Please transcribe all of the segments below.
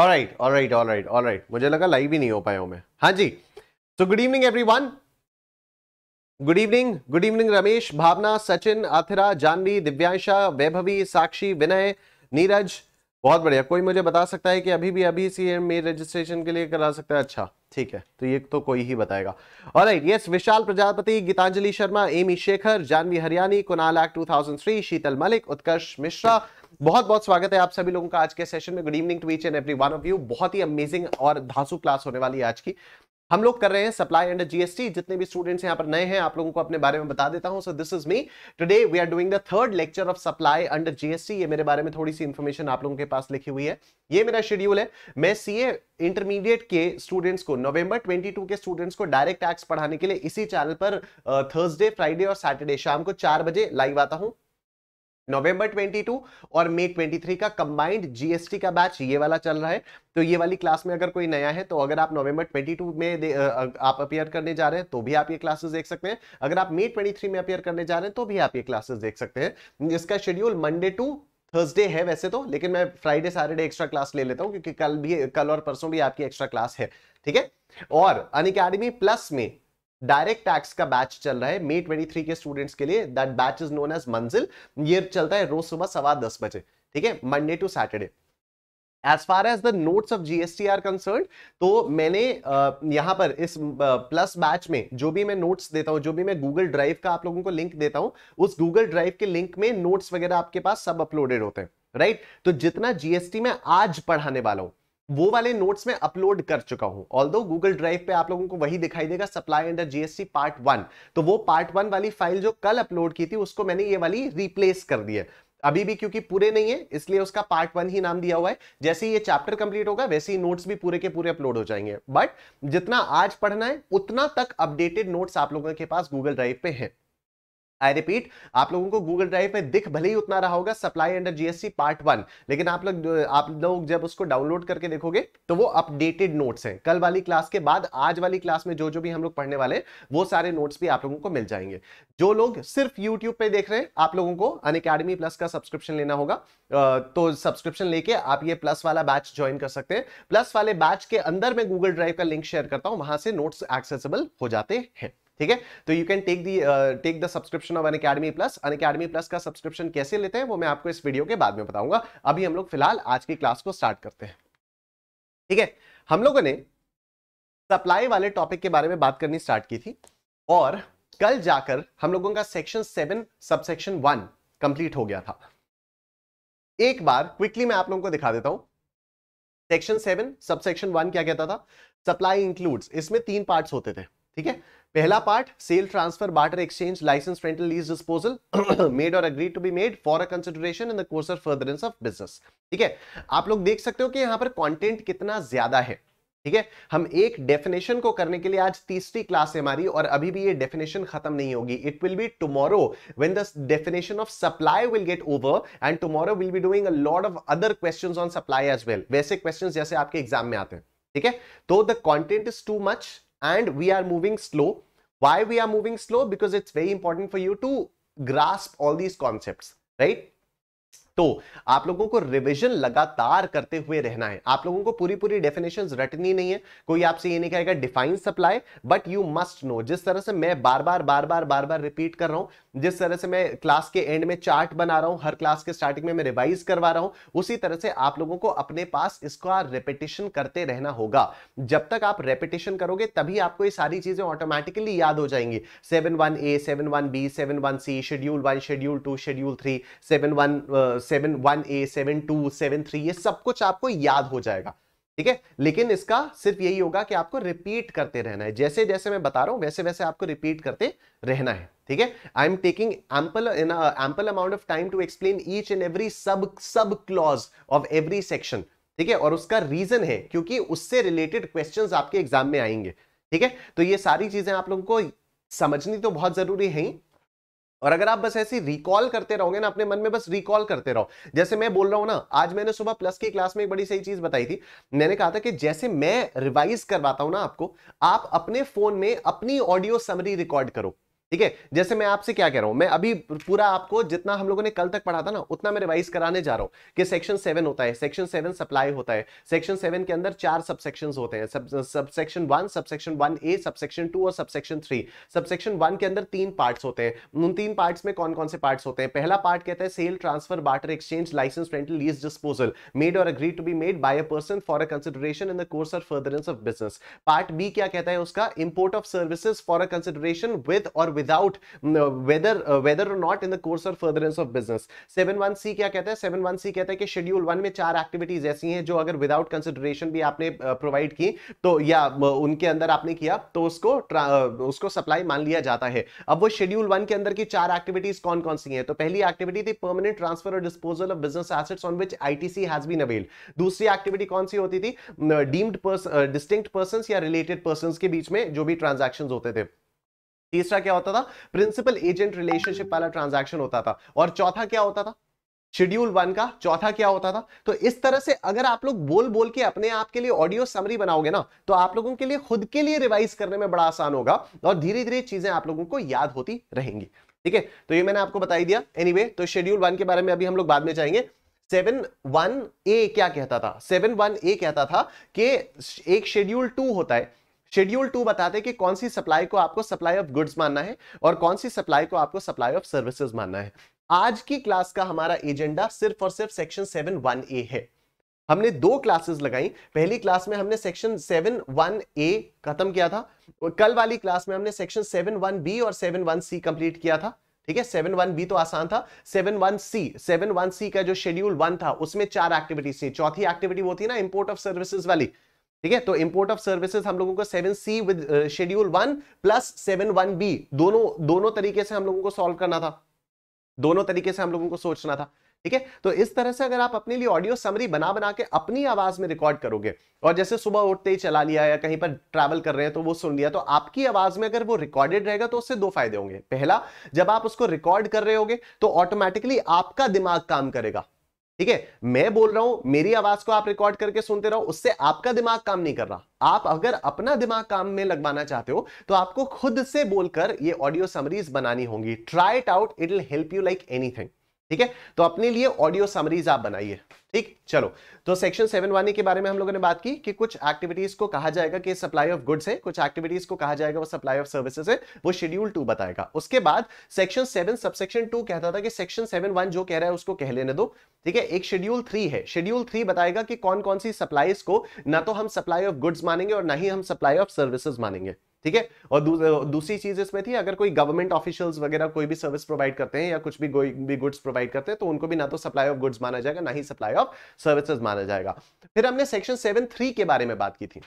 Alright alright alright alright मुझे लगा live ही नहीं हो पाया हूं मैं हाँ जी so good evening everyone good evening good evening Ramesh Bhavna Sachin Athira Janvi Divyansha Vaibhavi Sakshi Vinay Neeraj बहुत बढ़िया कोई मुझे बता सकता है कि अभी भी अभी सी मेरे रजिस्ट्रेशन के लिए करा सकता है अच्छा ठीक है तो ये तो कोई ही बताएगा और right yes Vishal Prajapati Geetanjali Sharma Amy Shekhar Janvi Hariyani Kunal एक्ट 2003 शीतल मलिक उत्कर्ष मिश्रा बहुत बहुत स्वागत है आप सभी लोगों का आज के सेशन में good evening to each and every one of you बहुत ही अमेजिंग और धासु क्लास होने वाली है आज की हम लोग कर रहे हैं सप्लाई एंड जीएसटी जितने भी स्टूडेंट्स यहाँ पर नए हैं आप लोगों को अपने बारे में बता देता हूँ so this is me today we are doing the third lecture of supply under GST ये मेरे बारे में थोड़ी सी इन्फॉर्मेशन आप लोगों के पास लिखी हुई है ये मेरा शेड्यूल है मैं सीए इंटरमीडिएट के स्टूडेंट्स को नवंबर 22 के स्टूडेंट्स को डायरेक्ट टैक्स पढ़ाने के लिए इसी चैनल पर थर्सडे फ्राइडे और सैटरडे शाम को चार बजे लाइव आता हूँ नवंबर 22 और मे 23 का कंबाइंड जीएसटी का बैच ये वाला चल रहा है तो ये वाली क्लास में अगर कोई नया है तो अगर आप नवंबर 22 में आप अपियर करने जा रहे हैं तो भी आप ये क्लासेस देख सकते हैं अगर आप मे 23 में अपियर करने जा रहे हैं तो भी आप ये क्लासेस देख सकते हैं इसका शेड्यूल मंडे टू थर्सडे है वैसे तो लेकिन मैं फ्राइडे सैटरडे एक्स्ट्रा क्लास ले लेता हूँ क्योंकि कल भी कल और परसों भी आपकी एक्स्ट्रा क्लास है ठीक है और अन प्लस में डायरेक्ट टैक्स का बैच चल रहा है मे 23 के स्टूडेंट्स के लिए that batch is known as Manzil ये चलता है रोज सुबह सवा दस बजे ठीक है Monday to Saturday as far as the notes of GST are concern तो मैंने यहां पर इस प्लस बैच में जो भी मैं नोट्स देता हूं जो भी मैं गूगल ड्राइव का आप लोगों को लिंक देता हूं उस गूगल ड्राइव के लिंक में नोट्स वगैरह आपके पास सब अपलोडेड होते हैं राइट right? तो जितना जीएसटी में आज पढ़ाने वाला हूं वो वाले नोट्स में अपलोड कर चुका हूं ऑल गूगल ड्राइव पे आप लोगों को वही दिखाई देगा supply under GST part one तो वो पार्ट वन वाली फाइल जो कल अपलोड की थी उसको मैंने ये वाली रिप्लेस कर दी है अभी भी क्योंकि पूरे नहीं है इसलिए उसका पार्ट वन ही नाम दिया हुआ है जैसे ही ये चैप्टर कंप्लीट होगा वैसे ही नोट्स भी पूरे के पूरे अपलोड हो जाएंगे बट जितना आज पढ़ना है उतना तक अपडेटेड नोट्स आप लोगों के पास गूगल ड्राइव पे हैं आई रिपीट आप लोगों को गूगल ड्राइव में दिख भले ही उतना रहा होगा supply under GST part one लेकिन आप लोग आप लोग जब उसको डाउनलोड करके देखोगे तो वो अपडेटेड नोट्स हैं कल वाली क्लास के बाद आज वाली क्लास में जो जो भी हम लोग पढ़ने वाले वो सारे नोट्स भी आप लोगों को मिल जाएंगे जो लोग सिर्फ यूट्यूब पे देख रहे हैं आप लोगों को अन प्लस का सब्सक्रिप्शन लेना होगा तो सब्सक्रिप्शन लेके आप ये प्लस वाला बैच ज्वाइन कर सकते हैं प्लस वाले बैच के अंदर मैं गूगल ड्राइव का लिंक शेयर करता हूँ वहां से नोट्स एक्सेसिबल हो जाते हैं ठीक है तो you can take the take the subscription of Unacademy plus Unacademy plus का सब्सक्रिप्शन कैसे लेते हैं वो मैं आपको इस वीडियो के बाद में बताऊंगा अभी हम लोग फिलहाल आज की क्लास को स्टार्ट करते हैं ठीक है हम लोगों ने सप्लाई वाले टॉपिक के बारे में बात करनी स्टार्ट की थी और कल जाकर हम लोगों का section seven sub section one complete हो गया था एक बार क्विकली मैं आप लोगों को दिखा देता हूं section seven sub section one क्या कहता था सप्लाई इंक्लूड्स इसमें तीन पार्ट्स होते थे ठीक है पहला part sale transfer barter exchange licence rental lease disposal made or agreed to be made for a consideration in the course of furtherance of business ठीक है आप लोग देख सकते हो कि यहां पर कंटेंट कितना ज्यादा है ठीक है हम एक डेफिनेशन को करने के लिए आज तीसरी क्लास है हमारी और अभी भी ये डेफिनेशन खत्म नहीं होगी it will be tomorrow when the definition of supply will get over and tomorrow will be doing a lot of other questions on supply as well वैसे क्वेश्चंस जैसे आपके एग्जाम में आते हैं ठीक है तो the content is too much and we are moving slow. Why we are moving slow? Because it's very important for you to grasp all these concepts, right? तो आप लोगों को रिविजन लगातार करते हुए रहना है आप लोगों को पूरी पूरी डेफिनेशन रटनी नहीं है कोई आपसे ये नहीं कहेगा define supply but you must know जिस तरह से मैं बार बार बार बार बार बार रिपीट कर रहा हूं जिस तरह से मैं क्लास के एंड में चार्ट बना रहा हूं हर क्लास के स्टार्टिंग में मैं रिवाइज करवा रहा हूं उसी तरह से आप लोगों को अपने पास इसका रेपिटेशन करते रहना होगा जब तक आप रेपिटेशन करोगे तभी आपको ये सारी चीजें ऑटोमेटिकली याद हो जाएंगी seven one A seven one B seven one C schedule one schedule two schedule three seven one seven one A seven two seven three ये सब कुछ आपको याद हो जाएगा ठीक है लेकिन इसका सिर्फ यही होगा कि आपको रिपीट करते रहना है जैसे जैसे मैं बता रहा हूं वैसे वैसे आपको रिपीट करते रहना है ठीक है I am taking ample in ample amount of time to explain each and every sub sub clause of every section ठीक है और उसका रीजन है क्योंकि उससे रिलेटेड क्वेश्चन आपके एग्जाम में आएंगे ठीक है तो ये सारी चीजें आप लोगों को समझनी तो बहुत जरूरी है ही और अगर आप बस ऐसी रिकॉल करते रहोगे ना अपने मन में बस रिकॉल करते रहो जैसे मैं बोल रहा हूं ना आज मैंने सुबह प्लस की क्लास में एक बड़ी सही चीज बताई थी मैंने कहा था कि जैसे मैं रिवाइज करवाता हूं ना आपको आप अपने फोन में अपनी ऑडियो समरी रिकॉर्ड करो ठीक है जैसे मैं आपसे क्या कह रहा हूं मैं अभी पूरा आपको जितना हम लोगों ने कल तक पढ़ा था ना उतना मैं रिवाइज कराने जा रहा हूं कि सेक्शन सेवन होता है सेक्शन सेवन सप्लाई होता है सेक्शन सेवन के अंदर चार सबसेक्शन होते हैं subsection one subsection one A subsection two और सबसेक्शन थ्री सबसेक्शन वन के अंदर तीन पार्ट होते हैं उन तीन पार्ट में कौन कौन से पार्ट होते हैं पहला पार्ट कहता है sale transfer barter exchange licence rental lease disposal made or agree to be made by a person for a consideration in the course और furtherance of business part B क्या कहता है उसका import of services for a consideration with or without whether mm, uh, whether uh, whether or not in the course of business seven one C क्या कहता है seven one सी कहता है कि शेड्यूल वन में चार एक्टिविटीज ऐसी हैं जो अगर विदाउट कंसिडरेशन भी आपने प्रोवाइड uh, की तो या उनके अंदर आपने किया तो उसको उसको सप्लाई मान लिया जाता है अब वो शेड्यूल वन के अंदर की चार एक्टिविटीज कौन कौन सी हैं तो पहली एक्टिविटी थी परमानेंट ट्रांसफर और disposal of business assets on which ITC has been avail दूसरी एक्टिविटी कौन सी होती थी डीम्ड डिस्टिंक्ट पर्सन या रिलेटेड पर्सन के बीच में जो भी ट्रांजेक्शन होते थे तीसरा क्या होता था प्रिंसिपल एजेंट रिलेशनशिप वाला ट्रांजैक्शन होता था और चौथा क्या होता था शेड्यूल वन का चौथा क्या होता था तो इस तरह से अगर आप लोग बोल बोल के अपने आप के लिए ऑडियो समरी बनाओगे ना तो आप लोगों के लिए खुद के लिए रिवाइज करने में बड़ा आसान होगा और धीरे धीरे चीजें आप लोगों को याद होती रहेंगी ठीक है तो ये मैंने आपको बताई दिया एनी anyway, तो शेड्यूल वन के बारे में अभी हम लोग बाद में जाएंगे सेवन वन ए क्या कहता था सेवन वन ए कहता था कि एक शेड्यूल टू होता है शेड्यूल टू बताते हैं कि कौन सी सप्लाई को आपको सप्लाई ऑफ गुड्स मानना है और कौन सी सप्लाई को आपको सप्लाई ऑफ सर्विसेज मानना है आज की क्लास का हमारा एजेंडा सिर्फ और सिर्फ सेक्शन सेवन वन ए है हमने दो क्लासेस लगाई पहली क्लास में हमने सेक्शन सेवन वन ए खत्म किया था और कल वाली क्लास में हमने सेक्शन सेवन वन बी और सेवन वन सी कंप्लीट किया था ठीक है सेवन वन बी तो आसान था seven one C seven one C का जो शेड्यूल वन था उसमें चार एक्टिविटीज थी चौथी एक्टिविटी वो थी ना इंपोर्ट ऑफ सर्विसेज वाली ठीक है तो इंपोर्ट ऑफ सर्विसेज हम लोगों को seven C with schedule one plus seven one B दोनों दोनों तरीके से हम लोगों को सॉल्व करना था दोनों तरीके से हम लोगों को सोचना था ठीक है तो इस तरह से अगर आप अपने लिए ऑडियो समरी बना बना के अपनी आवाज में रिकॉर्ड करोगे और जैसे सुबह उठते ही चला लिया या कहीं पर ट्रैवल कर रहे हैं तो वो सुन लिया तो आपकी आवाज में अगर वो रिकॉर्डेड रहेगा तो उससे दो फायदे होंगे पहला जब आप उसको रिकॉर्ड कर रहे होगे तो ऑटोमेटिकली आपका दिमाग काम करेगा ठीक है मैं बोल रहा हूं मेरी आवाज को आप रिकॉर्ड करके सुनते रहो उससे आपका दिमाग काम नहीं कर रहा आप अगर अपना दिमाग काम में लगवाना चाहते हो तो आपको खुद से बोलकर ये ऑडियो समरीज बनानी होंगी try it out it will help you like anything ठीक है तो अपने लिए ऑडियो समरीज आप बनाइए ठीक चलो तो सेक्शन सेवन वाने के बारे में हम लोगों ने बात की कि कुछ एक्टिविटीज को कहा जाएगा कि सप्लाई ऑफ गुड्स है कुछ एक्टिविटीज को कहा जाएगा वो सप्लाई ऑफ सर्विसेज है वो शेड्यूल टू बताएगा उसके बाद सेक्शन सेवन सबसेक्शन टू कहता था कि सेक्शन सेवन वन जो कह रहा है उसको कह लेने दो ठीक है एक शेड्यूल थ्री है शेड्यूल थ्री बताएगा कि कौन कौन सी सप्लाईज को ना तो हम सप्लाई ऑफ गुड्स मानेंगे और ना ही हम सप्लाई ऑफ सर्विसेज मानेंगे ठीक है और दूसरी चीज इसमें थी अगर कोई गवर्नमेंट ऑफिशियल्स वगैरह कोई भी सर्विस प्रोवाइड करते हैं या कुछ भी कोई भी गुड्स प्रोवाइड करते हैं तो उनको भी ना तो सप्लाई ऑफ गुड्स माना जाएगा ना ही सप्लाई ऑफ सर्विसेज माना जाएगा फिर हमने सेक्शन सेवन थ्री के बारे में बात की थी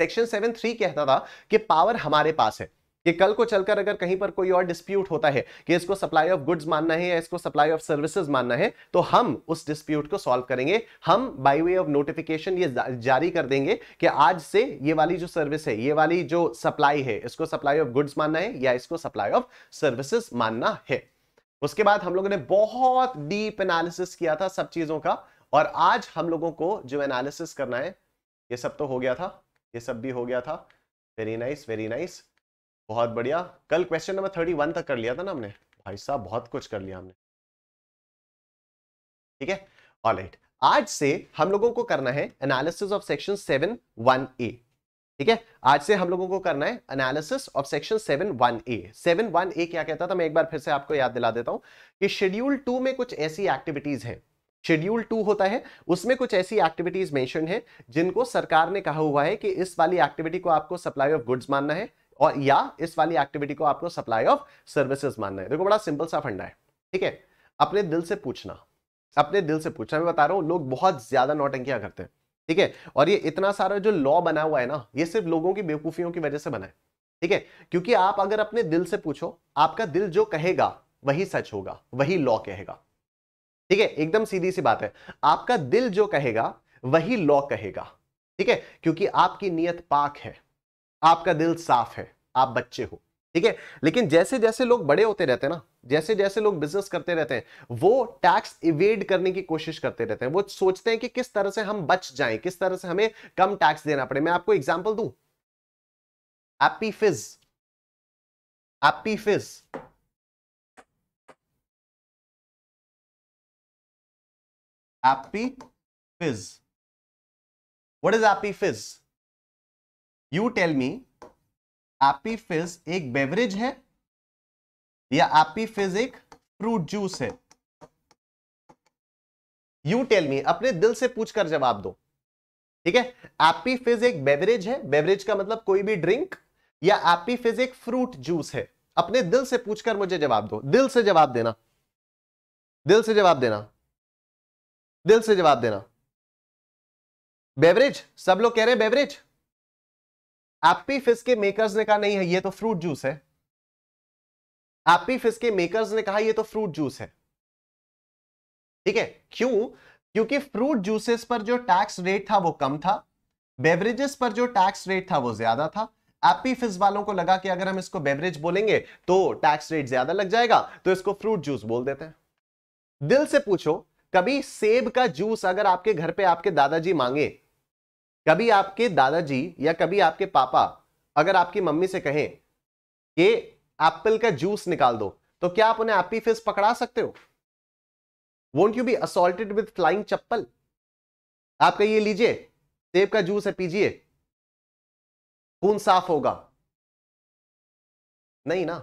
सेक्शन सेवन थ्री कहता था कि पावर हमारे पास है कि कल को चलकर अगर कहीं पर कोई और डिस्प्यूट होता है कि इसको सप्लाई ऑफ गुड्स मानना है या इसको सप्लाई ऑफ सर्विसेज मानना है तो हम उस डिस्प्यूट को सॉल्व करेंगे हम बाय वे ऑफ नोटिफिकेशन ये जारी कर देंगे कि आज से ये वाली जो सर्विस है ये वाली जो सप्लाई है इसको सप्लाई ऑफ गुड्स मानना है या इसको सप्लाई ऑफ सर्विसेज मानना है उसके बाद हम लोगों ने बहुत डीप एनालिसिस किया था सब चीजों का और आज हम लोगों को जो एनालिसिस करना है ये सब तो हो गया था ये सब भी हो गया था वेरी नाइस वेरी नाइस बहुत बढ़िया कल क्वेश्चन नंबर थर्टी वन तक कर लिया था ना हमने भाई साहब बहुत कुछ कर लिया हमने ठीक है ऑल राइट आज से हम लोगों को करना है analysis of section seven one A ठीक है आज से हम लोगों को करना है analysis of section seven one A seven one A क्या कहता था मैं एक बार फिर से आपको याद दिला देता हूं कि शेड्यूल टू में कुछ ऐसी एक्टिविटीज है शेड्यूल टू होता है उसमें कुछ ऐसी एक्टिविटीज मेंशन है जिनको सरकार ने कहा हुआ है कि इस वाली एक्टिविटी को आपको सप्लाई ऑफ गुड्स मानना है और या इस वाली एक्टिविटी को आपको सप्लाई ऑफ सर्विसेज मानना है देखो बड़ा सिंपल सा फंडा है ठीक है अपने दिल से पूछना अपने दिल से पूछना मैं बता रहा हूँ लोग बहुत ज्यादा नौटंकियां करते हैं ठीक है और ये इतना सारा जो लॉ बना हुआ है ना ये सिर्फ लोगों की बेवकूफियों की वजह से बना है ठीक है क्योंकि आप अगर अपने दिल से पूछो आपका दिल जो कहेगा वही सच होगा वही लॉ कहेगा ठीक है एकदम सीधी सी बात है आपका दिल जो कहेगा वही लॉ कहेगा ठीक है क्योंकि आपकी नियत पाक है आपका दिल साफ है आप बच्चे हो ठीक है लेकिन जैसे जैसे लोग बड़े होते रहते हैं ना जैसे जैसे लोग बिजनेस करते रहते हैं वो टैक्स इवेड करने की कोशिश करते रहते हैं वो सोचते हैं कि किस तरह से हम बच जाएं किस तरह से हमें कम टैक्स देना पड़े मैं आपको एग्जाम्पल दू एप्पी फिज एप्पी फिज एप्पी फिज वट इज एप्पी फिज यू टेल मी एप्पी फिज एक बेवरेज है या एप्पी फिज एक फ्रूट जूस है यू टेल मी अपने दिल से पूछकर जवाब दो ठीक है एप्पी फिज एक बेवरेज है बेवरेज का मतलब कोई भी ड्रिंक या एप्पी फिज एक फ्रूट जूस है अपने दिल से पूछकर मुझे जवाब दो दिल से जवाब देना दिल से जवाब देना दिल से जवाब देना बेवरेज सब लोग कह रहे हैं बेवरेज एप्पी फिस के मेकर्स ने कहा नहीं है ये तो फ्रूट जूस है एप्पी फिस के मेकर्स ने कहा ये तो फ्रूट जूस है ठीक है क्यों क्योंकि फ्रूट जूसेस पर जो टैक्स रेट था वो कम था बेवरेजेस पर जो टैक्स रेट था वो ज्यादा था एप्पी फिस वालों को लगा कि अगर हम इसको बेवरेज बोलेंगे तो टैक्स रेट ज्यादा लग जाएगा तो इसको फ्रूट जूस बोल देते हैं दिल से पूछो कभी सेब का जूस अगर आपके घर पे आपके दादाजी मांगे कभी आपके दादाजी या कभी आपके पापा अगर आपकी मम्मी से कहें कि एप्पल का जूस निकाल दो तो क्या आप उन्हें एप्पी फिज पकड़ा सकते हो would you be assaulted with flying chappal आप कहिए लीजिए सेब का जूस है पीजिए खून साफ होगा नहीं ना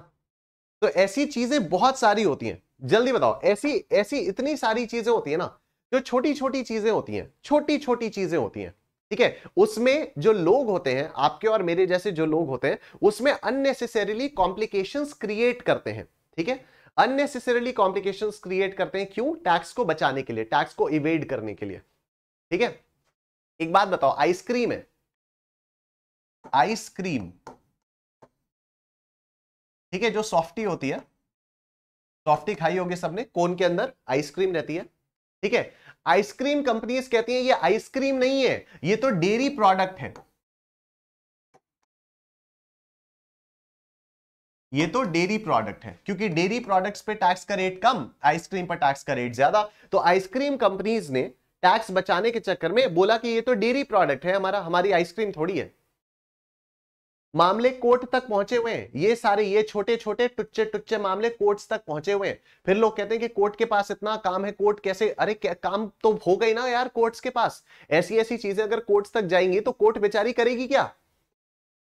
तो ऐसी चीजें बहुत सारी होती हैं जल्दी बताओ ऐसी ऐसी इतनी सारी चीजें होती है ना जो छोटी छोटी चीजें होती हैं छोटी छोटी चीजें होती हैं ठीक है उसमें जो लोग होते हैं आपके और मेरे जैसे जो लोग होते हैं उसमें अननेसेसरीली कॉम्प्लिकेशन क्रिएट करते हैं ठीक है अननेसेसरीली कॉम्प्लिकेशन क्रिएट करते हैं क्यों टैक्स को बचाने के लिए टैक्स को इवेड करने के लिए ठीक है एक बात बताओ आइसक्रीम है आइसक्रीम ठीक है जो सॉफ्टी होती है सॉफ्टी खाई होगी सबने कोन के अंदर आइसक्रीम रहती है ठीक है आइसक्रीम कंपनीज कहती हैं ये आइसक्रीम नहीं है ये तो डेयरी प्रोडक्ट है ये तो डेयरी प्रोडक्ट है क्योंकि डेयरी प्रोडक्ट्स पे टैक्स का रेट कम आइसक्रीम पर टैक्स का रेट ज्यादा तो आइसक्रीम कंपनीज ने टैक्स बचाने के चक्कर में बोला कि ये तो डेयरी प्रोडक्ट है हमारा हमारी आइसक्रीम थोड़ी है मामले कोर्ट तक पहुंचे हुए हैं ये सारे ये छोटे छोटे टुच्चे टुच्चे मामले कोर्ट तक पहुंचे हुए हैं फिर लोग कहते हैं कि कोर्ट के पास इतना काम है कोर्ट कैसे अरे क्या, काम तो हो गई ना यार कोर्ट्स के पास ऐसी ऐसी चीजें अगर कोर्ट्स तक जाएंगी तो कोर्ट बेचारी करेगी क्या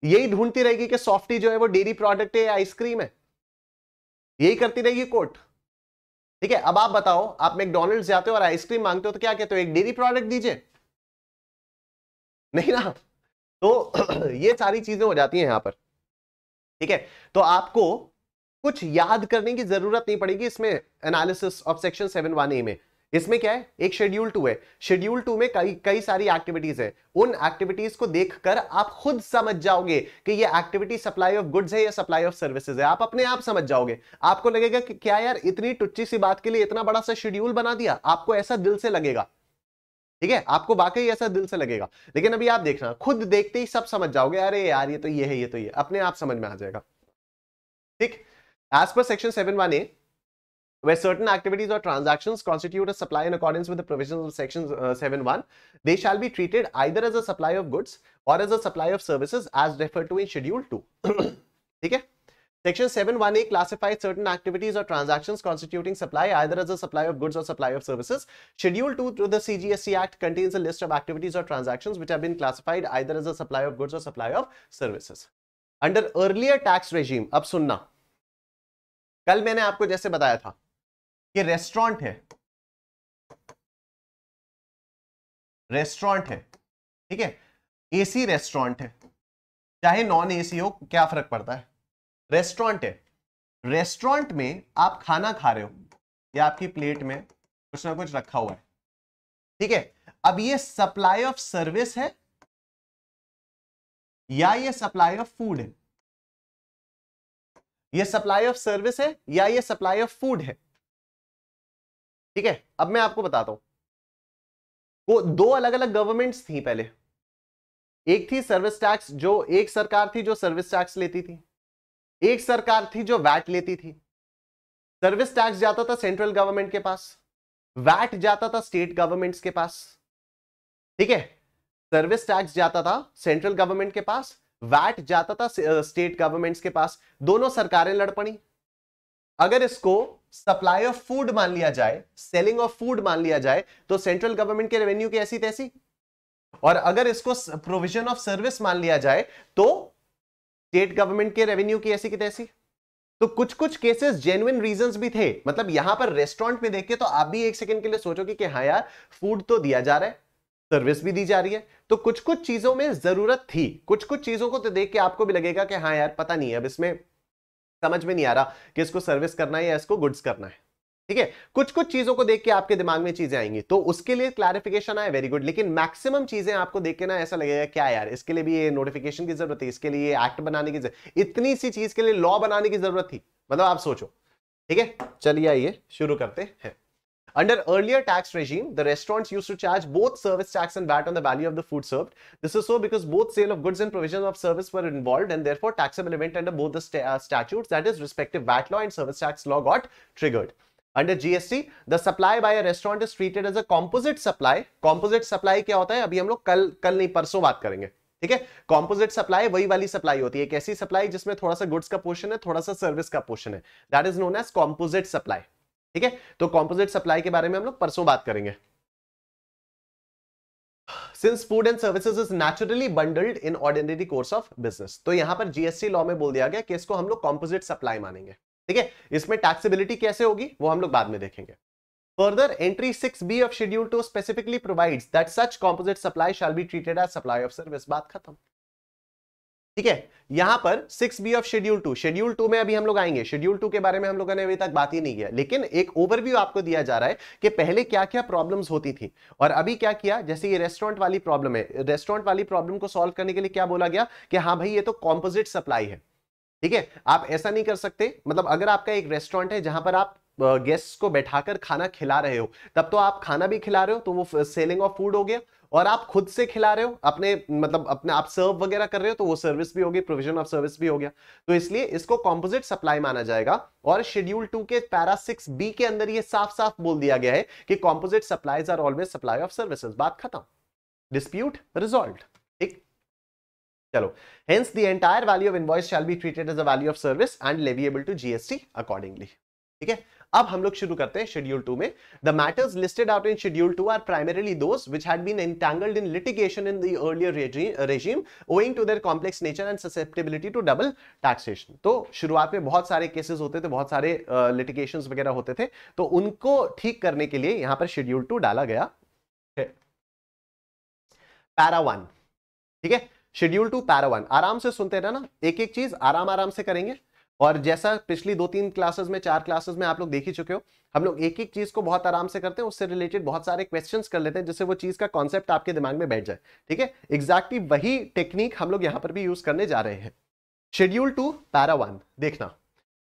यही ढूंढती रहेगी कि सॉफ्टी जो है वो डेरी प्रोडक्ट है आइसक्रीम है यही करती रहेगी कोर्ट ठीक है अब आप बताओ आप मैकडोनल्ड जाते हो और आइसक्रीम मांगते हो तो क्या कहते हो एक डेरी प्रोडक्ट दीजिए नहीं ना तो ये सारी चीजें हो जाती हैं यहां पर ठीक है तो आपको कुछ याद करने की जरूरत नहीं पड़ेगी इसमें analysis of section seven one A में इसमें क्या है एक शेड्यूल टू है शेड्यूल टू में कई कई सारी एक्टिविटीज है उन एक्टिविटीज को देखकर आप खुद समझ जाओगे कि ये एक्टिविटी सप्लाई ऑफ गुड्स है या सप्लाई ऑफ सर्विसेज है आप अपने आप समझ जाओगे आपको लगेगा कि क्या यार इतनी टुच्ची सी बात के लिए इतना बड़ा सा शेड्यूल बना दिया आपको ऐसा दिल से लगेगा ठीक है आपको वाकई ऐसा दिल से लगेगा लेकिन अभी आप देखना खुद देखते ही सब समझ जाओगे अरे यार ये तो ये है ये तो ये अपने आप समझ में आ जाएगा ठीक as per section seven one A where certain activities or transactions constitute a supply in accordance with the provisions of section uh, 7.1, they shall be treated either as a supply of goods or as a supply of services as referred to in schedule 2. ठीक है Section 718 classifies certain activities or transactions constituting supply either as a supply of goods or supply of services. Schedule 2 to the CGSC Act contains a list of activities or transactions which have been classified either as a supply of goods or supply of services. Under earlier tax regime, अब सुनना कल मैंने आपको जैसे बताया था कि restaurant है रेस्टोरेंट है ठीक है एसी रेस्टोरेंट है चाहे नॉन एसी हो क्या फर्क पड़ता है रेस्टोरेंट है रेस्टोरेंट में आप खाना खा रहे हो या आपकी प्लेट में कुछ ना कुछ रखा हुआ है ठीक है अब ये सप्लाई ऑफ सर्विस है या ये सप्लाई ऑफ फूड है ये सप्लाई ऑफ सर्विस है या ये सप्लाई ऑफ फूड है ठीक है अब मैं आपको बताता हूं वो दो अलग अलग गवर्नमेंट्स थी पहले एक थी सर्विस टैक्स जो एक सरकार थी जो सर्विस टैक्स लेती थी एक सरकार थी जो वैट लेती थी सर्विस टैक्स जाता था सेंट्रल गवर्नमेंट के पास वैट जाता था स्टेट गवर्नमेंट्स के पास ठीक है सर्विस टैक्स जाता था सेंट्रल गवर्नमेंट के पास वैट जाता था स्टेट गवर्नमेंट्स के पास दोनों सरकारें लड़ पड़ी अगर इसको सप्लाई ऑफ फूड मान लिया जाए सेलिंग ऑफ फूड मान लिया जाए तो सेंट्रल गवर्नमेंट के रेवेन्यू की ऐसी तैसी और अगर इसको प्रोविजन ऑफ सर्विस मान लिया जाए तो स्टेट गवर्नमेंट के रेवेन्यू की ऐसी की तैसी तो कुछ कुछ केसेस जेन्युन रीजंस भी थे मतलब यहां पर रेस्टोरेंट में देखिए तो आप भी एक सेकंड के लिए सोचोगे कि हाँ यार फूड तो दिया जा रहा है सर्विस भी दी जा रही है तो कुछ कुछ चीजों में जरूरत थी कुछ कुछ चीजों को तो देख के आपको भी लगेगा कि हाँ यार पता नहीं अब इसमें समझ में नहीं आ रहा कि इसको सर्विस करना है या इसको गुड्स करना है ठीक है कुछ कुछ चीजों को देख के आपके दिमाग में चीजें आएंगी तो उसके लिए क्लैरिफिकेशन आए वेरी गुड लेकिन मैक्सिमम चीजें आपको देख के ना ऐसा लगेगा क्या यार इसके लिए भी ये नोटिफिकेशन की जरूरत है इसके लिए एक्ट बनाने की इतनी सी चीज के लिए लॉ बनाने की जरूरत थी मतलब आप सोचो ठीक है चलिए आइए शुरू करते हैं Under earlier tax regime, the restaurants used to charge both service tax and VAT on the value of the food served. This is so because both sale of goods and provision of service were involved and therefore taxable event under both the st uh, statutes, that is respective VAT law and service tax law got triggered. Under GST the supply by restaurant is treated as a composite supply composite supply क्या होता है अभी हम लोग कल कल नहीं परसों बात करेंगे ठीक है कॉम्पोजिट सप्लाई वही वाली सप्लाई होती है एक ऐसी सप्लाई जिसमें थोड़ा सा गुड्स का पोर्शन है थोड़ा सा सर्विस का पोर्शन है that is known as composite supply ठीक है तो कॉम्पोजिट सप्लाई के बारे में हम लोग परसों बात करेंगे since food and services is naturally bundled in ordinary course of business तो यहां पर जीएसटी लॉ में बोल दिया गया कि इसको हम लोग कॉम्पोजिट सप्लाई मानेंगे ठीक है इसमें टैक्सीबिलिटी कैसे होगी वो हम लोग बाद में देखेंगे further entry six B of schedule two specifically provide that such composite supply shall be treated as supply of service बात खत्म ठीक है यहां पर six B of schedule two schedule two में अभी हम लोग आएंगे शेड्यूल टू के बारे में हम लोगों ने अभी तक बात ही नहीं किया लेकिन एक ओवरव्यू आपको दिया जा रहा है कि पहले क्या क्या प्रॉब्लम्स होती थी और अभी क्या किया जैसे ये रेस्टोरेंट वाली प्रॉब्लम है रेस्टोरेंट वाली प्रॉब्लम को सॉल्व करने के लिए क्या बोला गया कि हाँ भाई ये तो कॉम्पोजिट सप्लाई है ठीक है आप ऐसा नहीं कर सकते मतलब अगर आपका एक रेस्टोरेंट है जहां पर आप गेस्ट को बैठाकर खाना खिला रहे हो तब तो आप खाना भी खिला रहे हो तो वो सेलिंग ऑफ फूड हो गया और आप खुद से खिला रहे हो अपने मतलब अपने आप सर्व वगैरह कर रहे हो तो वो सर्विस भी होगी प्रोविजन ऑफ सर्विस भी हो गया तो इसलिए इसको कॉम्पोजिट सप्लाई माना जाएगा और शेड्यूल टू के पैरा सिक्स बी के अंदर ये साफ साफ बोल दिया गया है कि composite supplies are always supply of services बात खत्म डिस्प्यूट रिजोल्व चलो hence the entire value of invoice shall be treated as a value of service and leviable to GST accordingly ठीक है अब हम लोग शुरू करते हैं शेड्यूल टू में the matters listed out in schedule two are primarily those which had been entangled in litigation in the earlier regime owing to their complex nature and susceptibility to double taxation तो शुरुआत में बहुत सारे cases होते थे बहुत सारे litigation uh, वगैरह होते थे तो उनको ठीक करने के लिए यहां पर शेड्यूल टू डाला गया है पैरा वन ठीक है शेड्यूल टू पैरा वन आराम से सुनते रहना एक एक चीज आराम आराम से करेंगे और जैसा पिछली दो तीन क्लासेस में चार क्लासेस में आप लोग देख ही चुके हो हम लोग एक एक चीज को बहुत आराम से करते हैं उससे रिलेटेड बहुत सारे क्वेश्चंस कर लेते हैं जिससे वो चीज का कॉन्सेप्ट आपके दिमाग में बैठ जाए ठीक है एग्जैक्टली वही टेक्निक हम लोग यहां पर भी यूज करने जा रहे हैं शेड्यूल टू पैरा वन देखना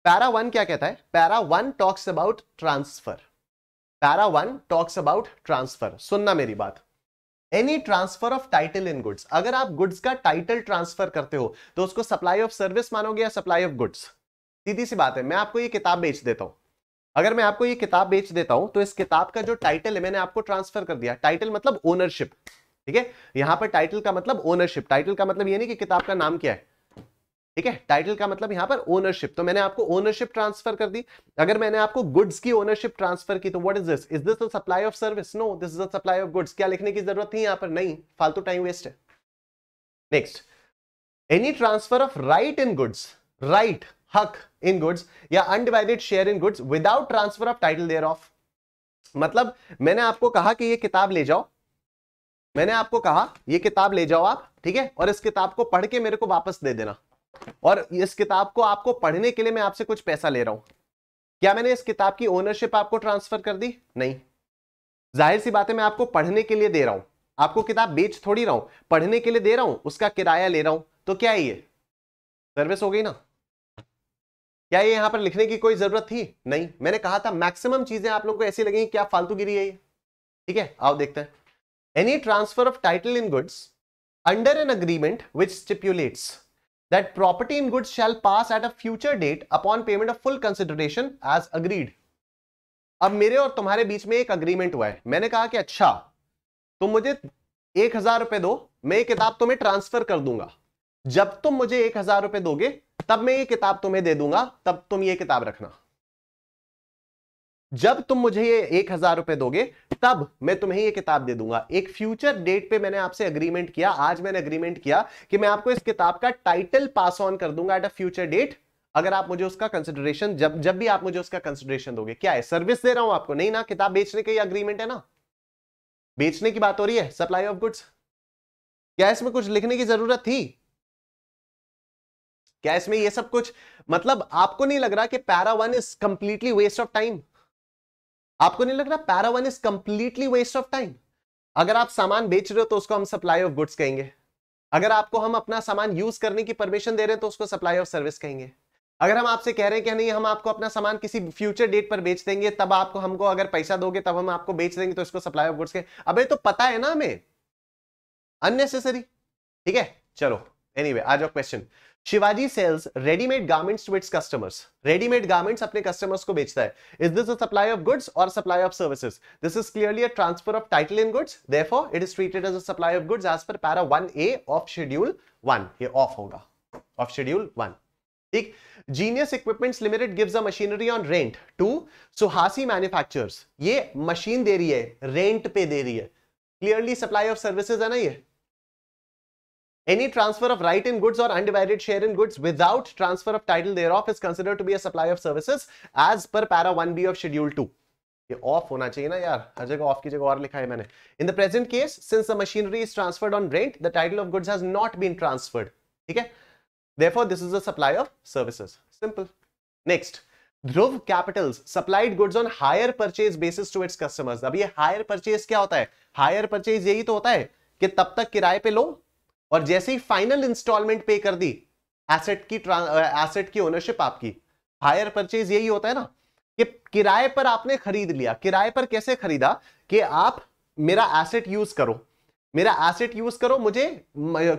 पैरा वन क्या कहता है para one talks about transfer para one talks about transfer सुनना मेरी बात any transfer of title in goods अगर आप गुड्स का टाइटल ट्रांसफर करते हो तो उसको सप्लाई ऑफ सर्विस मानोगे या सप्लाई ऑफ गुड्स सीधी सी बात है मैं आपको ये किताब बेच देता हूं अगर मैं आपको ये किताब बेच देता हूं तो इस किताब का जो टाइटल है मैंने आपको ट्रांसफर कर दिया टाइटल मतलब ओनरशिप ठीक है यहां पर टाइटल का मतलब ओनरशिप टाइटल का मतलब ये नहीं कि किताब का नाम क्या है ठीक है टाइटल का मतलब यहां पर ओनरशिप तो मैंने आपको ओनरशिप ट्रांसफर कर दी अगर मैंने आपको गुड्स की ओनरशिप ट्रांसफर की तो what is this is this supply of service no this is supply of goods क्या लिखने की जरूरत थी यहां पर नहीं फालतू टाइम वेस्ट है next any transfer of right in goods right हक इन गुड्स या undivided share in goods without transfer of title thereof मतलब मैंने आपको कहा कि ये किताब ले जाओ मैंने आपको कहा ये किताब ले जाओ आप ठीक है और इस किताब को पढ़ के मेरे को वापस दे देना और इस किताब को आपको पढ़ने के लिए मैं आपसे कुछ पैसा ले रहा हूं क्या मैंने इस किताब की ओनरशिप आपको ट्रांसफर कर दी नहीं जाहिर सी बात है मैं आपको पढ़ने के लिए दे रहा हूं आपको किताब बेच थोड़ी रहा हूं पढ़ने के लिए दे रहा हूं उसका किराया ले रहा हूं तो क्या ये सर्विस हो गई ना क्या ये यहां पर लिखने की कोई जरूरत थी नहीं मैंने कहा था मैक्सिमम चीजें आप लोगों को ऐसी लगेंगी क्या फालतू गिरी है ये ठीक है आओ देखते हैं any transfer of title in goods under an agreement which stipulates that property in goods shall pass at a future date upon payment of full consideration as agreed अब मेरे और तुम्हारे बीच में एक अग्रीमेंट हुआ है मैंने कहा कि अच्छा तुम मुझे एक हजार रुपए दो मैं ये किताब तुम्हें ट्रांसफर कर दूंगा जब तुम मुझे एक हजार रुपए दोगे तब मैं ये किताब तुम्हें दे दूंगा तब तुम ये किताब रखना जब तुम मुझे ये एक हजार रुपए दोगे तब मैं तुम्हें ये किताब दे दूंगा एक फ्यूचर डेट पे मैंने आपसे अग्रीमेंट किया आज मैंने अग्रीमेंट किया कि मैं आपको इस किताब का टाइटल पास ऑन कर दूंगा एट अ फ्यूचर डेट अगर आप मुझे उसका कंसिडरेशन जब जब भी आप मुझे उसका कंसिडरेशन दोगे क्या है सर्विस दे रहा हूं आपको नहीं ना किताब बेचने का ही अग्रीमेंट है ना बेचने की बात हो रही है सप्लाई ऑफ गुड्स क्या इसमें कुछ लिखने की जरूरत थी क्या इसमें यह सब कुछ मतलब आपको नहीं लग रहा कि para one is completely waste of time आपको नहीं लग रहा para one is completely waste of time अगर आप सामान बेच रहे हो तो उसको हम सप्लाई ऑफ गुड्स कहेंगे अगर आपको हम अपना सामान यूज करने की परमिशन दे रहे हैं तो उसको सप्लाई ऑफ सर्विस कहेंगे अगर हम आपसे कह रहे हैं कि नहीं हम आपको अपना सामान किसी फ्यूचर डेट पर बेच देंगे तब आपको हमको अगर पैसा दोगे तब हम आपको बेच देंगे तो इसको सप्लाई ऑफ गुड्स के अबे तो पता है ना हमें अननेसेसरी ठीक है चलो एनीवे anyway, आ जाओ question Shivaji sells readymade garments to its customers readymade garments अपने कस्टमर्स को बेचता है is this supply of goods or supply of services this is clearly a transfer of title in goods therefore it is treated as a supply of goods as per para A of schedule 1 ये of होगा of schedule 1 ठीक Genius equipments limited gives a machinery on rent to Suhasi manufacturers ये machine दे रही है rent पे दे रही है क्लियरली सप्लाई ऑफ सर्विसेज है ना ये any transfer of right in goods or undivided share in goods without transfer of title thereof is considered to be a supply of services as per para 1b of schedule 2 ये of होना चाहिए ना यार हर जगह of की जगह और लिखा है मैंने in the present case since the machinery is transferred on rent the title of goods has not been transferred ठीक है therefore this is a supply of services simple next Dhruv Capitals supplied goods on hire purchase basis to its customers अब ये hire purchase क्या होता है higher purchase यही तो होता है कि तब तक किराए पे लो और जैसे ही फाइनल इंस्टॉलमेंट पे कर दी एसेट की एसेट की ओनरशिप आपकी हायर परचेज यही होता है ना कि किराए पर आपने खरीद लिया किराए पर कैसे खरीदा कि आप मेरा एसेट यूज करो मेरा एसेट यूज करो मुझे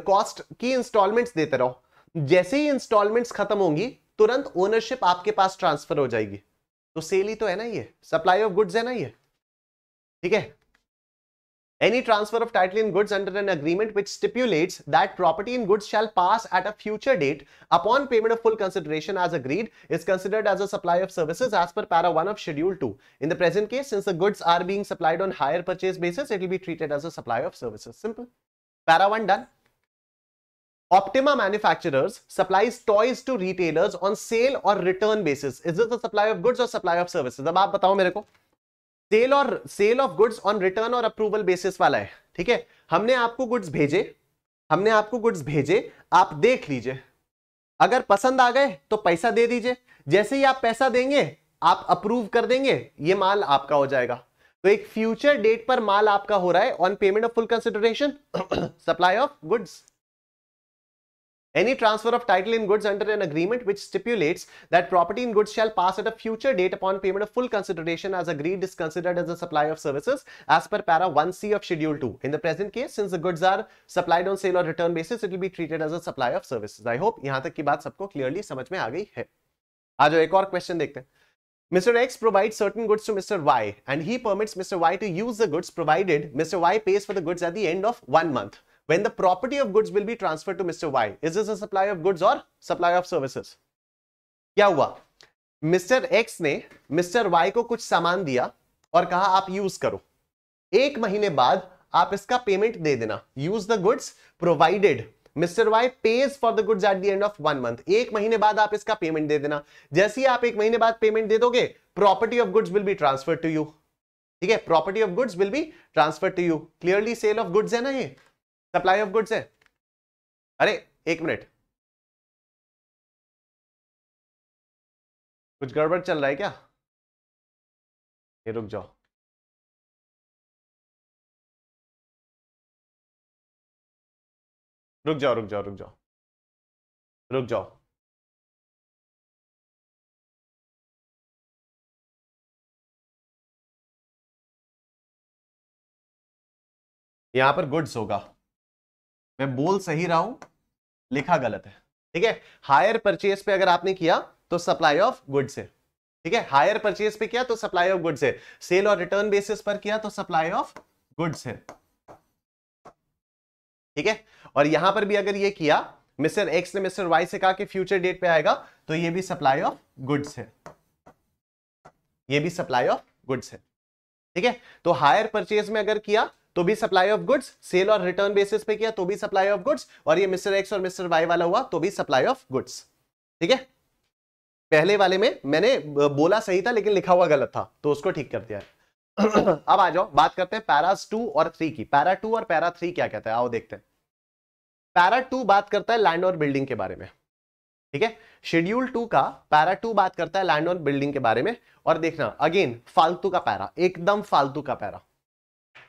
कॉस्ट की इंस्टॉलमेंट्स देते रहो जैसे ही इंस्टॉलमेंट्स खत्म होंगी तुरंत ओनरशिप आपके पास ट्रांसफर हो जाएगी तो सेल ही तो है ना ये सप्लाई ऑफ गुड्स है ना ये ठीक है Any transfer of title in goods under an agreement which stipulates that property in goods shall pass at a future date upon payment of full consideration as agreed is considered as a supply of services as per para 1 of schedule 2. In the present case, since the goods are being supplied on higher purchase basis, it will be treated as a supply of services. Simple. Para 1 done. Optima manufacturers supplies toys to retailers on sale or return basis. Is this a supply of goods or supply of services? The, आप बताओ sale और sale of goods on return और approval basis वाला है ठीक है हमने आपको गुड्स भेजे हमने आपको गुड्स भेजे आप देख लीजिए अगर पसंद आ गए तो पैसा दे दीजिए जैसे ही आप पैसा देंगे आप अप्रूव कर देंगे ये माल आपका हो जाएगा तो एक फ्यूचर डेट पर माल आपका हो रहा है on payment of full consideration supply of goods Any transfer of title in goods under an agreement which stipulates that property in goods shall pass at a future date upon payment of full consideration as agreed is considered as a supply of services as per para 1c of schedule 2. In the present case, since the goods are supplied on sale or return basis, it will be treated as a supply of services. I hope यहाँ तक ki baat sabko clearly समझ में आ गई hai. जाओ एक और question देखते हैं Mr. X provides certain goods to Mr. Y and he permits Mr. Y to use the goods provided Mr. Y pays for the goods at the end of one month. when the property of goods will be transferred to Mr. Y. Is this a supply of goods or supply of services? क्या हुआ mr x ने mr y को कुछ सामान दिया और कहा आप use करो एक महीने बाद आप इसका payment दे देना use the goods provided Mr. Y pays for the goods at the end of one month. एक महीने बाद आप इसका पेमेंट दे देना जैसे ही आप एक महीने बाद पेमेंट दे दोगे property of goods will be transfer to you ठीक है property of goods will be transfer to you clearly sale of goods है ना ये सप्लाई ऑफ गुड्स है अरे एक मिनट कुछ गड़बड़ चल रहा है क्या ये रुक जाओ रुक जाओ रुक जाओ रुक जाओ रुक जाओ यहां पर गुड्स होगा मैं बोल सही रहा हूं लिखा गलत है ठीक है हायर परचेज पे अगर आपने किया तो सप्लाई ऑफ गुड से ठीक है हायर परचेज पे किया तो सप्लाई ऑफ गुड से सेल और रिटर्न बेसिस पर किया तो सप्लाई ऑफ गुड से ठीक है और यहां पर भी अगर ये किया मिस्टर एक्स ने मिस्टर वाई से कहा कि फ्यूचर डेट पे आएगा तो ये भी सप्लाई ऑफ गुड्स है ये भी सप्लाई ऑफ गुड्स है ठीक है तो हायर परचेज में अगर किया तो भी सप्लाई ऑफ गुड्स सेल और रिटर्न बेसिस पे किया तो भी सप्लाई ऑफ गुड्स और ये मिस्टर एक्स और मिस्टर वाई वाला हुआ तो भी सप्लाई ऑफ गुड्स ठीक है पहले वाले में मैंने बोला सही था लेकिन लिखा हुआ गलत था तो उसको ठीक कर दिया अब आ जाओ बात करते हैं पैरास टू और थ्री की पैरा टू और पैरा थ्री क्या कहते हैं आओ देखते हैं पैरा टू बात करता है लैंड और बिल्डिंग के बारे में ठीक है शेड्यूल टू का पैरा टू बात करता है लैंड और बिल्डिंग के बारे में और देखना अगेन फालतू का पैरा एकदम फालतू का para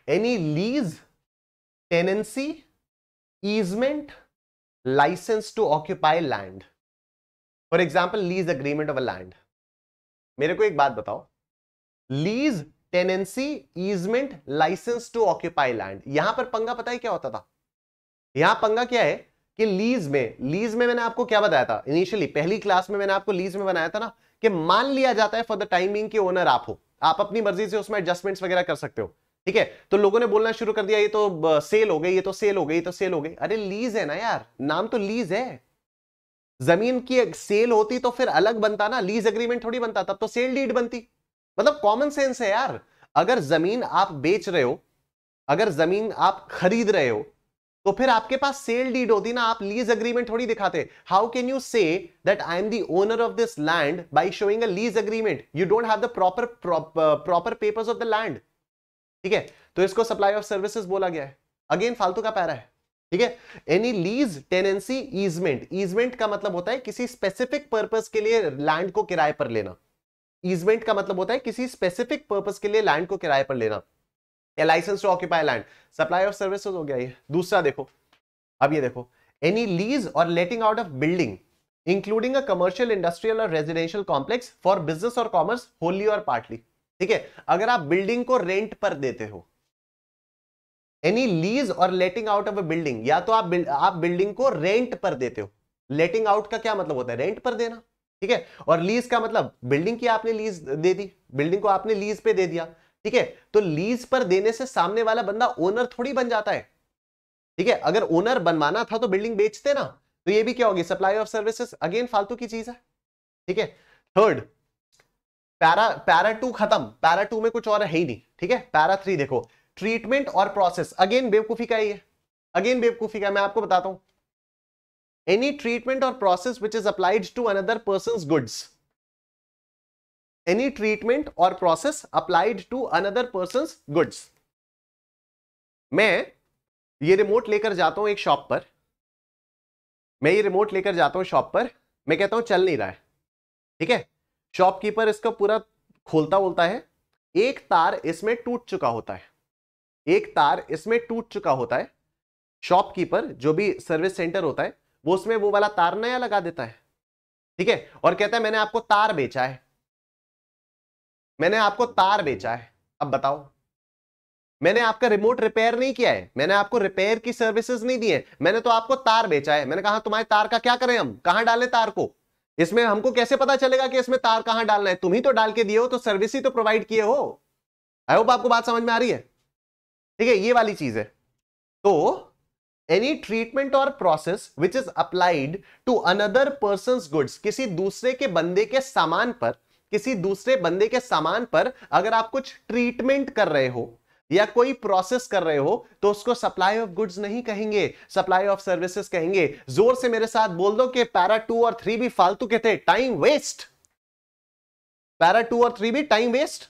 any lease, tenancy, easement, license to occupy land. For example, lease agreement of a land. मेरे को एक बात बताओ lease tenancy easement licence to occupy land यहां पर पंगा पता ही क्या होता था यहां पंगा क्या है कि लीज में लीज में मैंने आपको क्या बताया था इनिशियली पहली क्लास में मैंने आपको लीज में बनाया था ना कि मान लिया जाता है फॉर द टाइमिंग के ओनर आप हो आप अपनी मर्जी से उसमें एडजस्टमेंट्स वगैरह कर सकते हो ठीक है तो लोगों ने बोलना शुरू कर दिया ये तो सेल हो गई ये तो सेल हो गई तो सेल हो गई अरे लीज है ना यार नाम तो लीज है जमीन की सेल होती तो फिर अलग बनता ना लीज एग्रीमेंट थोड़ी बनता तब तो सेल डीड बनती मतलब कॉमन सेंस है यार अगर जमीन आप बेच रहे हो अगर जमीन आप खरीद रहे हो तो फिर आपके पास सेल डीड होती ना आप लीज एग्रीमेंट थोड़ी दिखाते how can you say that I am the owner of this land by showing a lease agreement you don't have the proper proper papers of the land ठीक है तो इसको supply of services बोला गया है again फालतू का para है ठीक है any lease tenancy easement easement का मतलब होता है किसी स्पेसिफिक पर्पज के लिए लैंड को किराए पर लेना ईजमेंट का मतलब होता है किसी स्पेसिफिक पर्पज के लिए लैंड को किराए पर लेना या licence to occupy land supply of services हो गया ये दूसरा देखो अब ये देखो एनी लीज और letting out of building including a commercial industrial और रेजिडेंशियल कॉम्प्लेक्स फॉर बिजनेस और कॉमर्स होली और पार्टली ठीक है अगर आप बिल्डिंग को रेंट पर देते हो एनी लीज और letting out of a building या तो आप बिल्ड, आप बिल्डिंग को रेंट पर देते हो लेटिंग आउट का क्या मतलब होता है रेंट पर देना ठीक है और लीज का मतलब बिल्डिंग की आपने लीज दे दी बिल्डिंग को आपने लीज पे दे दिया ठीक है तो लीज पर देने से सामने वाला बंदा ओनर थोड़ी बन जाता है ठीक है अगर ओनर बनवाना था तो बिल्डिंग बेचते ना तो ये भी क्या होगी सप्लाई ऑफ सर्विसेज अगेन फालतू की चीज है ठीक है थर्ड पैरा पैरा टू खत्म पैरा टू में कुछ और है ही नहीं ठीक है पैरा थ्री देखो ट्रीटमेंट और प्रोसेस अगेन बेवकूफी का ही है अगेन बेवकूफी का मैं आपको बताता हूं एनी ट्रीटमेंट और process which is applied to another person goods any treatment और process applied to another person goods मैं ये रिमोट लेकर जाता हूं एक शॉप पर मैं ये रिमोट लेकर जाता हूं शॉप पर मैं कहता हूं चल नहीं रहा है ठीक है शॉपकीपर इसका पूरा खोलता बोलता है एक तार इसमें टूट चुका होता है एक तार इसमें टूट चुका होता है शॉपकीपर जो भी सर्विस सेंटर होता है वो उसमें वो वाला तार नया लगा देता है ठीक है और कहता है मैंने आपको तार बेचा है मैंने आपको तार बेचा है अब बताओ मैंने आपका रिमोट रिपेयर नहीं किया है मैंने आपको रिपेयर की सर्विसेज नहीं दी है मैंने तो आपको तार बेचा है मैंने कहा तुम्हारे तार का क्या करें हम कहां डालें तार को इसमें हमको कैसे पता चलेगा कि इसमें तार कहां डालना है तुम ही तो डाल के दिए हो तो सर्विस ही तो प्रोवाइड किए हो आई होप आपको बात समझ में आ रही है ठीक है ये वाली चीज है तो एनी ट्रीटमेंट और process which is applied to another person goods किसी दूसरे के बंदे के सामान पर किसी दूसरे बंदे के सामान पर अगर आप कुछ ट्रीटमेंट कर रहे हो या कोई प्रोसेस कर रहे हो तो उसको सप्लाई ऑफ गुड्स नहीं कहेंगे सप्लाई ऑफ सर्विसेज कहेंगे जोर से मेरे साथ बोल दो कि पैरा टू और थ्री भी फालतू के थे टाइम वेस्ट पैरा टू और थ्री भी टाइम वेस्ट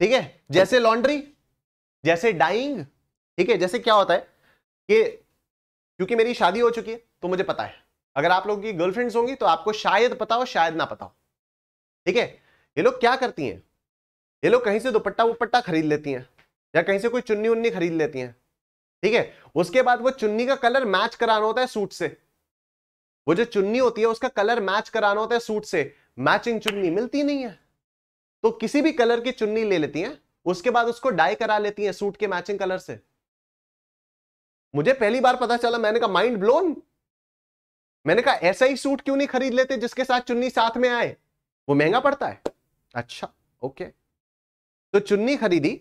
ठीक है जैसे लॉन्ड्री जैसे डाइंग ठीक है जैसे क्या होता है कि क्योंकि मेरी शादी हो चुकी है तो मुझे पता है अगर आप लोगों की गर्लफ्रेंड्स होंगी तो आपको शायद पता हो शायद ना पता हो ठीक है ये लोग क्या करती हैं ये लोग कहीं से दुपट्टा उपट्टा खरीद लेती हैं या कहीं से कोई चुन्नी उन्नी खरीद लेती हैं ठीक है उसके बाद वो चुन्नी का कलर मैच कराना होता है सूट से वो जो चुन्नी होती है उसका कलर मैच कराना होता है सूट से मैचिंग चुन्नी मिलती नहीं है तो किसी भी कलर की चुन्नी ले लेती हैं उसके बाद उसको डाई करा लेती हैं सूट के मैचिंग कलर से मुझे पहली बार पता चला मैंने कहा माइंड ब्लोन मैंने कहा ऐसा ही सूट क्यों नहीं खरीद लेते जिसके साथ चुन्नी साथ में आए वो महंगा पड़ता है अच्छा ओके तो चुन्नी खरीदी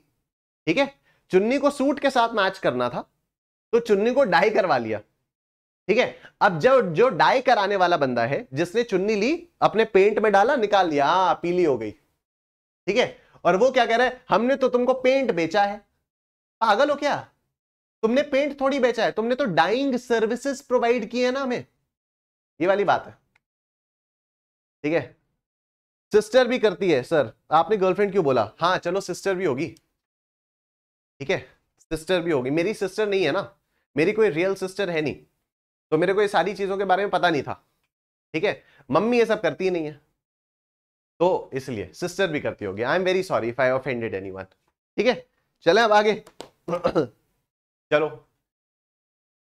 ठीक है चुन्नी को सूट के साथ मैच करना था तो चुन्नी को डाई करवा लिया ठीक है अब जो जो डाई कराने वाला बंदा है जिसने चुन्नी ली अपने पेंट में डाला निकाल लिया आ, हाँ, पीली हो गई ठीक है और वो क्या कह रहा है हमने तो तुमको पेंट बेचा है पागल हो क्या तुमने पेंट थोड़ी बेचा है तुमने तो डाइंग सर्विसेज प्रोवाइड की है ना हमें ये वाली बात है ठीक है सिस्टर भी करती है सर आपने गर्लफ्रेंड क्यों बोला हाँ चलो सिस्टर भी होगी ठीक है सिस्टर भी होगी मेरी सिस्टर नहीं है ना मेरी कोई रियल सिस्टर है नहीं तो मेरे को ये सारी चीज़ों के बारे में पता नहीं था ठीक है मम्मी ये सब करती ही नहीं है तो इसलिए सिस्टर भी करती होगी I am very sorry if I offended any ठीक है चले अब आगे चलो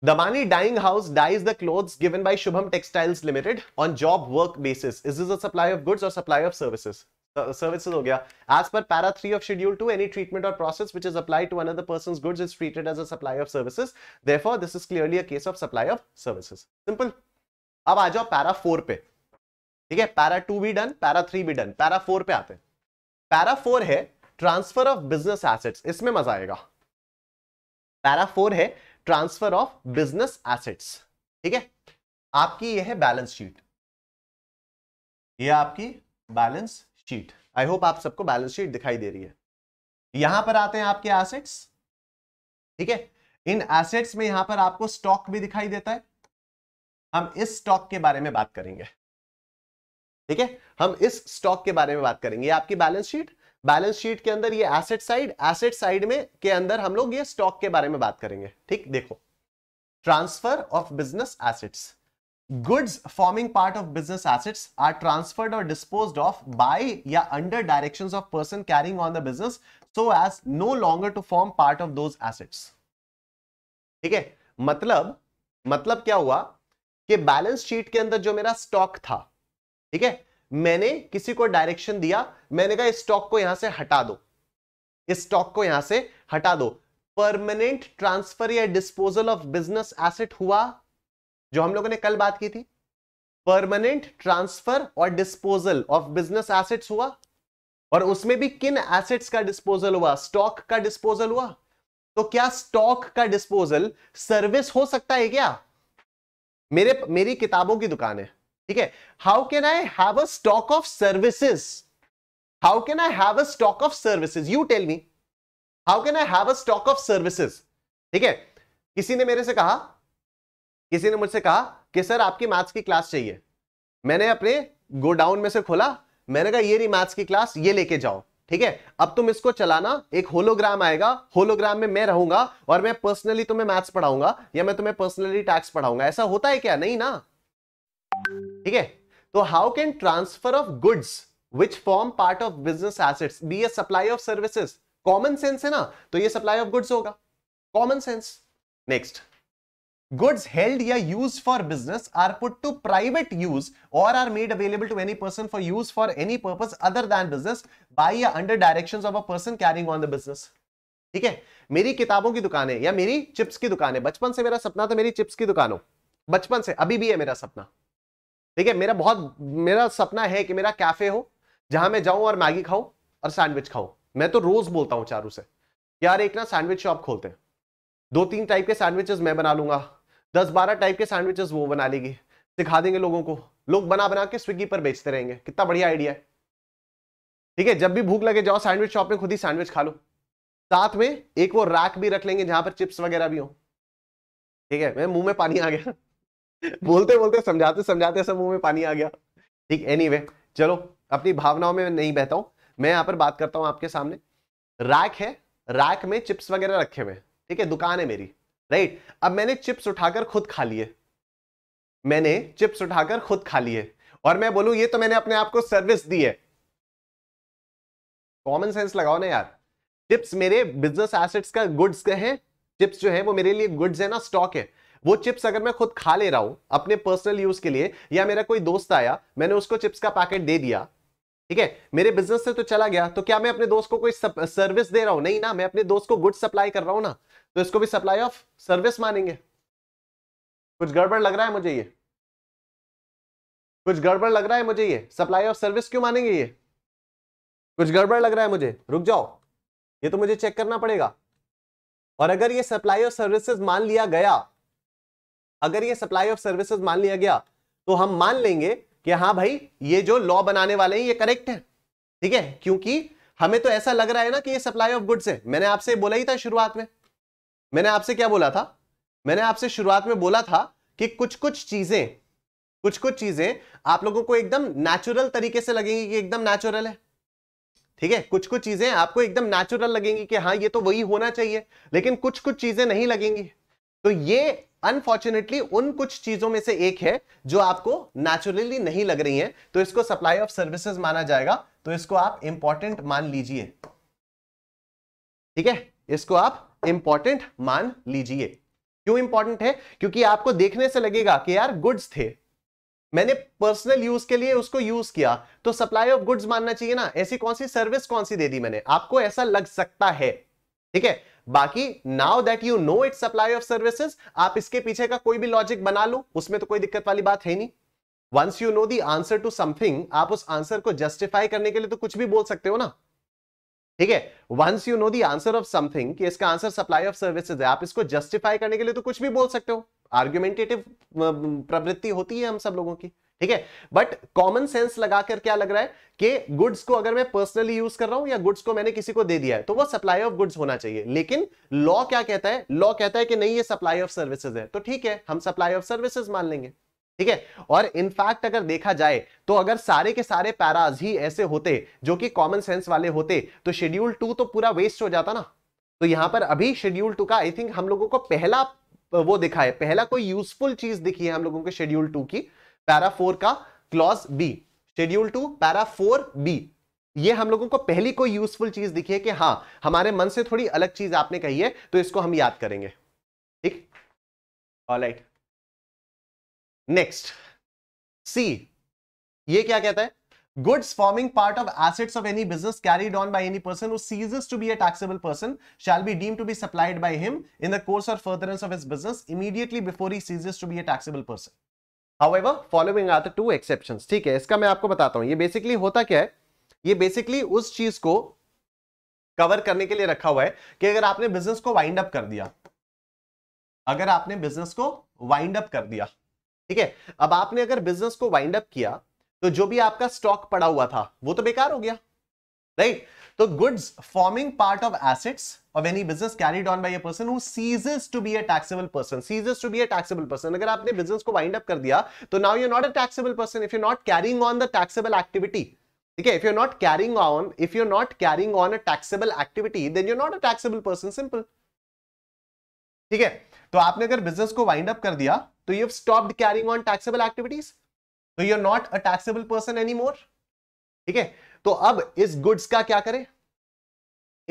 Damani Dyeing House dyes the clothes given by Shubham Textiles Limited on job work basis. Is this a supply of goods or supply of services? Uh, services ho gaya. As per para 3 of schedule 2, any treatment or process which is applied to another person's goods is treated as a supply of services. Therefore, this is clearly a case of supply of services. Simple. अब आ जाओ para four पे ठीक है para two भी done para three भी done para four पे आते हैं पैरा फोर है ट्रांसफर ऑफ बिजनेस एसेट्स इसमें मजा आएगा पैरा फोर है ट्रांसफर ऑफ बिजनेस एसेट्स ठीक है आपकी यह है बैलेंस शीट यह आपकी बैलेंस शीट आई होप आप सबको बैलेंस शीट दिखाई दे रही है यहां पर आते हैं आपके एसेट्स ठीक है इन एसेट्स में यहां पर आपको स्टॉक भी दिखाई देता है हम इस स्टॉक के बारे में बात करेंगे ठीक है हम इस स्टॉक के बारे में बात करेंगे आपकी बैलेंस शीट बैलेंस शीट के अंदर ये एसेट साइड एसेट साइड में के अंदर हम लोग ये स्टॉक के बारे में बात करेंगे ठीक देखो transfer of business assets goods forming part of business assets are transferred और डिस्पोज्ड ऑफ बाय या under directions of person carrying on the business so as no longer to form part of those assets ठीक है मतलब मतलब क्या हुआ कि balance sheet के अंदर जो मेरा स्टॉक था ठीक है मैंने किसी को डायरेक्शन दिया मैंने कहा इस स्टॉक को यहां से हटा दो इस स्टॉक को यहां से हटा दो परमानेंट ट्रांसफर या डिस्पोजल ऑफ बिजनेस एसेट हुआ जो हम लोगों ने कल बात की थी परमानेंट ट्रांसफर और डिस्पोजल ऑफ बिजनेस एसेट्स हुआ और उसमें भी किन एसेट्स का डिस्पोजल हुआ स्टॉक का डिस्पोजल हुआ तो क्या स्टॉक का डिस्पोजल सर्विस हो सकता है क्या मेरे मेरी किताबों की दुकान है ठीक है how can I have a stock of services how can I have a stock of services you tell me how can I have a stock of services ठीक है किसी ने मेरे से कहा किसी ने मुझसे कहा कि सर आपकी मैथ्स की क्लास चाहिए मैंने अपने गोडाउन में से खोला मैंने कहा ये रही मैथ्स की क्लास ये लेके जाओ ठीक है अब तुम इसको चलाना एक होलोग्राम आएगा होलोग्राम में मैं रहूंगा और मैं पर्सनली तुम्हें मैथ्स पढ़ाऊंगा या मैं तुम्हें पर्सनली टैक्स पढ़ाऊंगा ऐसा होता है क्या नहीं ना ठीक है तो how can transfer of goods which form part of business assets be a supply of services common sense है ना तो ये सप्लाई ऑफ गुड्स होगा common sense next goods held या use for business are put to private use और are made available to any person for use for any purpose other than business by under direction of a person carrying on the business ठीक है मेरी किताबों की दुकान है या मेरी चिप्स की दुकान है बचपन से मेरा सपना था मेरी चिप्स की दुकान हो बचपन से अभी भी है मेरा सपना ठीक है मेरा बहुत मेरा सपना है कि मेरा कैफे हो जहां मैं जाऊं और मैगी खाऊं और सैंडविच खाऊं मैं तो रोज बोलता हूं चारू से यार एक ना सैंडविच शॉप खोलते हैं दो तीन टाइप के सैंडविचेस मैं बना लूंगा दस बारह टाइप के सैंडविचेस वो बना लेगी सिखा देंगे लोगों को लोग बना बना के स्विगी पर बेचते रहेंगे कितना बढ़िया आइडिया है ठीक है जब भी भूख लगे जाओ सैंडविच शॉप में खुद ही सैंडविच खा लो साथ में एक वो रैक भी रख लेंगे जहां पर चिप्स वगैरह भी हो ठीक है मैं मुंह में पानी आ गया बोलते बोलते समझाते समझाते सब मुंह में पानी आ गया ठीक एनी anyway, चलो अपनी भावनाओं में नहीं बहता हूं मैं यहाँ पर बात करता हूँ आपके सामने रैक है रैक में चिप्स वगैरह रखे हुए ठीक है दुकान है मेरी राइट अब मैंने चिप्स उठाकर खुद खा लिए मैंने चिप्स उठाकर खुद खा लिए और मैं बोलू ये तो मैंने अपने आप को सर्विस दी है कॉमन सेंस लगाओ ना यार चिप्स मेरे बिजनेस एसेट्स का गुड्स का है चिप्स जो है वो मेरे लिए गुड्स है ना स्टॉक है वो चिप्स अगर मैं खुद खा ले रहा हूं अपने पर्सनल यूज के लिए या मेरा कोई दोस्त आया मैंने उसको चिप्स का पैकेट दे दिया ठीक है मेरे बिजनेस से तो चला गया तो क्या मैं अपने दोस्त को कोई सर्विस दे रहा हूं नहीं ना मैं अपने दोस्त को गुड सप्लाई कर रहा हूं ना तो इसको भी सप्लाई ऑफ सर्विस मानेंगे कुछ गड़बड़ लग रहा है मुझे ये कुछ गड़बड़ लग रहा है मुझे ये सप्लाई ऑफ सर्विस क्यों मानेंगे ये कुछ गड़बड़ लग रहा है मुझे रुक जाओ ये तो मुझे चेक करना पड़ेगा और अगर ये सप्लाई ऑफ सर्विसेज मान लिया गया अगर ये सप्लाई ऑफ सर्विसेज मान लिया गया तो हम मान लेंगे कि हाँ भाई ये जो लॉ बनाने वाले हैं ये करेक्ट है ठीक है क्योंकि हमें तो ऐसा लग रहा है ना कि ये सप्लाई ऑफ गुड्स है मैंने आपसे बोला ही था शुरुआत में मैंने आपसे क्या बोला था मैंने आपसे शुरुआत में बोला था कि कुछ कुछ चीजें कुछ कुछ चीजें आप लोगों को एकदम नेचुरल तरीके से लगेंगी कि एकदम नेचुरल है ठीक है कुछ कुछ चीजें आपको एकदम नेचुरल लगेंगी कि हाँ ये तो वही होना चाहिए लेकिन कुछ कुछ चीजें नहीं लगेंगी तो ये अनफॉर्चुनेटली उन कुछ चीजों में से एक है जो आपको नेचुरली नहीं लग रही है तो इसको सप्लाई ऑफ सर्विसेज माना जाएगा तो इसको आप इंपॉर्टेंट मान लीजिए ठीक है इसको आप इंपॉर्टेंट मान लीजिए क्यों इंपॉर्टेंट है क्योंकि आपको देखने से लगेगा कि यार गुड्स थे मैंने पर्सनल यूज के लिए उसको यूज किया तो सप्लाई ऑफ गुड्स मानना चाहिए ना ऐसी कौन सी सर्विस कौन सी दे दी मैंने आपको ऐसा लग सकता है ठीक है बाकी now that you know it supply of services आप इसके पीछे का कोई भी लॉजिक बना लो उसमें तो कोई दिक्कत वाली बात है नहीं once you know the answer to something आप उस आंसर को जस्टिफाई करने के लिए तो कुछ भी बोल सकते हो ना ठीक है once you know the answer of something कि इसका आंसर सप्लाई ऑफ सर्विसेज है आप इसको जस्टिफाई करने के लिए तो कुछ भी बोल सकते हो आर्ग्यूमेंटेटिव प्रवृत्ति होती है हम सब लोगों की ठीक है बट कॉमन सेंस लगाकर क्या लग रहा है कि गुड्स को अगर मैं पर्सनली यूज कर रहा हूं या गुड्स को मैंने किसी को दे दिया है तो वो सप्लाई ऑफ गुड्स होना चाहिए लेकिन लॉ क्या कहता है लॉ कहता है कि नहीं ये सप्लाई ऑफ सर्विसेज है तो ठीक है हम सप्लाई ऑफ सर्विसेज मान लेंगे ठीक है और इनफैक्ट अगर देखा जाए तो अगर सारे के सारे पैराज ही ऐसे होते जो कि कॉमन सेंस वाले होते तो शेड्यूल टू तो पूरा वेस्ट हो जाता ना तो यहां पर अभी शेड्यूल टू का आई थिंक हम लोगों को पहला वो दिखा है पहला कोई यूजफुल चीज दिखी है हम लोगों के शेड्यूल टू की पैरा फोर का clause B schedule two para four B ये हम लोगों को पहली कोई यूजफुल चीज दिखी है कि हाँ हमारे मन से थोड़ी अलग चीज आपने कही है तो इसको हम याद करेंगे ठीक ऑलराइट नेक्स्ट सी ये क्या कहता है goods forming part of assets of any business carried on by any person ceases to be a taxable person shall be deem to be supplied by him in the course of furtherance of his business immediately before he ceases to be a taxable person However, following are the two exception ठीक है इसका मैं आपको बताता हूं ये basically होता क्या है ये बेसिकली उस चीज को कवर करने के लिए रखा हुआ है कि अगर आपने बिजनेस को वाइंड अप कर दिया अगर आपने बिजनेस को वाइंड अप कर दिया ठीक है अब आपने अगर बिजनेस को वाइंड अप किया तो जो भी आपका स्टॉक पड़ा हुआ था वो तो बेकार हो गया right? So goods forming part of assets of any business carried on by a person who ceases to be a taxable person, ceases to be a taxable person. अगर आपने business को wind up कर दिया, तो now you're not a taxable person if you're not carrying on the taxable activity. ठीक है, if you're not carrying on, if you're not carrying on a taxable activity, then you're not a taxable person. Simple. ठीक है, तो आपने अगर business को wind up कर दिया, तो you've stopped carrying on taxable activities. So you're not a taxable person anymore. ठीक है तो अब इस गुड्स का क्या करें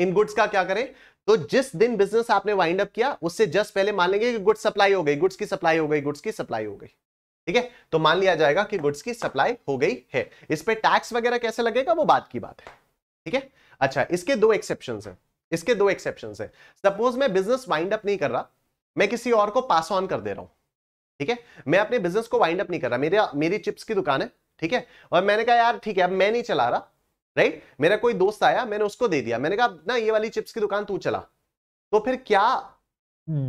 इन गुड्स का क्या करें तो जिस दिन बिजनेस आपने वाइंड अप किया उससे जस्ट पहले मान लेंगे कि गुड्स सप्लाई हो गई गुड्स की सप्लाई हो गई गुड्स की सप्लाई हो गई ठीक है तो मान लिया जाएगा कि गुड्स की सप्लाई हो गई है इस पर टैक्स वगैरह कैसे लगेगा वो बात की बात है ठीक है अच्छा इसके दो एक्सेप्शन है इसके दो एक्सेप्शन है सपोज मैं बिजनेस वाइंड अप नहीं कर रहा मैं किसी और को पास ऑन कर दे रहा हूं ठीक है मैं अपने बिजनेस को वाइंड अप नहीं कर रहा मेरे मेरी चिप्स की दुकान है ठीक है और मैंने कहा यार ठीक है अब मैं नहीं चला रहा राइट मेरा कोई दोस्त आया मैंने उसको दे दिया मैंने कहा ना ये वाली चिप्स की दुकान तू चला तो फिर क्या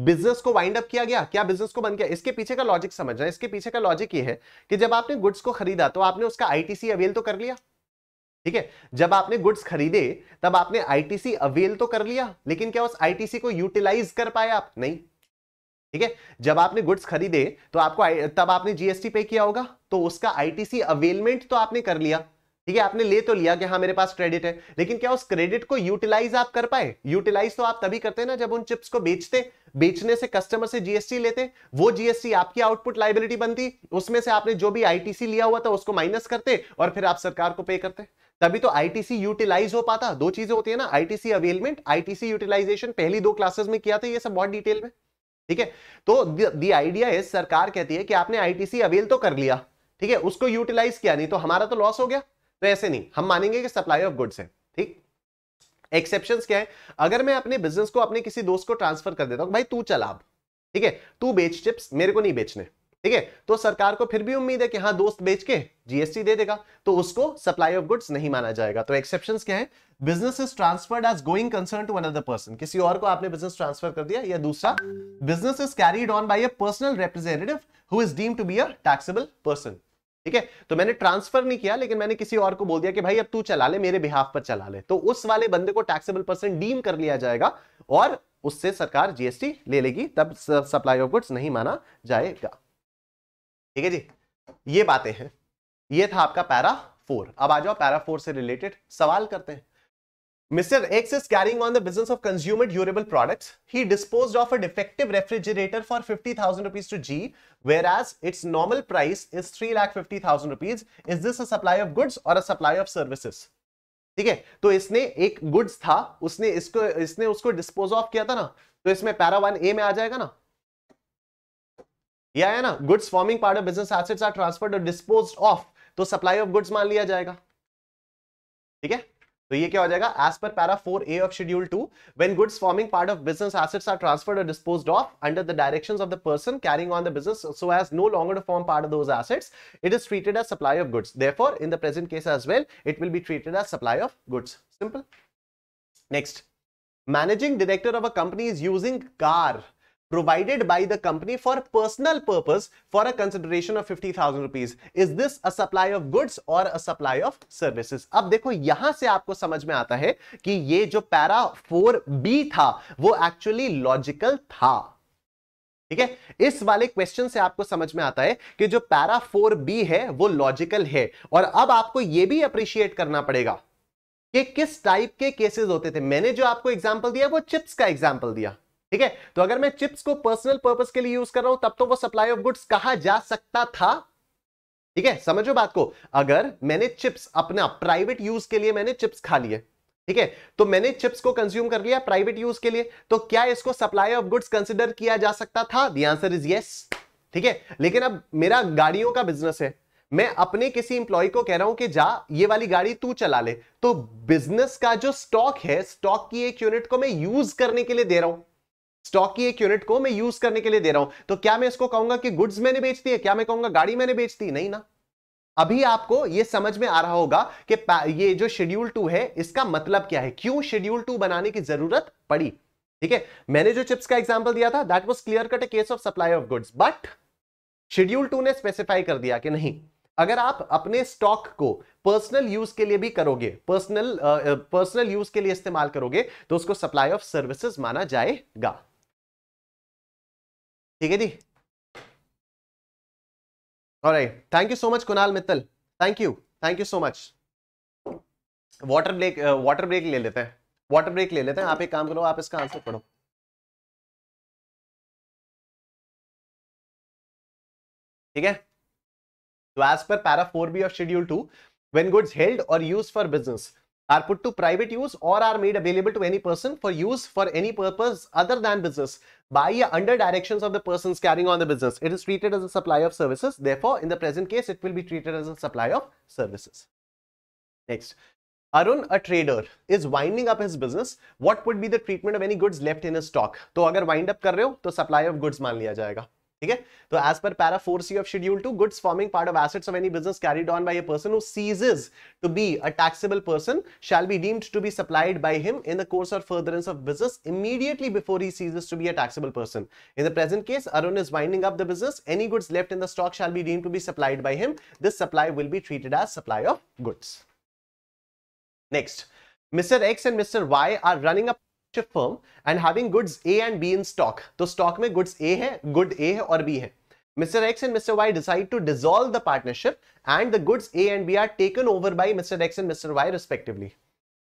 बिजनेस को वाइंड अप किया गया क्या बिजनेस को बंद किया इसके पीछे का लॉजिक समझना इसके पीछे का लॉजिक ये है कि जब आपने गुड्स को खरीदा तो आपने उसका आईटीसी अवेल तो कर लिया ठीक है जब आपने गुड्स खरीदे तब आपने आईटीसी अवेल तो कर लिया लेकिन क्या उस आईटीसी को यूटिलाइज कर पाए आप नहीं ठीक है जब आपने गुड्स खरीदे तो आपको तब आपने जीएसटी पे किया होगा तो उसका आईटीसी अवेलमेंट तो आपने कर लिया ठीक है आपने ले तो लिया कि हाँ मेरे पास क्रेडिट है लेकिन क्या उस क्रेडिट को यूटिलाइज आप कर पाए यूटिलाइज तो आप तभी करते ना जब उन चिप्स को बेचते बेचने से कस्टमर से जीएसटी लेते वो जीएसटी आपकी आउटपुट लाइबिलिटी बनती उसमें से आपने जो भी आईटीसी लिया हुआ था उसको माइनस करते और फिर आप सरकार को पे करते तभी तो आईटीसी यूटिलाइज हो पाता दो चीजें होती है ना आईटीसी अवेलमेंट आईटीसी यूटिलाइजेशन पहली दो क्लासेस में किया था ये सब बहुत डिटेल में ठीक है तो दी आइडिया है सरकार कहती है कि आपने आईटीसी अवेल तो कर लिया ठीक है उसको यूटिलाइज किया नहीं तो हमारा तो लॉस हो गया तो ऐसे नहीं हम मानेंगे कि सप्लाई ऑफ गुड्स है ठीक एक्सेप्शन क्या है अगर मैं अपने बिजनेस को अपने किसी दोस्त को ट्रांसफर कर देता हूं भाई तू चला ठीक है तू बेच चिप्स मेरे को नहीं बेचने ठीक है तो सरकार को फिर भी उम्मीद है कि हाँ दोस्त बेच के जीएसटी दे देगा तो उसको सप्लाई ऑफ गुड्स नहीं माना जाएगा तो एक्सेप्शन क्या है business is transferred as going concern to another person किसी और को आपने बिजनेस ट्रांसफर कर दिया या दूसरा business is carried on by a personal representative who is deem to be a taxable person ठीक है तो मैंने ट्रांसफर नहीं किया लेकिन मैंने किसी और को बोल दिया कि भाई अब तू चला ले मेरे बिहाफ पर चला ले तो उस वाले बंदे को टैक्सेबल पर्सन डीम कर लिया जाएगा और उससे सरकार जीएसटी ले लेगी तब सप्लाई ऑफ गुड्स नहीं माना जाएगा ठीक है जी ये बातें हैं ये था आपका पैरा फोर अब आ जाओ पैरा फोर से रिलेटेड सवाल करते हैं Mr. X is carrying on the business of consumer durable products. He disposed of a defective refrigerator for 50,000 rupees to G, whereas its normal price is lakh 3,50,000 rupees. Is this a supply of goods or a supply of services? ठीक है तो इसने एक goods था उसने इसको इसने उसको डिस्पोज ऑफ किया था ना तो इसमें पैरा वन ए में आ जाएगा ना यह आया ना goods forming part of business assets are transferred और डिस्पोज ऑफ तो सप्लाई ऑफ गुड्स मान लिया जाएगा ठीक है तो ये क्या हो जाएगा as per para four A of schedule two when goods forming part of business assets are transferred dispose of under the direction of the person carrying on the business so as no longer to form part of those assets it is treated as supply of goods there in the present case as well it will be treated as supply of goods simple next managing director of a company is using car provided by the company for personal purpose for a consideration of 50,000 rupees. Is this a supply of goods or a supply of services? अब देखो यहां से आपको समझ में आता है कि ये जो पैरा 4b था वो actually logical था ठीक है इस वाले क्वेश्चन से आपको समझ में आता है कि जो पैरा फोर बी है वो लॉजिकल है और अब आपको ये भी अप्रिशिएट करना पड़ेगा कि किस टाइप के केसेस होते थे मैंने जो आपको एग्जांपल दिया वो चिप्स का एग्जांपल दिया ठीक है तो अगर मैं चिप्स को पर्सनल पर्पज के लिए यूज कर रहा हूं तब तो वो सप्लाई ऑफ गुड्स कहा जा सकता था ठीक है समझो बात को अगर मैंने चिप्स अपना प्राइवेट यूज के लिए मैंने चिप्स खा लिए ठीक है तो मैंने चिप्स को कंज्यूम कर लिया प्राइवेट यूज के लिए तो क्या इसको सप्लाई ऑफ गुड्स कंसिडर किया जा सकता था दी आंसर इज यस ठीक है लेकिन अब मेरा गाड़ियों का बिजनेस है मैं अपने किसी इंप्लॉय को कह रहा हूं कि जा ये वाली गाड़ी तू चला ले तो बिजनेस का जो स्टॉक है स्टॉक की एक यूनिट को मैं यूज करने के लिए दे रहा हूं स्टॉक की एक यूनिट को मैं यूज करने के लिए दे रहा हूं तो क्या मैं इसको कहूंगा कि गुड्स मैंने बेचती है क्या मैं कहूंगा गाड़ी मैंने बेचती नहीं ना अभी आपको यह समझ में आ रहा होगा कि ये जो शेड्यूल टू है इसका मतलब क्या है क्यों शेड्यूल टू बनाने की जरूरत पड़ी ठीक है मैंने जो चिप्स का एग्जाम्पल दिया था that was clear cut a case of supply of goods but schedule two ने स्पेसिफाई कर दिया कि नहीं अगर आप अपने स्टॉक को पर्सनल यूज के लिए भी करोगे पर्सनल पर्सनल यूज के लिए इस्तेमाल करोगे तो उसको सप्लाई ऑफ सर्विसेज माना जाएगा ठीक है जी और thank you so much Kunal Mittal thank you thank you so much water break water break ले लेते हैं वाटर ब्रेक ले लेते हैं आप एक काम करो आप इसका आंसर पढ़ो ठीक है तो as per para four B of schedule two when goods held और use for business are put to private use or are made available to any person for use for any purpose other than business by or under directions of the persons carrying on the business. It is treated as a supply of services. Therefore, in the present case, it will be treated as a supply of services. Next, Arun, a trader, is winding up his business. What would be the treatment of any goods left in his stock? तो अगर wind up कर रहे supply of goods will be ठीक है तो as per para four C of schedule two goods forming part of assets of any business carried on by a person who ceases to be a taxable person shall be deemed to be supplied by him in the course और furtherance of business immediately before he ceases to be a taxable person in the present case Arun is winding up the business any goods left in the stock shell be deemed to be supplied by him this supply will be treated as supply of goods next Mr. X and Mr. Y are running a ship firm and having goods A and B in stock तो stock में goods A है good ए है और B है Mr. X and Mr. Y decide to dissolve the partnership and the goods A and B are taken over by Mr. X and Mr. Y respectively.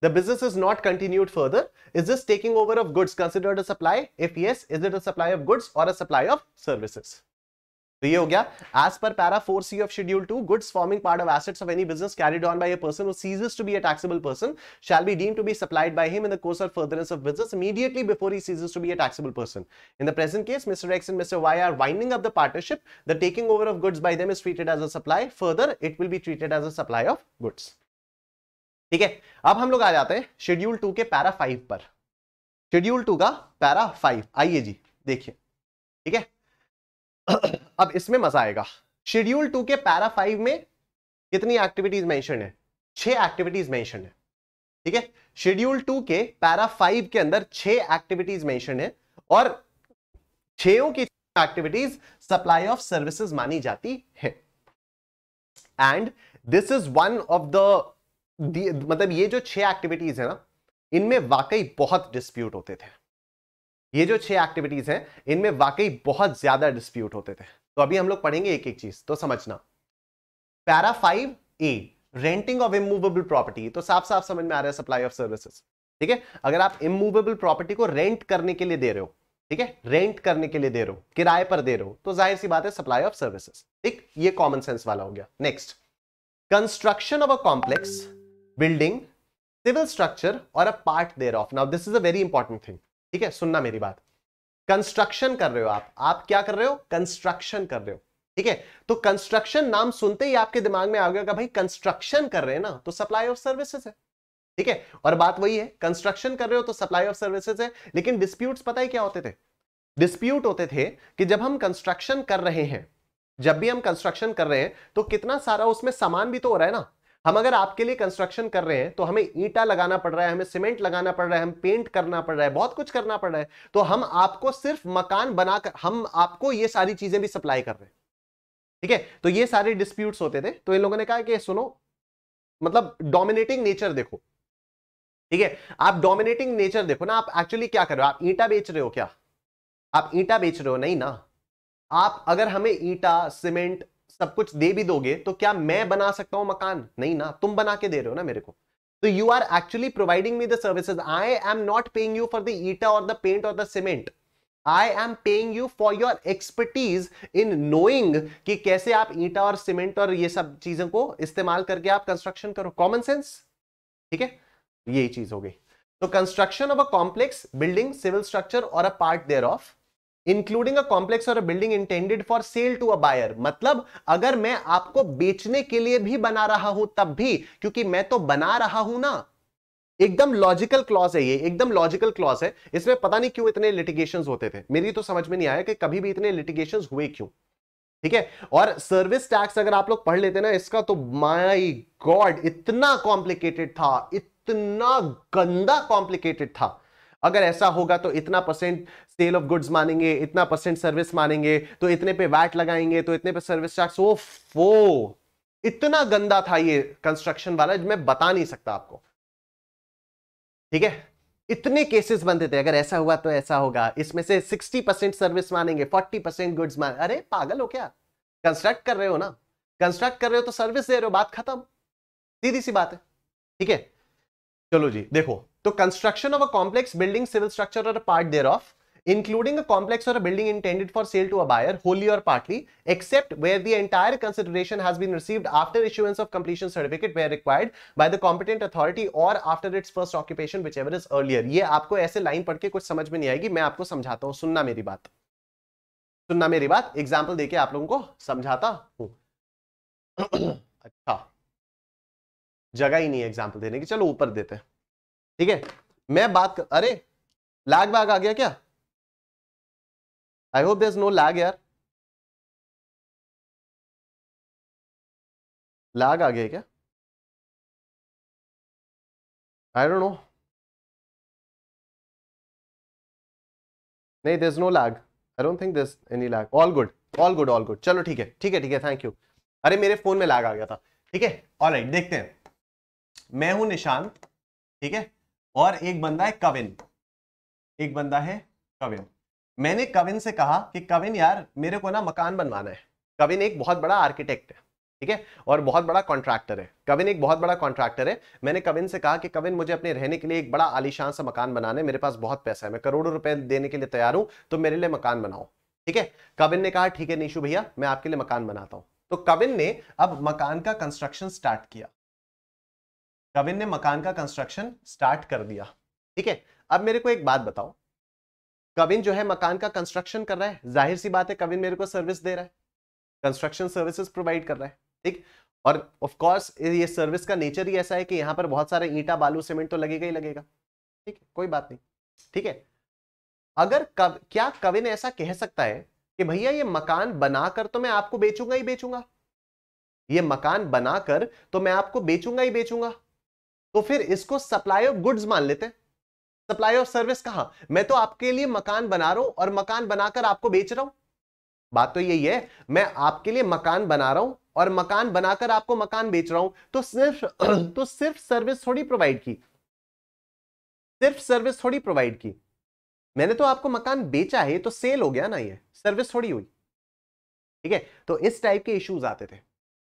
The business is not continued further. Is this taking over of goods considered a supply? If yes, is it a supply of goods or a supply of services? तो ये हो गया as per para four C of schedule two goods forming part of assets of any business carried on by a person who ceases to be a taxable person shall be deem to be supplied by him in the course of furtherance of business immediately before he ceases to be a taxable person in the present case mister X and mister Y are winding up the partnership the taking over of goods by them is treated as a supply further it will be treated as a supply of goods ठीक है अब हम लोग आ जाते हैं schedule two के para five पर शेड्यूल टू का पैरा फाइव आइए जी देखिए ठीक है अब इसमें मजा आएगा शेड्यूल टू के पैरा फाइव में कितनी एक्टिविटीज मेंशन है छह एक्टिविटीज मेंशन है ठीक है शेड्यूल टू के पैरा फाइव के अंदर छह एक्टिविटीज मेंशन है और छो की एक्टिविटीज सप्लाई ऑफ सर्विसेज मानी जाती है and this is one of the मतलब ये जो छह एक्टिविटीज है ना इनमें वाकई बहुत डिस्प्यूट होते थे ये जो छह एक्टिविटीज हैं इनमें वाकई बहुत ज्यादा डिस्प्यूट होते थे तो अभी हम लोग पढ़ेंगे एक एक चीज तो समझना para five A renting of immovable property तो साफ साफ समझ में आ रहा है सप्लाई ऑफ सर्विसेज ठीक है अगर आप इमूवेबल प्रॉपर्टी को रेंट करने के लिए दे रहे हो ठीक है रेंट करने के लिए दे रहे हो किराए पर दे रहे हो तो जाहिर सी बात है सप्लाई ऑफ सर्विसेज ठीक ये कॉमन सेंस वाला हो गया next construction of a complex building civil structure or a part thereof now this is a very important thing ठीक है सुनना मेरी बात कंस्ट्रक्शन कर रहे हो आप आप क्या कर रहे हो कंस्ट्रक्शन कर रहे हो ठीक है तो कंस्ट्रक्शन नाम सुनते ही आपके दिमाग में आ गया भाई कंस्ट्रक्शन कर रहे हैं ना तो सप्लाई ऑफ सर्विसेज है ठीक है और बात वही है कंस्ट्रक्शन कर रहे हो तो सप्लाई ऑफ सर्विसेज है लेकिन डिस्प्यूट पता ही क्या होते थे डिस्प्यूट होते थे कि जब हम कंस्ट्रक्शन कर रहे हैं जब भी हम कंस्ट्रक्शन कर रहे हैं तो कितना सारा उसमें सामान भी तो हो रहा है ना हम अगर आपके लिए कंस्ट्रक्शन कर रहे हैं तो हमें ईटा लगाना पड़ रहा है हमें सीमेंट लगाना पड़ रहा है हम पेंट करना पड़ रहा है बहुत कुछ करना पड़ रहा है तो हम आपको सिर्फ मकान बनाकर हम आपको ये सारी चीजें भी सप्लाई कर रहे हैं ठीक है तो ये सारे डिस्प्यूट्स होते थे तो इन लोगों ने कहा कि सुनो मतलब डोमिनेटिंग नेचर देखो ठीक है आप डोमिनेटिंग नेचर देखो ना आप एक्चुअली क्या कर रहे हो आप ईटा बेच रहे हो क्या आप ईटा बेच रहे हो नहीं ना आप अगर हमें ईटा सीमेंट सब कुछ दे भी दोगे तो क्या मैं हम्म। बना सकता हूं मकान नहीं ना तुम बना के दे रहे हो ना मेरे को तो you are actually providing me the services I am not paying you for the ईटा or the paint or the cement I am paying you for your expertise in knowing कि कैसे आप ईटा और सीमेंट और ये सब चीजों को इस्तेमाल करके आप कंस्ट्रक्शन करो कॉमन सेंस ठीक है यही चीज हो गई तो construction of a complex building civil structure or a part thereof including a complex or building intended for sale to a buyer मतलब अगर मैं आपको बेचने के लिए भी बना रहा हूं तब भी क्योंकि मैं तो बना रहा हूं ना एकदम लॉजिकल क्लॉज है ये एकदम लॉजिकल क्लॉज है इसमें पता नहीं क्यों इतने लिटिगेशन होते थे मेरी तो समझ में नहीं आया कि कभी भी इतने लिटिगेशन हुए क्यों ठीक है और सर्विस टैक्स अगर आप लोग पढ़ लेते ना इसका तो माई गॉड इतना कॉम्प्लिकेटेड था इतना गंदा कॉम्प्लिकेटेड था अगर ऐसा होगा तो इतना परसेंट सेल ऑफ गुड्स मानेंगे इतना परसेंट सर्विस मानेंगे तो इतने पे वैट लगाएंगे तो इतने पे सर्विस चार्ज वो फो इतना गंदा था ये कंस्ट्रक्शन वाला मैं बता नहीं सकता आपको ठीक है इतने केसेस बनते थे अगर ऐसा हुआ तो ऐसा होगा इसमें से 60 परसेंट सर्विस मानेंगे 40 परसेंट गुड्स मान अरे पागल हो क्या कंस्ट्रक्ट कर रहे हो ना कंस्ट्रक्ट कर रहे हो तो सर्विस दे रहे हो बात खत्म सीधी सी बात है ठीक है चलो जी देखो तो construction of a complex building civil structure or part thereof including a complex or building intended for sale to a buyer wholly और partly except where the entire consideration has been receive after issuance of completion certificate where required by the competent authority or after its first occupation whichever is earlier ये आपको ऐसे line पढ़ के कुछ समझ में नहीं आएगी मैं आपको समझाता हूँ सुनना मेरी बात सुनना मेरी बात एग्जाम्पल देके आप लोगों को समझाता हूं अच्छा जगह ही नहीं है एग्जाम्पल देने की चलो ऊपर देते हैं ठीक है मैं बात कर अरे लैग बैग आ गया क्या I hope there no lag यार लैग आ गया क्या आई डोंट नो नहीं there is no lag I don't think this any lag all good all good all good चलो ठीक है ठीक है ठीक है थैंक यू अरे मेरे फोन में लैग आ गया था ठीक है ऑल राइट देखते हैं मैं हूं निशान ठीक है और एक बंदा है कविन एक बंदा है कविन मैंने कविन से कहा कि कविन यार मेरे को ना मकान बनवाना है कविन एक बहुत बड़ा आर्किटेक्ट है ठीक है और बहुत बड़ा कॉन्ट्रैक्टर है कविन एक बहुत बड़ा कॉन्ट्रैक्टर है मैंने कविन से कहा कि कविन मुझे अपने रहने के लिए एक बड़ा आलिशान सा मकान बनाना है मेरे पास बहुत पैसा है मैं करोड़ों रुपए देने के लिए तैयार हूं तो मेरे लिए मकान बनाओ ठीक है कविन ने कहा ठीक है नीशु भैया मैं आपके लिए मकान बनाता हूं तो कविन ने अब मकान का कंस्ट्रक्शन स्टार्ट किया कविन ने मकान का कंस्ट्रक्शन स्टार्ट कर दिया ठीक है अब मेरे को एक बात बताओ कविन जो है मकान का कंस्ट्रक्शन कर रहा है जाहिर सी बात है कविन मेरे को सर्विस दे रहा है कंस्ट्रक्शन सर्विसेज प्रोवाइड कर रहा है ठीक और ऑफ कोर्स ये सर्विस का नेचर ही ऐसा है कि यहां पर बहुत सारे ईटा बालू सीमेंट तो लगेगा ही लगेगा ठीक है कोई बात नहीं ठीक है अगर कव, क्या कविन ऐसा कह सकता है कि भैया ये मकान बनाकर तो मैं आपको बेचूंगा ही बेचूंगा ये मकान बनाकर तो मैं आपको बेचूंगा ही बेचूंगा तो फिर इसको सप्लाई ऑफ गुड्स मान लेते हैं सप्लाई ऑफ सर्विस कहा मैं तो आपके लिए मकान बना रहा हूं और मकान बनाकर आपको बेच रहा हूं बात तो यही है मैं आपके लिए मकान बना रहा हूं और मकान बनाकर आपको मकान बेच रहा हूं तो सिर्फ तो सिर्फ सर्विस थोड़ी प्रोवाइड की सिर्फ सर्विस थोड़ी प्रोवाइड की मैंने तो आपको मकान बेचा है तो सेल हो गया ना ये सर्विस थोड़ी हुई ठीक है तो इस टाइप के इश्यूज आते थे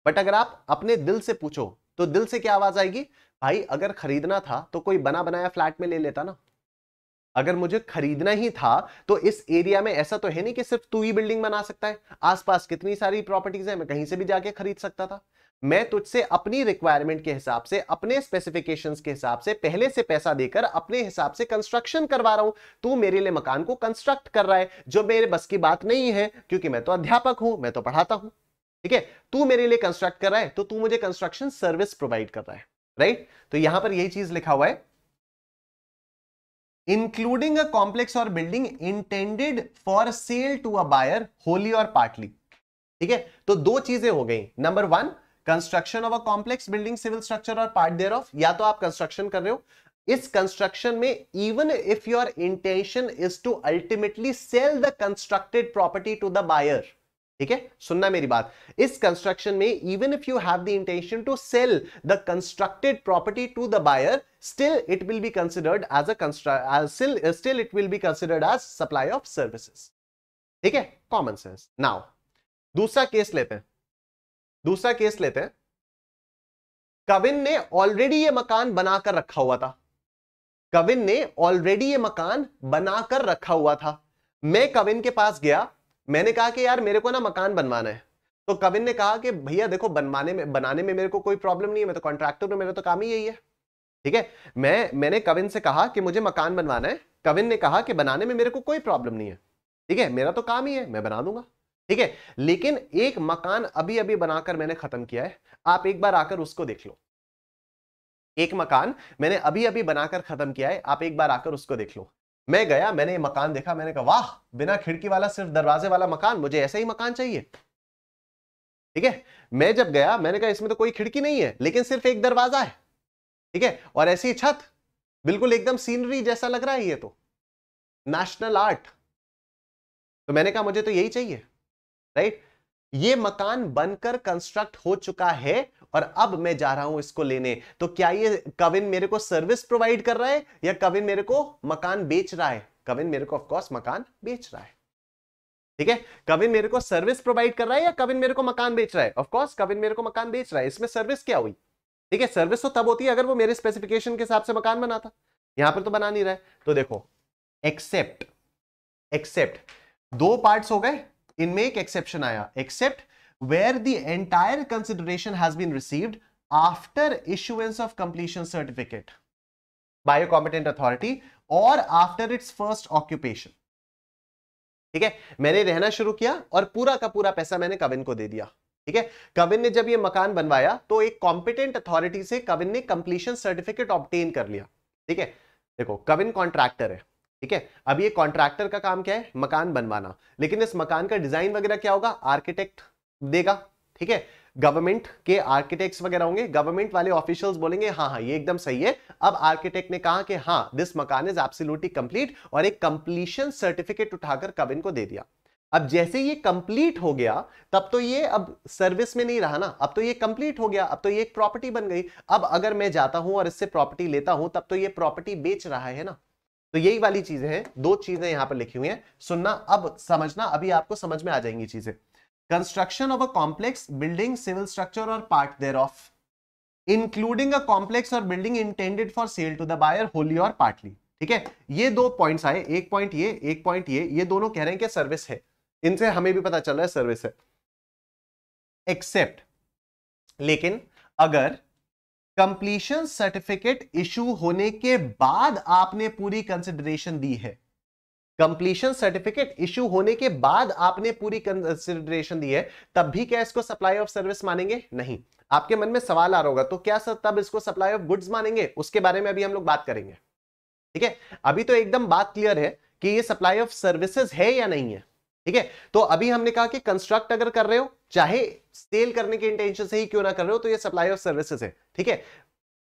बट अगर आप अपने दिल से पूछो तो दिल से क्या आवाज आएगी भाई अगर खरीदना था तो कोई बना बनाया फ्लैट में ले लेता ना अगर मुझे खरीदना ही था तो इस एरिया में ऐसा तो है नहीं कि सिर्फ तू ही बिल्डिंग बना सकता है आसपास कितनी सारी प्रॉपर्टीज है मैं कहीं से भी जाके खरीद सकता था मैं तुझसे अपनी रिक्वायरमेंट के हिसाब से अपने स्पेसिफिकेशन के हिसाब से पहले से पैसा देकर अपने हिसाब से कंस्ट्रक्शन करवा रहा हूं तू मेरे लिए मकान को कंस्ट्रक्ट कर रहा है जो मेरे बस की बात नहीं है क्योंकि मैं तो अध्यापक हूं मैं तो पढ़ाता हूं ठीक है तू मेरे लिए कंस्ट्रक्ट कर रहा है तो तू मुझे कंस्ट्रक्शन सर्विस प्रोवाइड कर रहा है राइट तो यहां पर यही चीज लिखा हुआ है including a complex or building intended for sale to a buyer wholly और पार्टली ठीक है तो दो चीजें हो गई number one construction of a complex building civil structure or part thereof या तो आप कंस्ट्रक्शन कर रहे हो इस कंस्ट्रक्शन में even if your intention is to ultimately sell the constructed property to the buyer ठीक है सुनना मेरी बात इस कंस्ट्रक्शन में even if you have the intention to sell the constructed property to the buyer still it will be considered as still it will be considered as supply of services ठीक है common sense now दूसरा case लेते हैं दूसरा case लेते हैं कविन ने already ये मकान बनाकर रखा हुआ था कविन ने ऑलरेडी ये मकान बनाकर रखा हुआ था मैं कविन के पास गया मैंने कहा कि यार मेरे को ना मकान बनवाना है तो कविन ने कहा कि भैया देखो बनवाने में बनाने में मेरे को कोई प्रॉब्लम नहीं है मैं तो कॉन्ट्रैक्टर हूँ मेरा तो काम ही यही है ठीक है मैं मैंने कविन से कहा कि मुझे मकान बनवाना है कविन ने कहा कि बनाने में मेरे को कोई प्रॉब्लम नहीं है ठीक है मेरा तो काम ही है मैं बना दूंगा ठीक है लेकिन एक मकान अभी अभी बनाकर मैंने खत्म किया है आप एक बार आकर उसको देख लो एक मकान मैंने अभी अभी बनाकर खत्म किया है आप एक बार आकर उसको देख लो मैं गया मैंने ये मकान देखा मैंने कहा वाह बिना खिड़की वाला सिर्फ दरवाजे वाला मकान मुझे ऐसा ही मकान चाहिए ठीक है मैं जब गया मैंने कहा इसमें तो कोई खिड़की नहीं है लेकिन सिर्फ एक दरवाजा है ठीक है और ऐसी छत बिल्कुल एकदम सीनरी जैसा लग रहा है ये तो नेशनल आर्ट तो मैंने कहा मुझे तो यही चाहिए राइट ये मकान बनकर कंस्ट्रक्ट हो चुका है और अब मैं जा रहा हूं इसको लेने तो क्या ये कविन मेरे को सर्विस प्रोवाइड कर रहा है या कविन मेरे को मकान बेच रहा है कविन मेरे को ऑफकोर्स मकान बेच रहा है ठीक है कविन मेरे को सर्विस प्रोवाइड कर रहा है या कविन मेरे को मकान बेच रहा है ऑफकोर्स कविन मेरे को मकान बेच रहा है इसमें सर्विस क्या हुई ठीक है सर्विस तो तब होती है अगर वो मेरे स्पेसिफिकेशन के हिसाब से मकान बनाता यहां पर तो बना नहीं रहा है तो देखो एक्सेप्ट एक्सेप्ट दो पार्ट्स हो गए इनमें एक एक्सेप्शन आया except where the entire consideration has been received after issuance of completion certificate by a competent authority or after its first occupation. ठीक है मैंने रहना शुरू किया और पूरा का पूरा पैसा मैंने कविन को दे दिया ठीक है कविन ने जब ये मकान बनवाया तो एक कॉम्पिटेंट अथॉरिटी से कविन ने कंप्लीशन सर्टिफिकेट ऑप्टेन कर लिया ठीक है देखो कविन कॉन्ट्रैक्टर है ठीक है अब ये कॉन्ट्रैक्टर का काम क्या है मकान बनवाना लेकिन इस मकान का डिजाइन वगैरह क्या होगा आर्किटेक्ट देगा ठीक है गवर्नमेंट के आर्किटेक्ट्स वगैरह होंगे गवर्नमेंट वाले ऑफिशियल्स बोलेंगे हाँ हाँ ये एकदम सही है अब आर्किटेक्ट ने कहा कि हाँ दिस मकान इज एब्सोल्युटली कंप्लीट और एक कंप्लीशन सर्टिफिकेट उठाकर कब इनको दे दिया अब जैसे ये कंप्लीट हो गया तब तो ये अब सर्विस में नहीं रहा ना अब तो ये कंप्लीट हो गया अब तो ये एक प्रॉपर्टी बन गई अब अगर मैं जाता हूं और इससे प्रॉपर्टी लेता हूं तब तो ये प्रॉपर्टी बेच रहा है ना तो यही वाली चीजें हैं दो चीजें यहां पर लिखी हुई हैं सुनना अब समझना अभी आपको समझ में आ जाएंगी चीजें construction of a complex building civil structure or part thereof including a complex or building intended for sale to the buyer wholly और पार्टली ठीक है ये दो पॉइंट्स आए एक पॉइंट ये एक पॉइंट ये ये दोनों कह रहे हैं कि सर्विस है इनसे हमें भी पता चल रहा है सर्विस है एक्सेप्ट लेकिन अगर कंप्लीशन सर्टिफिकेट इशू होने के बाद आपने पूरी कंसिडरेशन दी है कंप्लीशन सर्टिफिकेट इश्यू होने के बाद आपने पूरी कंसिडरेशन दी है तब भी क्या इसको सप्लाई ऑफ सर्विस मानेंगे नहीं आपके मन में सवाल आ रहा होगा तो क्या सर तब इसको सप्लाई ऑफ गुड्स मानेंगे उसके बारे में अभी हम लोग बात करेंगे ठीक है अभी तो एकदम बात क्लियर है कि ये सप्लाई ऑफ सर्विसेज है या नहीं है ठीक है तो अभी हमने कहा कि कंस्ट्रक्ट अगर कर रहे हो चाहे सेल करने के इंटेंशन से ही क्यों ना कर रहे हो तो ये सप्लाई ऑफ सर्विसेज है ठीक है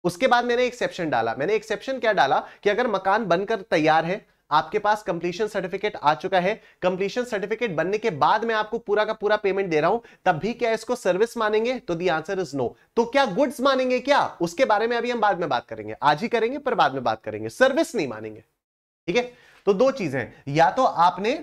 उसके बाद मैंने एक्सेप्शन डाला मैंने एक्सेप्शन क्या डाला कि अगर मकान बनकर तैयार है आपके पास कंप्लीशन सर्टिफिकेट आ चुका है कंप्लीशन सर्टिफिकेट बनने के बाद मैं आपको पूरा का पूरा पेमेंट दे रहा हूं तब भी क्या इसको सर्विस मानेंगे तो दी आंसर इज नो तो क्या गुड्स मानेंगे क्या उसके बारे में अभी हम बाद में बात करेंगे आज ही करेंगे पर बाद में बात करेंगे सर्विस नहीं मानेंगे ठीक है तो दो चीजें या तो आपने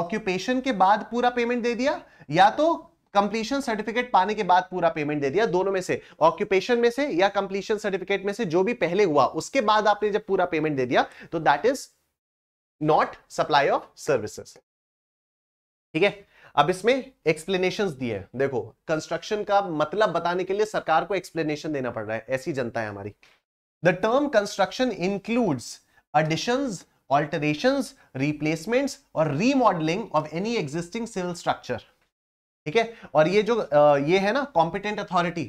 ऑक्यूपेशन के बाद पूरा पेमेंट दे दिया या तो कंप्लीशन सर्टिफिकेट पाने के बाद पूरा पेमेंट दे दिया दोनों में से ऑक्यूपेशन में से या कंप्लीशन सर्टिफिकेट में से जो भी पहले हुआ उसके बाद आपने जब पूरा पेमेंट दे दिया तो that is not supply of services ठीक है अब इसमें एक्सप्लेनेशन दिए देखो कंस्ट्रक्शन का मतलब बताने के लिए सरकार को एक्सप्लेनेशन देना पड़ रहा है ऐसी जनता है हमारी the term construction includes addition alteration replacement or remodelling of any existing civil structure ठीक है और ये जो ये है ना कॉम्पिटेंट अथॉरिटी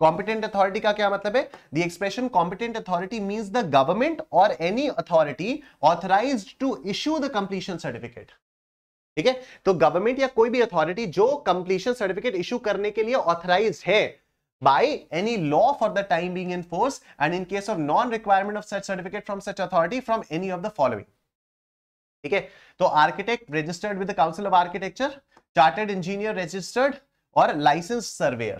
कॉम्पिटेंट अथॉरिटी का क्या मतलब है the expression competent authority means the government or any authority authorise to issue the completion certificate ठीक है तो गवर्नमेंट या कोई भी अथॉरिटी जो कंप्लीशन सर्टिफिकेट इश्यू करने के लिए ऑथराइज है by any law for the time being in force and in case of non requirement of such certificate from such authority from any of the following okay? So architect registered with the Council of Architecture, chartered engineer registered, or licensed surveyor.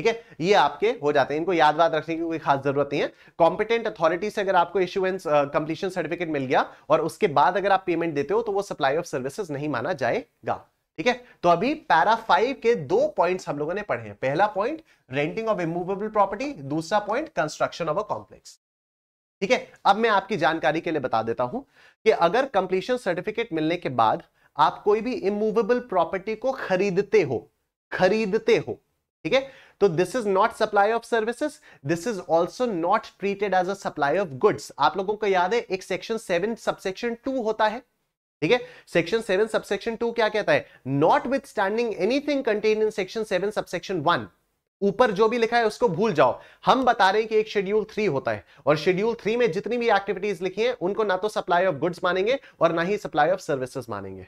ठीक है ये आपके हो जाते हैं इनको याद बात रखने की कोई खास जरूरत नहीं है कॉम्पिटेंट अथॉरिटी से अगर आपको इश्यूएंस कंप्लीशन सर्टिफिकेट मिल गया और उसके बाद अगर आप पेमेंट देते हो तो वो सप्लाई ऑफ सर्विसेज नहीं माना जाएगा ठीक है तो अभी पैरा फाइव के दो पॉइंट्स हम लोगों ने पढ़े हैं पहला point renting of immovable property दूसरा point construction of a complex ठीक है अब मैं आपकी जानकारी के लिए बता देता हूं कि अगर कंप्लीशन सर्टिफिकेट मिलने के बाद आप कोई भी इमूवेबल प्रॉपर्टी को खरीदते हो खरीदते हो ठीक है तो this is not supply of services this is also not treated as a supply of goods आप लोगों को याद है एक सेक्शन सेवन सबसेक्शन टू होता है ठीक है सेक्शन सेवन सबसेक्शन टू क्या कहता है notwithstanding anything contain in section seven subsection one ऊपर जो भी लिखा है उसको भूल जाओ हम बता रहे हैं कि एक शेड्यूल थ्री होता है और शेड्यूल थ्री में जितनी भी एक्टिविटीज लिखी हैं उनको ना तो सप्लाई ऑफ गुड्स मानेंगे और ना ही सप्लाई ऑफ सर्विसेज मानेंगे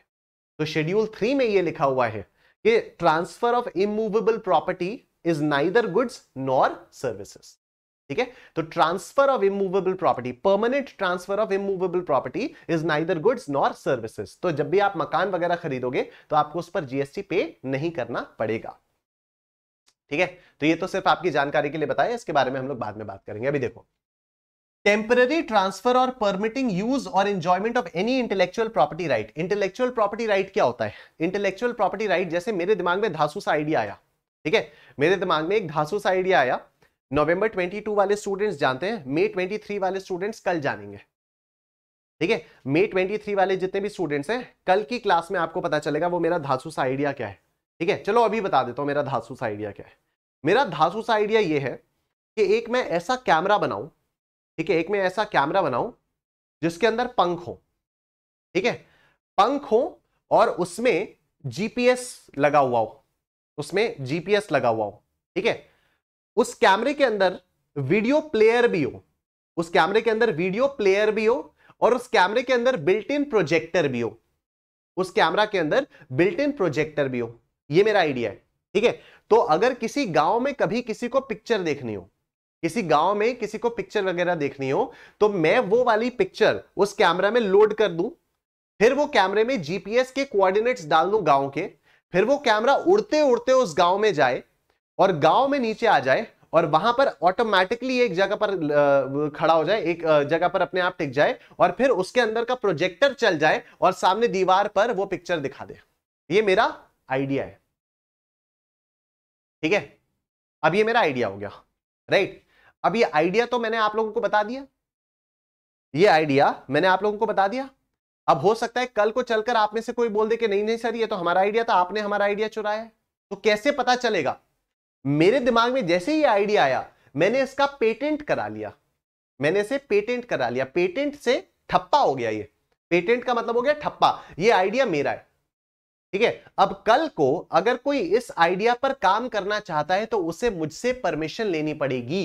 तो शेड्यूल थ्री में ये लिखा हुआ है कि transfer of immovable property is neither goods nor services ठीक है तो transfer of immovable property permanent transfer of immovable property is neither goods nor services तो जब भी आप मकान वगैरह खरीदोगे तो आपको उस पर जीएसटी पे नहीं करना पड़ेगा ठीक है तो ये तो सिर्फ आपकी जानकारी के लिए बताया इसके बारे में हम लोग बाद में बात करेंगे अभी देखो temporary transfer or permitting use or enjoyment of any intellectual property right intellectual property right क्या होता है intellectual property right जैसे मेरे दिमाग में धासु सा आइडिया आया ठीक है मेरे दिमाग में एक धासु सा आइडिया आया नवंबर 22 वाले स्टूडेंट्स जानते हैं मई 23 वाले स्टूडेंट्स कल जानेंगे ठीक है मई 23 वाले जितने भी स्टूडेंट्स हैं कल की क्लास में आपको पता चलेगा वो मेरा धासु सा आइडिया क्या है ठीक है चलो अभी बता देता हूँ मेरा धासु सा आइडिया क्या है मेरा धासु सा आइडिया ये है कि एक मैं ऐसा कैमरा बनाऊं ठीक है एक मैं ऐसा कैमरा बनाऊं जिसके अंदर पंख हो ठीक है पंख हो और उसमें जीपीएस लगा हुआ हो उसमें जीपीएस लगा हुआ हो ठीक है उस कैमरे के अंदर वीडियो प्लेयर भी हो उस कैमरे के अंदर वीडियो प्लेयर भी हो और उस कैमरे के अंदर बिल्ट इन प्रोजेक्टर भी हो उस कैमरा के अंदर बिल्ट इन प्रोजेक्टर भी हो ये मेरा आइडिया है ठीक है तो अगर किसी गांव में कभी किसी को पिक्चर देखनी हो किसी गांव में किसी को पिक्चर वगैरह देखनी हो तो मैं वो वाली पिक्चर उस कैमरा में लोड कर दूं फिर वो कैमरे में जीपीएस के कोऑर्डिनेट्स डाल दूं गांव के फिर वो कैमरा उड़ते उड़ते उस गांव में जाए और गांव में नीचे आ जाए और वहां पर ऑटोमेटिकली एक जगह पर खड़ा हो जाए एक जगह पर अपने आप टिक जाए और फिर उसके अंदर का प्रोजेक्टर चल जाए और सामने दीवार पर वो पिक्चर दिखा दे ये मेरा आइडिया है ठीक है अब ये मेरा आइडिया हो गया राइट अब ये आइडिया तो मैंने आप लोगों को बता दिया ये आइडिया मैंने आप लोगों को बता दिया अब हो सकता है कल को चलकर आप में से कोई बोल दे कि नहीं नहीं सर ये तो हमारा आइडिया था आपने हमारा आइडिया चुराया तो कैसे पता चलेगा मेरे दिमाग में जैसे ही आइडिया आया मैंने इसका पेटेंट करा लिया मैंने इसे पेटेंट करा लिया पेटेंट से ठप्पा हो गया ये पेटेंट का मतलब हो गया ठप्पा ये आइडिया मेरा है ठीक है अब कल को अगर कोई इस आइडिया पर काम करना चाहता है तो उसे मुझसे परमिशन लेनी पड़ेगी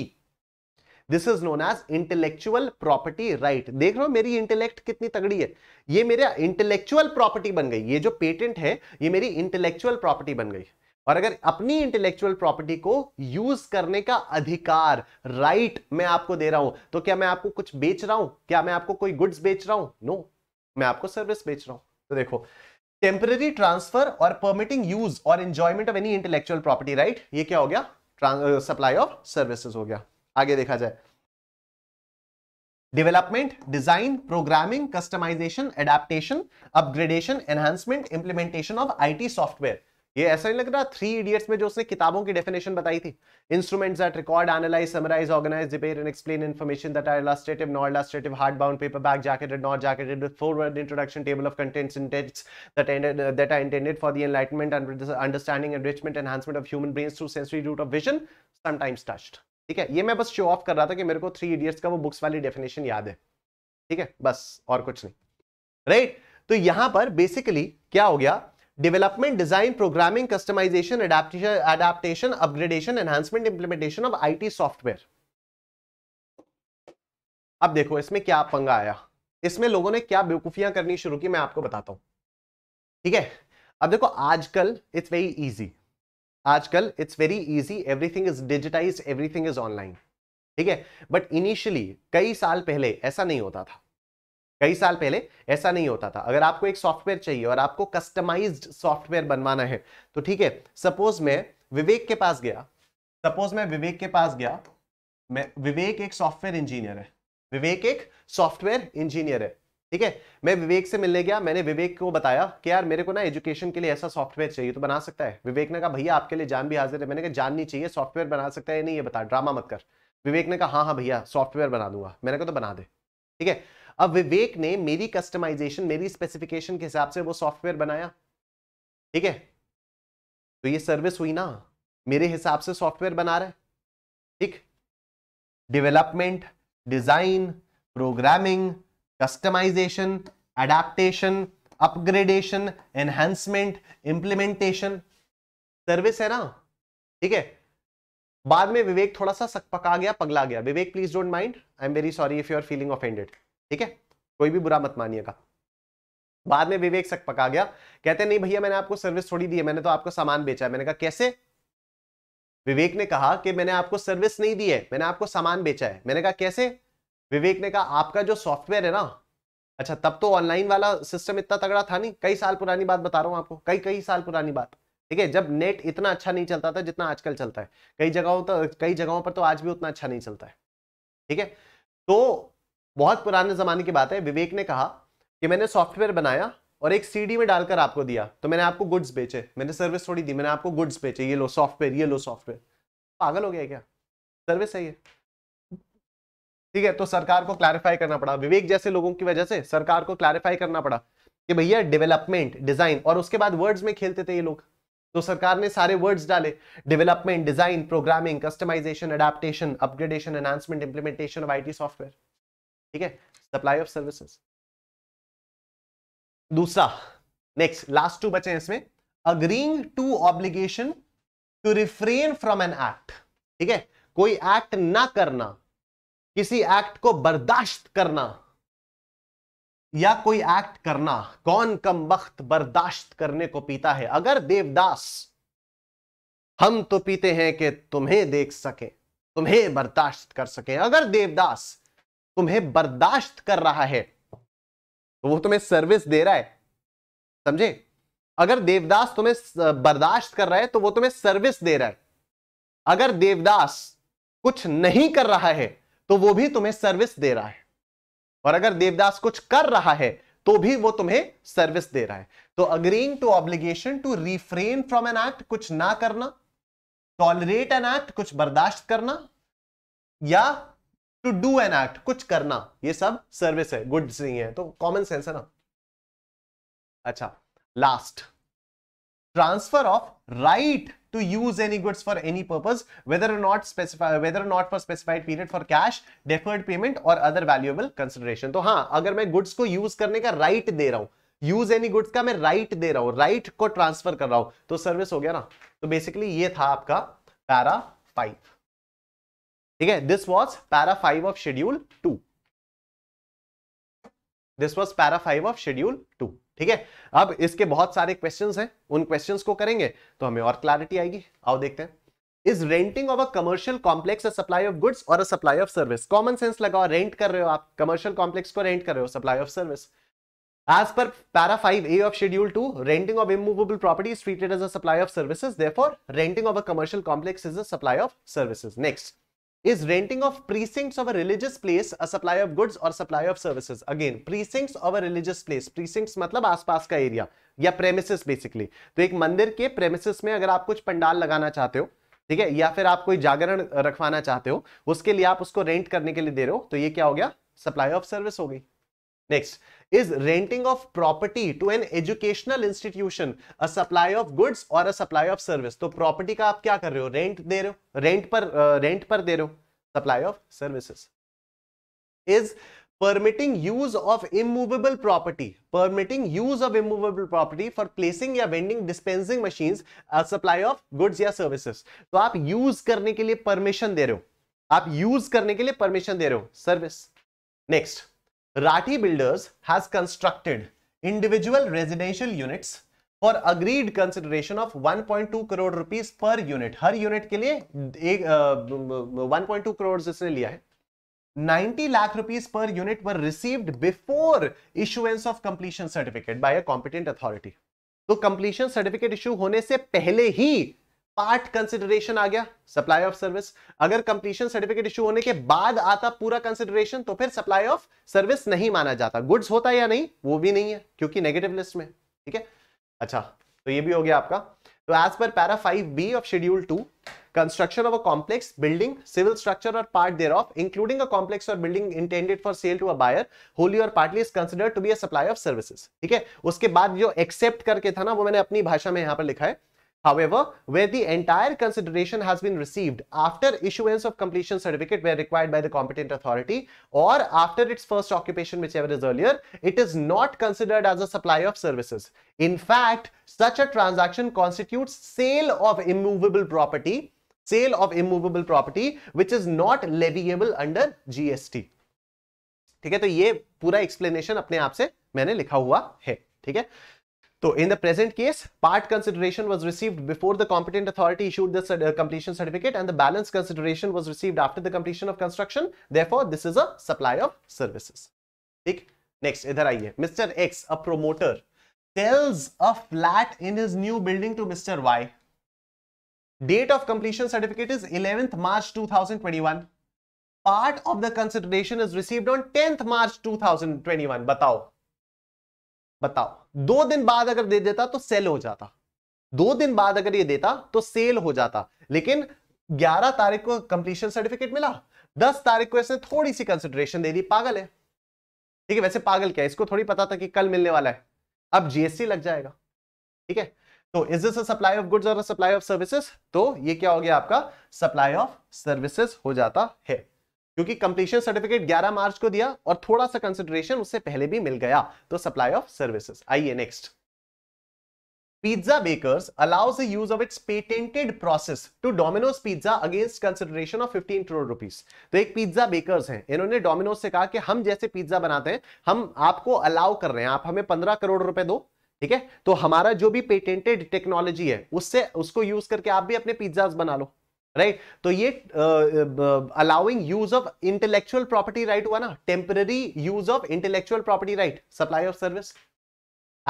this is known as intellectual property right देख रहे हो मेरी इंटेलेक्ट कितनी तगड़ी है ये मेरा इंटेलेक्चुअल प्रॉपर्टी बन गई ये जो पेटेंट है ये मेरी इंटेलेक्चुअल प्रॉपर्टी बन गई और अगर अपनी इंटेलेक्चुअल प्रॉपर्टी को यूज करने का अधिकार राइट right, मैं आपको दे रहा हूं तो क्या मैं आपको कुछ बेच रहा हूं क्या मैं आपको कोई गुड्स बेच रहा हूं नो no, मैं आपको सर्विस बेच रहा हूं तो देखो temporary transfer or permitting use or enjoyment of any intellectual property right ये क्या हो गया सप्लाई ऑफ सर्विसेज हो गया आगे देखा जाए development design programming customisation adaptation upgradation enhancement implementation of T software ये ऐसा नहीं लग रहा थ्री इडियट्स में जो उसने किताबों की डेफिनेशन बताई थी instruments that record analyse summarise organise debate and explain information that are illustrative not illustrative hardbound paperback jacketed not jacketed foreword introduction table of contents in text that that are intended for the enlightenment and understanding enrichment enhancement of human brains through sensory route of vision sometimes touched ठीक है ये मैं बस show off कर रहा था कि मेरे को थ्री इडियट्स का वो बुक्स वाली डेफिनेशन याद है ठीक है बस और कुछ नहीं राइट right? तो यहां पर बेसिकली क्या हो गया development design programming customisation adaptation upgradation enhancement implementation of IT software अब देखो इसमें क्या पंगा आया इसमें लोगों ने क्या बेवकूफियां करनी शुरू की मैं आपको बताता हूं ठीक है अब देखो आजकल इट्स वेरी इजी आजकल it's very easy everything is digitise everything is online ठीक है बट इनिशियली कई साल पहले ऐसा नहीं होता था कई साल पहले ऐसा नहीं होता था अगर आपको एक सॉफ्टवेयर चाहिए और आपको कस्टमाइज्ड सॉफ्टवेयर बनवाना है तो ठीक है सपोज मैं विवेक के पास गया सपोज मैं विवेक के पास गया मैं विवेक एक सॉफ्टवेयर इंजीनियर है विवेक एक सॉफ्टवेयर इंजीनियर है ठीक है मैं विवेक से मिलने गया मैंने विवेक को बताया कि यार मेरे को ना एजुकेशन के लिए ऐसा सॉफ्टवेयर चाहिए तो बना सकता है विवेक ने कहा भैया आपके लिए जान भी हाजिर है मैंने कहा जान नहीं चाहिए सॉफ्टवेयर बना सकता है नहीं ये बता ड्रामा मत कर विवेक ने कहा हाँ हाँ भैया सॉफ्टवेयर बना दूंगा मैंने कहा तो बना दे ठीक है अब विवेक ने मेरी कस्टमाइजेशन मेरी स्पेसिफिकेशन के हिसाब से वो सॉफ्टवेयर बनाया ठीक है तो ये सर्विस हुई ना मेरे हिसाब से सॉफ्टवेयर बना रहा है ठीक development design programming customisation adaptation upgradation enhancement implementation service है ना ठीक है बाद में विवेक थोड़ा सा सकपका गया पगला गया Vivek please don't mind I am very sorry if you are feeling offended ठीक है कोई भी बुरा मत मानिएगा बाद में विवेक सक पका गया कहते नहीं भैया मैंने आपको सर्विस थोड़ी दी है मैंने तो आपको सामान बेचा है मैंने कहा कैसे विवेक ने कहा कि मैंने आपको सर्विस नहीं दी है मैंने आपको सामान बेचा है मैंने कहा कैसे विवेक ने कहा आपका जो सॉफ्टवेयर है ना अच्छा तब तो ऑनलाइन वाला सिस्टम इतना तगड़ा था नहीं कई साल पुरानी बात बता रहा हूँ आपको कई कई साल पुरानी बात ठीक है जब नेट इतना अच्छा नहीं चलता था जितना आजकल चलता है कई जगहों तो कई जगहों पर तो आज भी उतना अच्छा नहीं चलता है ठीक है तो बहुत पुराने जमाने की बात है विवेक ने कहा कि मैंने सॉफ्टवेयर बनाया और एक सी में डालकर आपको दिया तो मैंने आपको गुड्स बेचे मैंने सर्विस थोड़ी दी मैंने आपको गुड्स बेचे ये लो सॉफ्टवेयर ये लो सॉफ्टवेयर पागल हो गया क्या सर्विस है ये ठीक है तो सरकार को क्लैरिफाई करना पड़ा विवेक जैसे लोगों की वजह से सरकार को क्लैरिफाई करना पड़ा कि भैया डेवलपमेंट डिजाइन और उसके बाद वर्ड्स में खेलते थे ये लोग तो सरकार ने सारे वर्ड्स डाले development design programming customisation adaptation upgradation enhancement implementation of I software ठीक है सप्लाई ऑफ सर्विस दूसरा नेक्स्ट लास्ट टू बचे हैं इसमें agreeing to obligation to refrain from an act ठीक है कोई एक्ट ना करना किसी एक्ट को बर्दाश्त करना या कोई एक्ट करना कौन कम वक्त बर्दाश्त करने को पीता है अगर देवदास हम तो पीते हैं कि तुम्हें देख सके तुम्हें बर्दाश्त कर सके अगर देवदास तुम्हें बर्दाश्त कर रहा है तो वो तुम्हें सर्विस दे रहा है समझे अगर देवदास तुम्हें बर्दाश्त कर रहा है तो वो तुम्हें सर्विस दे रहा है अगर देवदास कुछ नहीं कर रहा है तो वो भी तुम्हें सर्विस दे रहा है और अगर देवदास कुछ कर रहा है तो भी वो तुम्हें सर्विस दे रहा है तो agreeing to obligation to refrain from an act कुछ ना करना टॉलरेट एन एक्ट कुछ बर्दाश्त करना या टू डू एन एक्ट कुछ करना ये सब सर्विस है गुड नहीं है तो कॉमन सेंस है ना अच्छा last transfer of right to use any goods for any purpose, whether or not specify whether or not for specified period for cash, deferred payment or other valuable consideration. to ha agar main goods ko use karne ka right de raha hu use any goods ka main right de raha hu right ko transfer kar raha hu to service ho gaya na to basically ye tha aapka para 5 ठीक है this was para five of schedule two this was para five of schedule two ठीक है अब इसके बहुत सारे questions हैं उन क्वेश्चंस को करेंगे तो हमें और क्लैरिटी आएगी आओ देखते हैं is renting of a commercial complex a supply of goods or a supply of service common sense लगाओ रेंट कर रहे हो आप कमर्शियल कॉम्प्लेक्स को रेंट कर रहे हो supply of service as per para five A of schedule 2, renting of immovable property is treated as a supply of services. Therefore, renting of a commercial complex is a supply of services. Next. is renting of precincts of a religious place a supply of goods or supply of services again precincts of a religious place precincts मतलब आसपास का area या premises basically तो एक मंदिर के premises में अगर आप कुछ पंडाल लगाना चाहते हो ठीक है या फिर आप कोई जागरण रखवाना चाहते हो उसके लिए आप उसको रेंट करने के लिए दे रहे हो तो ये क्या हो गया सप्लाई ऑफ सर्विस हो गई Next is renting of property to an educational institution a supply of goods or a supply of service तो property का आप क्या कर रहे हो rent दे रहे हो rent पर uh, rent पर दे रहे हो supply of services is permitting use of immovable property permitting use of immovable property for placing या vending dispensing machines a supply of goods या services तो आप use करने के लिए permission दे रहे हो आप use करने के लिए permission दे रहे हो service next Rathi Builders has constructed individual residential units for agreed consideration of 1.2 crore rupees per unit हर यूनिट के लिए एक वन पॉइंट टू करोड़ इसने लिया है 90 lakh rupees per unit were received before issuance of completion certificate by a competent authority तो completion certificate issue होने से पहले ही पार्ट कंसिडरेशन आ गया सप्लाई ऑफ सर्विस अगर कंप्लीशन सर्टिफिकेट इश्यू होने के बाद आता पूरा कंसिडरेशन तो फिर सप्लाई ऑफ सर्विस नहीं माना जाता गुड्स होता या नहीं वो भी नहीं है क्योंकि नेगेटिव लिस्ट में ठीक है अच्छा तो ये भी हो गया आपका तो as per para five B of schedule two construction of a complex building civil structure or part thereof including a complex or building intended for sale to a buyer wholly और partly is considered to be a supply of services ठीक है उसके बाद जो accept करके था ना वो मैंने अपनी भाषा में यहां पर लिखा है However, where the entire consideration has been received after issuance of completion certificate where required by the competent authority or after its first occupation, whichever is earlier, it is not considered as a supply of services. In fact, such a transaction constitutes sale of immovable property, sale of immovable property, which is not levyable under GST. Okay, so this ये explanation, I have written से मैंने लिखा so in the present case, part consideration was received before the competent authority issued the uh, completion certificate and the balance consideration was received after the completion of construction. Therefore, this is a supply of services. next इधर आइए Mr. X, a promoter, sells a flat in his new building to Mr. Y. Date of completion certificate is 11th March 2021. Part of the consideration is received on 10th March 2021. बताओ बताओ दो दिन बाद अगर दे देता तो सेल हो जाता दो दिन बाद अगर ये देता तो सेल हो जाता लेकिन 11 तारीख को कंप्लीशन सर्टिफिकेट मिला 10 तारीख को इसने थोड़ी सी कंसिडरेशन दे दी पागल है ठीक है वैसे पागल क्या है इसको थोड़ी पता था कि कल मिलने वाला है अब जीएसटी लग जाएगा ठीक है तो is this supply of goods or supply of services तो ये क्या हो गया आपका सप्लाई ऑफ सर्विसेस हो जाता है क्योंकि कंप्लीशन सर्टिफिकेट 11 मार्च को दिया और थोड़ा सा कंसिडरेशन उससे पहले भी मिल गया तो सप्लाई ऑफ सर्विसेज आइए next pizza bakers allows the use of its patented process to Domino's pizza against consideration of 15 crore rupees. तो एक पिज्जा बेकर्स हैं इन्होंने डोमिनोज से कहा कि हम जैसे पिज्जा बनाते हैं हम आपको अलाउ कर रहे हैं आप हमें 15 करोड़ रुपए दो ठीक है तो हमारा जो भी पेटेंटेड टेक्नोलॉजी है उससे उसको यूज करके आप भी अपने पिज्जा बना लो Right. So, ये allowing use of intellectual property right, हुआ ना Temporary use of intellectual property right. Supply of service.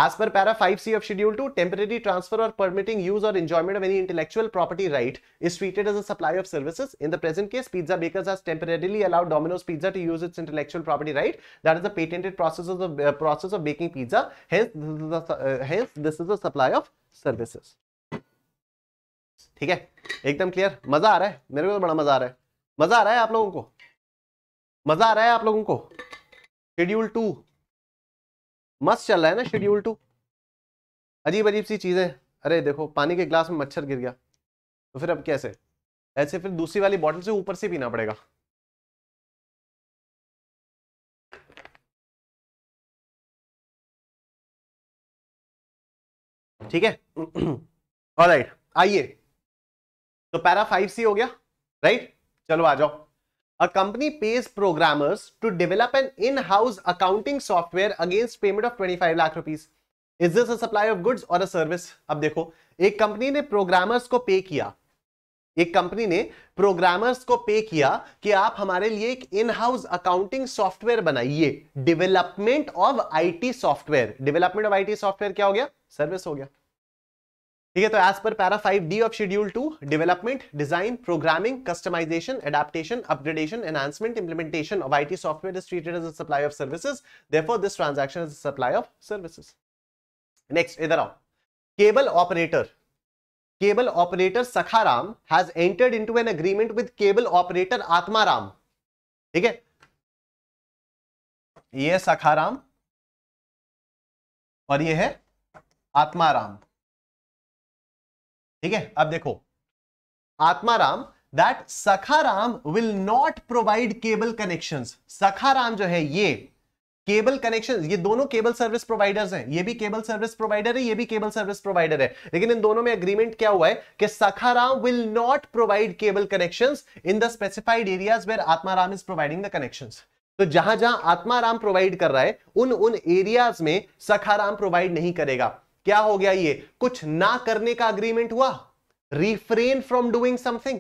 As per para 5C of Schedule 2, temporary transfer or permitting use or enjoyment of any intellectual property right is treated as a supply of services. In the present case, pizza makers has temporarily allowed Domino's Pizza to use its intellectual property right. That is the patented process of the uh, process of baking pizza. Hence, this is the uh, supply of services. ठीक है एकदम clear मजा आ रहा है मेरे को तो बड़ा मजा आ रहा है मजा आ रहा है आप लोगों को मजा आ रहा है आप लोगों को शेड्यूल टू मस्त चल रहा है ना शेड्यूल टू अजीब अजीब सी चीज़ें अरे देखो पानी के ग्लास में मच्छर गिर गया तो फिर अब कैसे ऐसे फिर दूसरी वाली बॉटल से ऊपर से पीना पड़ेगा ठीक है ऑलराइट आइए तो पैरा फाइव सी हो गया राइट चलो आ जाओ a company page programmers to develop an in house accounting software against payment of twenty lakh rupees is this a supply of goods or a service अब देखो एक कंपनी ने प्रोग्रामर्स को पे किया एक कंपनी ने प्रोग्रामर्स को पे किया कि आप हमारे लिए एक इन हाउस अकाउंटिंग सॉफ्टवेयर बनाइए development of IT software development of IT software क्या हो गया सर्विस हो गया ठीक है तो as per para five D of schedule two development design programming customisation adaptation upgradation enhancement implementation of I software is treated as a supply of services therefore this transaction is supply of services next इधर आओ cable operator cable operator Sakharam has entered into an agreement with cable operator Atmaram ठीक है ये सखाराम और ये है आत्माराम ठीक है अब देखो Atmaram that Sakharam will not provide cable connection Sakharam जो है ये केबल कनेक्शन ये दोनों केबल सर्विस प्रोवाइडर्स हैं ये भी केबल सर्विस प्रोवाइडर है ये भी केबल सर्विस प्रोवाइडर है लेकिन इन दोनों में एग्रीमेंट क्या हुआ है कि Sakharam will not provide cable connection in the specified areas where Atmaram is providing the connection तो जहां जहां आत्माराम प्रोवाइड कर रहा है उन उन एरियाज में सखाराम प्रोवाइड नहीं करेगा क्या हो गया ये कुछ ना करने का अग्रीमेंट हुआ रिफ्रेन फ्रॉम डूइंग समथिंग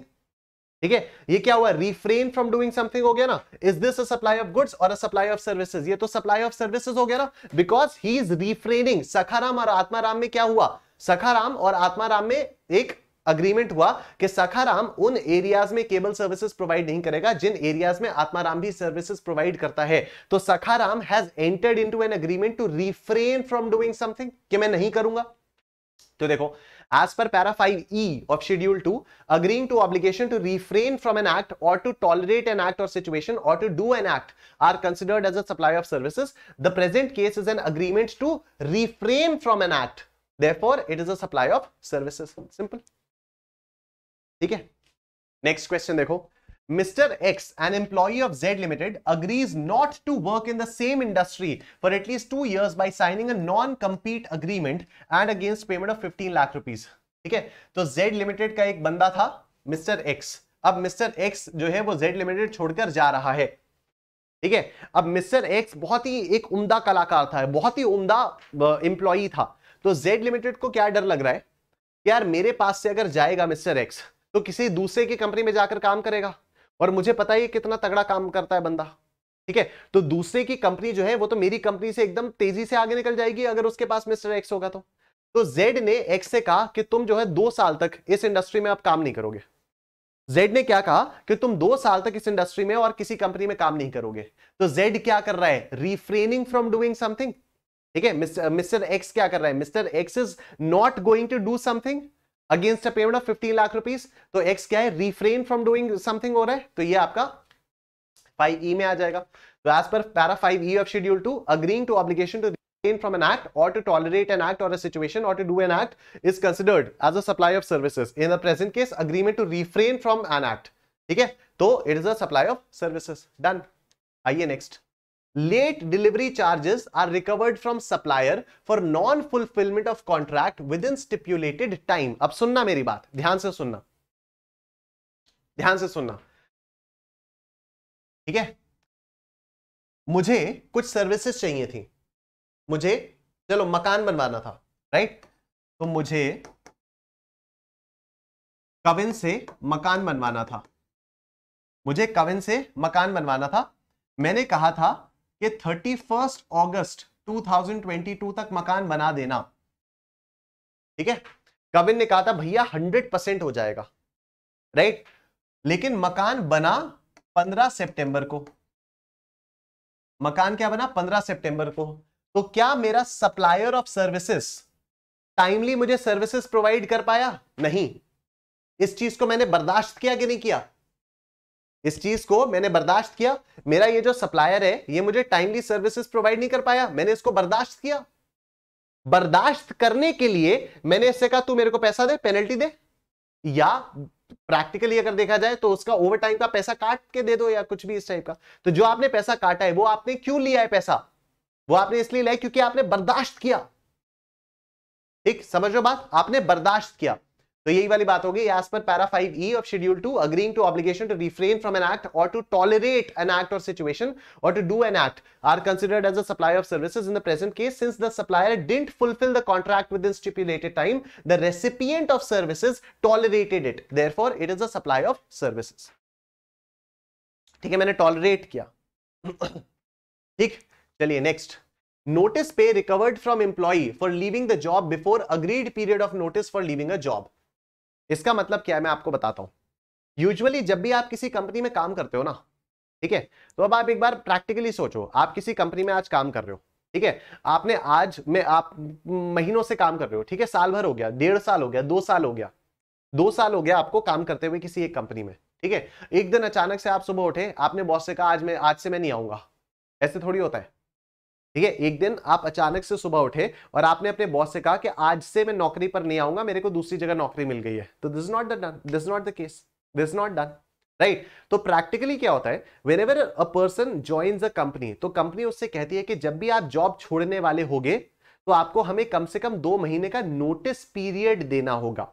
ठीक है ये क्या हुआ रिफ्रेन फ्रॉम डूइंग समथिंग हो गया ना is this a supply of goods or a supply of services ये तो सप्लाई ऑफ सर्विसेज हो गया ना because he is refraining Sakharam और आत्माराम में क्या हुआ सखाराम और आत्माराम में एक अग्रीमेंट हुआ कि सखाराम उन एरियाज में केबल सर्विसेज प्रोवाइड नहीं करेगा जिन एरियाज में आत्माराम भी सर्विसेज प्रोवाइड करता है तो Sakharam has entered into an agreement to refrain from doing something कि मैं नहीं करूंगा तो देखो as per para five E of schedule two agreeing to obligation to refrain from an act or to tolerate an act or situation or to do an act are considered as a supply of services the present case is an agreement to refrain from an act there it is a supply of services simple ठीक है next question देखो mister X an employee of Z limited agrees not to work in the same industry for at least two years by signing a non compete agreement and against payment of fifteen lakh rupees ठीक है तो Z limited का एक बंदा था mister X अब mister X जो है वो जेड लिमिटेड छोड़कर जा रहा है ठीक है अब मिस्टर एक्स बहुत ही एक उमदा कलाकार था बहुत ही उमदा इंप्लॉई था तो जेड लिमिटेड को क्या डर लग रहा है यार मेरे पास से अगर जाएगा मिस्टर एक्स तो किसी दूसरे की कंपनी में जाकर काम करेगा और मुझे पता ही कितना तगड़ा काम करता है बंदा ठीक है तो दूसरे की कंपनी जो है वो तो मेरी कंपनी से एकदम तेजी से आगे निकल जाएगी अगर उसके पास मिस्टर एक्स होगा तो तो जेड ने एक्स से कहा कि तुम जो है दो साल तक इस इंडस्ट्री में आप काम नहीं करोगे जेड ने क्या कहा कि तुम दो साल तक इस इंडस्ट्री में और किसी कंपनी में काम नहीं करोगे तो जेड क्या कर रहा है रिफ्रेनिंग फ्रॉम डूइंग समथिंग ठीक है मिस्टर एक्स क्या कर रहा है mister X is not going to do something against a payment of fifteen lakh rupees तो एक्स क्या है रिफ्रेन फ्रॉम डूइंग समथिंग हो रहा है तो ये आपका फाइव ई में आ जाएगा तो as per para five E of schedule two agreeing to obligation to refrain from an act or to tolerate an act or a situation or to do an act is considered as a supply of services in the present case agreement to refrain from an act ठीक है तो it is a supply of services done आइए next late delivery charges are recovered from supplier for non-fulfillment of contract within stipulated time. अब सुनना मेरी बात ध्यान से सुनना ध्यान से सुनना ठीक है मुझे कुछ सर्विसेज चाहिए थी मुझे चलो मकान बनवाना था राइट तो मुझे कविन से मकान बनवाना था मुझे कविन से मकान बनवाना था मैंने कहा था कि 31 अगस्त 2022 तक मकान बना देना ठीक है कविन ने कहा था भैया 100 परसेंट हो जाएगा राइट लेकिन मकान बना 15 सितंबर को मकान क्या बना 15 सितंबर को तो क्या मेरा सप्लायर ऑफ सर्विसेज टाइमली मुझे सर्विसेज प्रोवाइड कर पाया नहीं इस चीज को मैंने बर्दाश्त किया कि नहीं किया इस चीज को मैंने बर्दाश्त किया मेरा ये जो सप्लायर है ये मुझे टाइमली सर्विसेज प्रोवाइड नहीं कर पाया मैंने इसको बर्दाश्त किया बर्दाश्त करने के लिए मैंने इससे कहा तू मेरे को पैसा दे पेनल्टी दे या प्रैक्टिकली अगर देखा जाए तो उसका ओवर टाइम का पैसा काट के दे दो या कुछ भी इस टाइप का तो जो आपने पैसा काटा है वो आपने क्यों लिया है पैसा वो आपने इसलिए लिया क्योंकि आपने बर्दाश्त किया ठीक समझ लो बात आपने बर्दाश्त किया तो यही वाली बात होगी as per para five E of schedule two agreeing to obligation to refrain from an act or to tolerate an act or situation or to do an act are considered as a supply of services in the present case since the supplier didn't fulfil the contract within stipulated time the recipient of services tolerated it therefore it is a supply of services ठीक है मैंने tolerate किया ठीक चलिए next notice pay recovered from employee for leaving the job before agreed period of notice for leaving a job इसका मतलब क्या है मैं आपको बताता हूं यूजुअली जब भी आप किसी कंपनी में काम करते हो ना ठीक है तो अब आप एक बार प्रैक्टिकली सोचो आप किसी कंपनी में आज काम कर रहे हो ठीक है आपने आज में आप महीनों से काम कर रहे हो ठीक है साल भर हो गया डेढ़ साल हो गया दो साल हो गया दो साल हो गया आपको काम करते हुए किसी एक कंपनी में ठीक है एक दिन अचानक से आप सुबह उठे आपने बॉस से कहा आज मैं आज से मैं नहीं आऊंगा ऐसे थोड़ी होता है ठीक है एक दिन आप अचानक से सुबह उठे और आपने अपने बॉस से कहा कि आज से मैं नौकरी पर नहीं आऊंगा मेरे को दूसरी जगह नौकरी मिल गई है तो this not done this not the case this not done right तो प्रैक्टिकली क्या होता है whenever a person join a company तो कंपनी उससे कहती है कि जब भी आप जॉब छोड़ने वाले होंगे तो आपको हमें कम से कम दो महीने का नोटिस पीरियड देना होगा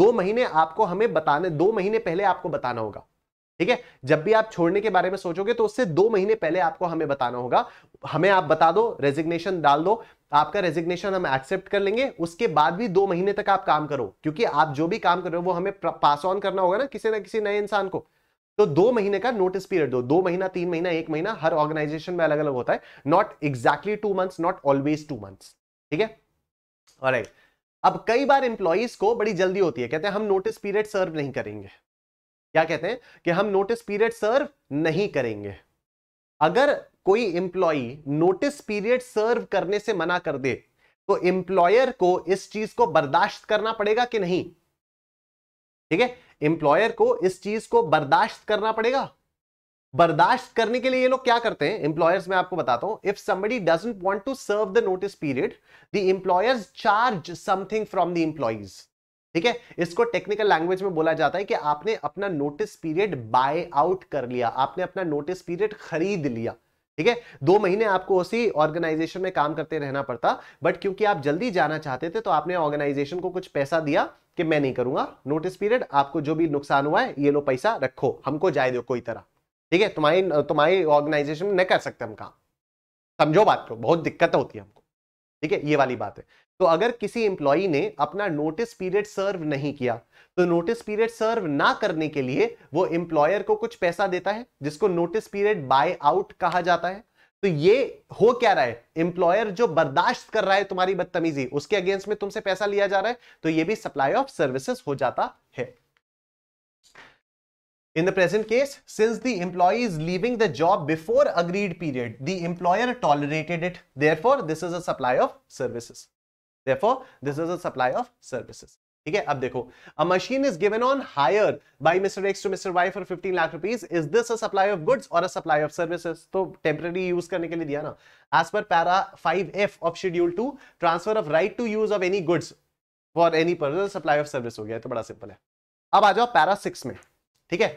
दो महीने आपको हमें बताने दो महीने पहले आपको बताना होगा ठीक है जब भी आप छोड़ने के बारे में सोचोगे तो उससे दो महीने पहले आपको हमें बताना होगा हमें आप बता दो रेजिग्नेशन डाल दो आपका रेजिग्नेशन हम एक्सेप्ट कर लेंगे उसके बाद भी दो महीने तक आप काम करो क्योंकि आप जो भी काम कर रहे हो वो हमें पास ऑन करना होगा ना किसी ना किसी नए इंसान को तो दो महीने का नोटिस पीरियड दो दो महीना तीन महीना एक महीना हर ऑर्गेनाइजेशन में अलग अलग होता है not exactly two months not always two months ठीक है और अब कई बार इंप्लॉइज को बड़ी जल्दी होती है कहते हैं हम नोटिस पीरियड सर्व नहीं करेंगे क्या कहते हैं कि हम नोटिस पीरियड सर्व नहीं करेंगे अगर कोई इंप्लॉई नोटिस पीरियड सर्व करने से मना कर दे तो इंप्लॉयर को इस चीज को बर्दाश्त करना पड़ेगा कि नहीं ठीक है इंप्लॉयर को इस चीज को बर्दाश्त करना पड़ेगा बर्दाश्त करने के लिए ये लोग क्या करते हैं इंप्लॉयर्स मैं आपको बताता हूं if somebody doesn't want to serve the notice period the employers charge something from the employees ठीक है इसको टेक्निकल लैंग्वेज में बोला जाता है कि आपने अपना नोटिस पीरियड बाय आउट कर लिया आपने अपना नोटिस पीरियड खरीद लिया ठीक है दो महीने आपको उसी ऑर्गेनाइजेशन में काम करते रहना पड़ता बट क्योंकि आप जल्दी जाना चाहते थे तो आपने ऑर्गेनाइजेशन को कुछ पैसा दिया कि मैं नहीं करूंगा नोटिस पीरियड आपको जो भी नुकसान हुआ है ये लो पैसा रखो हमको जाए दो कोई तरह ठीक है तुम्हारी तुम्हारी ऑर्गेनाइजेशन में कर सकते हम काम समझो बात को बहुत दिक्कत होती है हमको ठीक है ये वाली बात है तो अगर किसी इंप्लॉई ने अपना नोटिस पीरियड सर्व नहीं किया तो नोटिस पीरियड सर्व ना करने के लिए वो इंप्लॉयर को कुछ पैसा देता है जिसको नोटिस पीरियड बाय आउट कहा जाता है तो ये हो क्या रहा है इंप्लॉयर जो बर्दाश्त कर रहा है तुम्हारी बदतमीजी उसके अगेंस्ट में तुमसे पैसा लिया जा रहा है तो ये भी सप्लाई ऑफ सर्विसेस हो जाता है In the present case, since the employee is leaving the job before agreed period, the employer tolerated it. Therefore, this is a supply of services. Therefore, this is a supply of services. ठीक है अब देखो a machine is given on hire by mister X to mister Y for 15 lakh rupees is this a supply of goods or a supply of services तो temporary use करने के लिए दिया ना as per para 5f of schedule 2 transfer of right to use of any goods for any person supply of service हो गया तो बड़ा सिंपल है अब आ जाओ पैरा 6 में ठीक है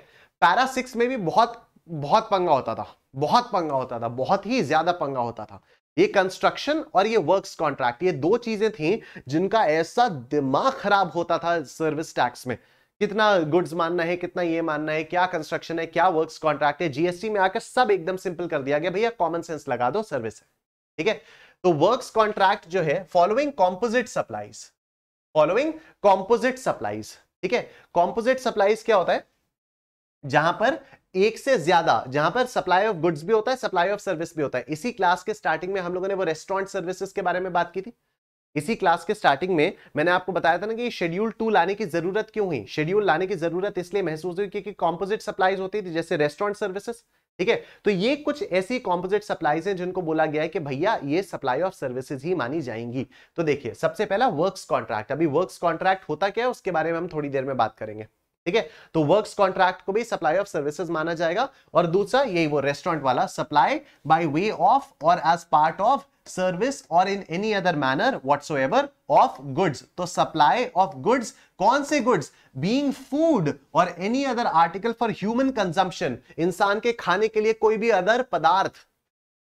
पैरा सिक्स में भी बहुत बहुत पंगा होता था बहुत पंगा होता था बहुत ही ज्यादा पंगा होता था ये कंस्ट्रक्शन और ये वर्क्स कॉन्ट्रैक्ट ये दो चीजें थी जिनका ऐसा दिमाग खराब होता था सर्विस टैक्स में कितना गुड्स मानना है कितना ये मानना है क्या कंस्ट्रक्शन है क्या वर्क्स कॉन्ट्रैक्ट है जीएसटी में आकर सब एकदम सिंपल कर दिया गया भैया कॉमन सेंस लगा दो सर्विस है ठीक है तो वर्क्स कॉन्ट्रैक्ट जो है following composite supplies following composite supplies ठीक है कॉम्पोजिट सप्लाईज क्या होता है जहां पर एक से ज्यादा जहां पर सप्लाई ऑफ गुड्स भी होता है सप्लाई ऑफ सर्विस भी होता है इसी क्लास के स्टार्टिंग में हम लोगों ने वो रेस्टोरेंट सर्विसेज के बारे में बात की थी इसी क्लास के स्टार्टिंग में मैंने आपको बताया था ना कि शेड्यूल टू लाने की जरूरत क्यों हुई शेड्यूल लाने की जरूरत इसलिए महसूस हुई क्योंकि कॉम्पोजिट सप्लाईज होती थी जैसे रेस्टोरेंट सर्विसेज ठीक है तो ये कुछ ऐसी कॉम्पोजिट सप्लाईज हैं जिनको बोला गया है कि भैया ये सप्लाई ऑफ सर्विसेज ही मानी जाएंगी तो देखिए सबसे पहला वर्क्स कॉन्ट्रैक्ट अभी वर्क्स कॉन्ट्रैक्ट होता क्या है उसके बारे में हम थोड़ी देर में बात करेंगे ठीक है तो वर्क्स कॉन्ट्रैक्ट को भी सप्लाई ऑफ सर्विसेज माना जाएगा और दूसरा यही वो रेस्टोरेंट वाला supply by way of or as part of service or in any other manner whatsoever of goods तो सप्लाई ऑफ गुड्स कौन से goods being food or any other article for human consumption इंसान के खाने के लिए कोई भी अदर पदार्थ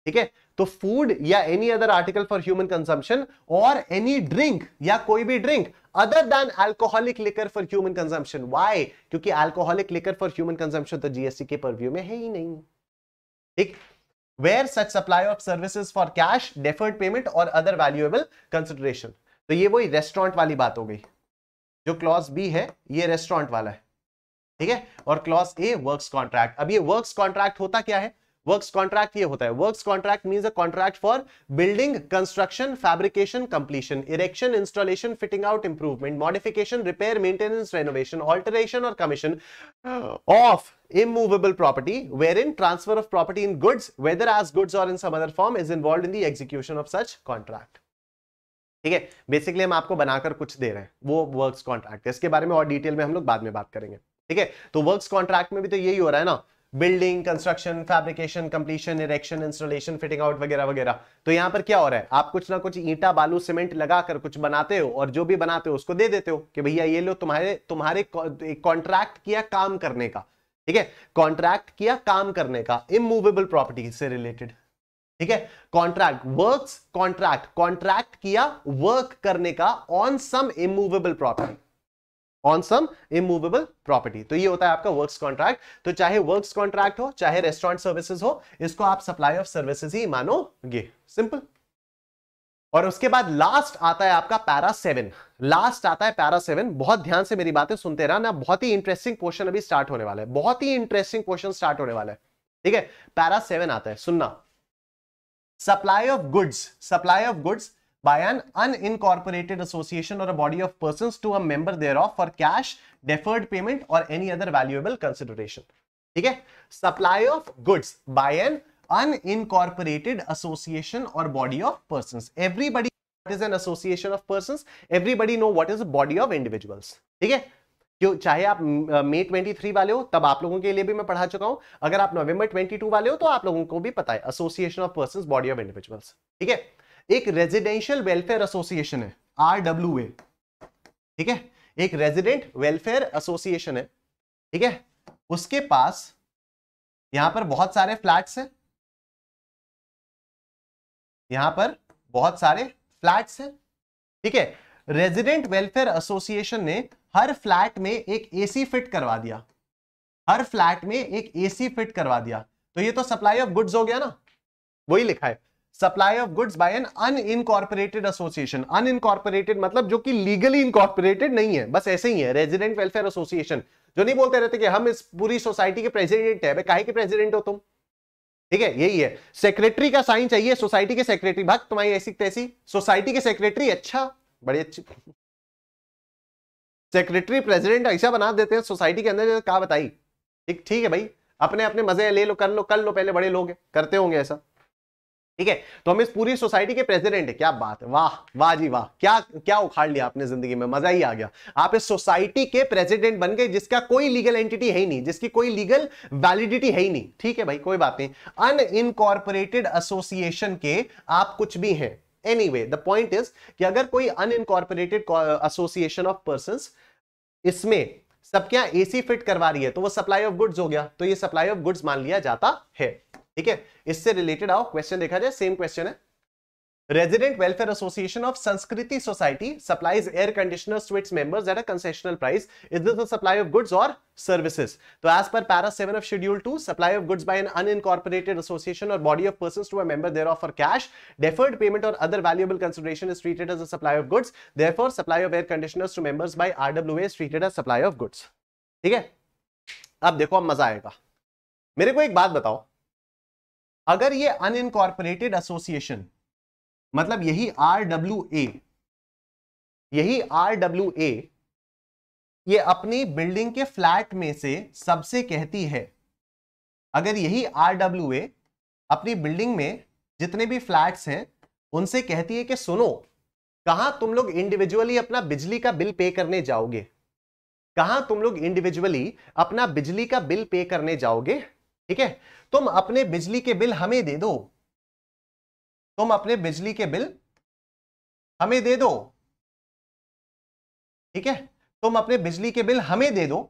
ठीक है तो फूड या any other article for human consumption or any drink या कोई भी drink other than alcoholic liquor for human consumption why क्योंकि alcoholic liquor for human consumption तो जीएसटी के परव्यू में है ही नहीं ठीक where such supply of services for cash deferred payment or other valuable consideration तो ये वही रेस्टोरेंट वाली बात हो गई जो क्लॉज बी है ये रेस्टोरेंट वाला है ठीक है और क्लॉज ए वर्क्स कॉन्ट्रैक्ट अब ये वर्क्स कॉन्ट्रैक्ट होता क्या है वर्क्स कॉन्ट्रैक्ट ये होता है works contract mean a contract for building construction fabrication completion erection installation fitting out improvement modification repair maintenance renovation alteration or commission of immovable property wherein transfer of property in goods whether as goods or in some other form is involved in the execution of such contract ठीक है basically हम आपको बनाकर कुछ दे रहे हैं वो works contract इसके बारे में और डिटेल में हम लोग बाद में बात करेंगे ठीक है तो वर्क्स कॉन्ट्रैक्ट में भी तो यही हो रहा है ना building construction fabrication completion erection installation fitting out वगैरह वगैरह तो यहां पर क्या हो रहा है आप कुछ ना कुछ ईटा बालू सीमेंट लगाकर कुछ बनाते हो और जो भी बनाते हो उसको दे देते हो कि भैया ये लो तुम्हारे तुम्हारे कॉन्ट्रैक्ट किया काम करने का ठीक है कॉन्ट्रैक्ट किया काम करने का इमूवेबल प्रॉपर्टी से रिलेटेड ठीक है कॉन्ट्रैक्ट वर्क कॉन्ट्रैक्ट कॉन्ट्रैक्ट किया वर्क करने का on some immovable property on some immovable property तो ये होता है आपका वर्क्स कॉन्ट्रैक्ट तो चाहे वर्क्स कॉन्ट्रैक्ट हो चाहे रेस्टोरेंट सर्विसेज हो इसको आप सप्लाई ऑफ सर्विसेज ही मानोगे सिंपल और उसके बाद लास्ट आता है आपका पैरा सेवन लास्ट आता है पैरा सेवन बहुत ध्यान से मेरी बातें सुनते रहना बहुत ही इंटरेस्टिंग क्वेश्चन अभी स्टार्ट होने वाला है बहुत ही इंटरेस्टिंग क्वेश्चन स्टार्ट होने वाला है ठीक है पैरा सेवन आता है सुनना supply of goods supply of goods by an unincorporated association or a body of persons to a member thereof for cash, deferred payment or any other valuable consideration. ठीक है supply of goods by an unincorporated association or body of persons. Everybody what is an association of persons. Everybody know what is a body of individuals. ठीक है क्यों चाहे आप मई twenty three वाले हो तब आप लोगों के लिए भी मैं पढ़ा चुका हूं अगर आप नवंबर 22 वाले हो तो आप लोगों को भी पता है association of person body of individuals ठीक है एक रेजिडेंशियल वेलफेयर एसोसिएशन है आर ठीक है एक रेजिडेंट वेलफेयर एसोसिएशन है ठीक है उसके पास यहां पर बहुत सारे फ्लैट्स हैं यहां पर बहुत सारे फ्लैट्स हैं ठीक है रेजिडेंट वेलफेयर एसोसिएशन ने हर फ्लैट में एक एसी फिट करवा दिया हर फ्लैट में एक एसी फिट करवा दिया तो ये तो सप्लाई ऑफ गुड्स हो गया ना वही लिखा है supply of goods by an unincorporated association unincorporated मतलब जो कि लीगली इनकॉर्पोरेटेड नहीं है बस ऐसे ही है रेजिडेंट वेलफेयर एसोसिएशन जो नहीं बोलते रहते कि हम इस पूरी सोसाइटी के प्रेसिडेंट है काहे के प्रेसिडेंट हो तुम ठीक है यही है सेक्रेटरी का साइन चाहिए सोसाइटी के सेक्रेटरी भाग तुम्हारी ऐसी तैसी सोसाइटी के सेक्रेटरी अच्छा बड़ी अच्छी सेक्रेटरी प्रेसिडेंट ऐसा बना देते हैं सोसाइटी के अंदर कहा बताई ठीक ठीक है भाई अपने अपने मजे ले लो कर लो कर लो पहले बड़े लोग करते होंगे ऐसा ठीक है तो हम इस पूरी सोसाइटी के प्रेसिडेंट है क्या बात है वाह वाह जी वाह क्या क्या उखाड़ लिया आपने जिंदगी में मजा ही आ गया आप इस सोसाइटी के प्रेसिडेंट बन गए जिसका कोई लीगल एंटिटी है ही नहीं जिसकी कोई लीगल वैलिडिटी है ही नहीं ठीक है भाई कोई बात नहीं अन इनकॉर्पोरेटेड एसोसिएशन के आप कुछ भी हैं anyway the point is कि अगर कोई unincorporated association of person इसमें सब क्या एसी फिट करवा रही है तो वो सप्लाई ऑफ गुड्स हो गया तो ये सप्लाई ऑफ गुड्स मान लिया जाता है ठीक है इससे रिलेटेड आओ क्वेश्चन देखा जाए सेम क्वेश्चन है resident welfare association of Sanskriti society supplies air conditioner स्विट्स मेंसेशनल price is the supply of goods or services तो as per para seven of schedule two supply of goods by an unincorporated association or body of person to member thereof cash deferred payment or other valuable consideration is treated as a supply of goods there supply of air conditioner to members by R W as treated as supply of goods ठीक है अब देखो अब मजा आएगा मेरे को एक बात बताओ अगर ये अनइनकॉर्पोरेटेड एसोसिएशन मतलब यही आर डब्ल्यू ए यही आर डब्ल्यू ए ये अपनी बिल्डिंग के फ्लैट में से सबसे कहती है अगर यही आर डब्ल्यू ए अपनी बिल्डिंग में जितने भी फ्लैट्स हैं उनसे कहती है कि सुनो कहा तुम लोग इंडिविजुअली अपना बिजली का बिल पे करने जाओगे कहा तुम लोग इंडिविजुअली अपना बिजली का बिल पे करने जाओगे ठीक है तुम अपने बिजली के बिल हमें दे दो तुम अपने बिजली के बिल हमें दे दो ठीक है तुम अपने बिजली के बिल हमें दे दो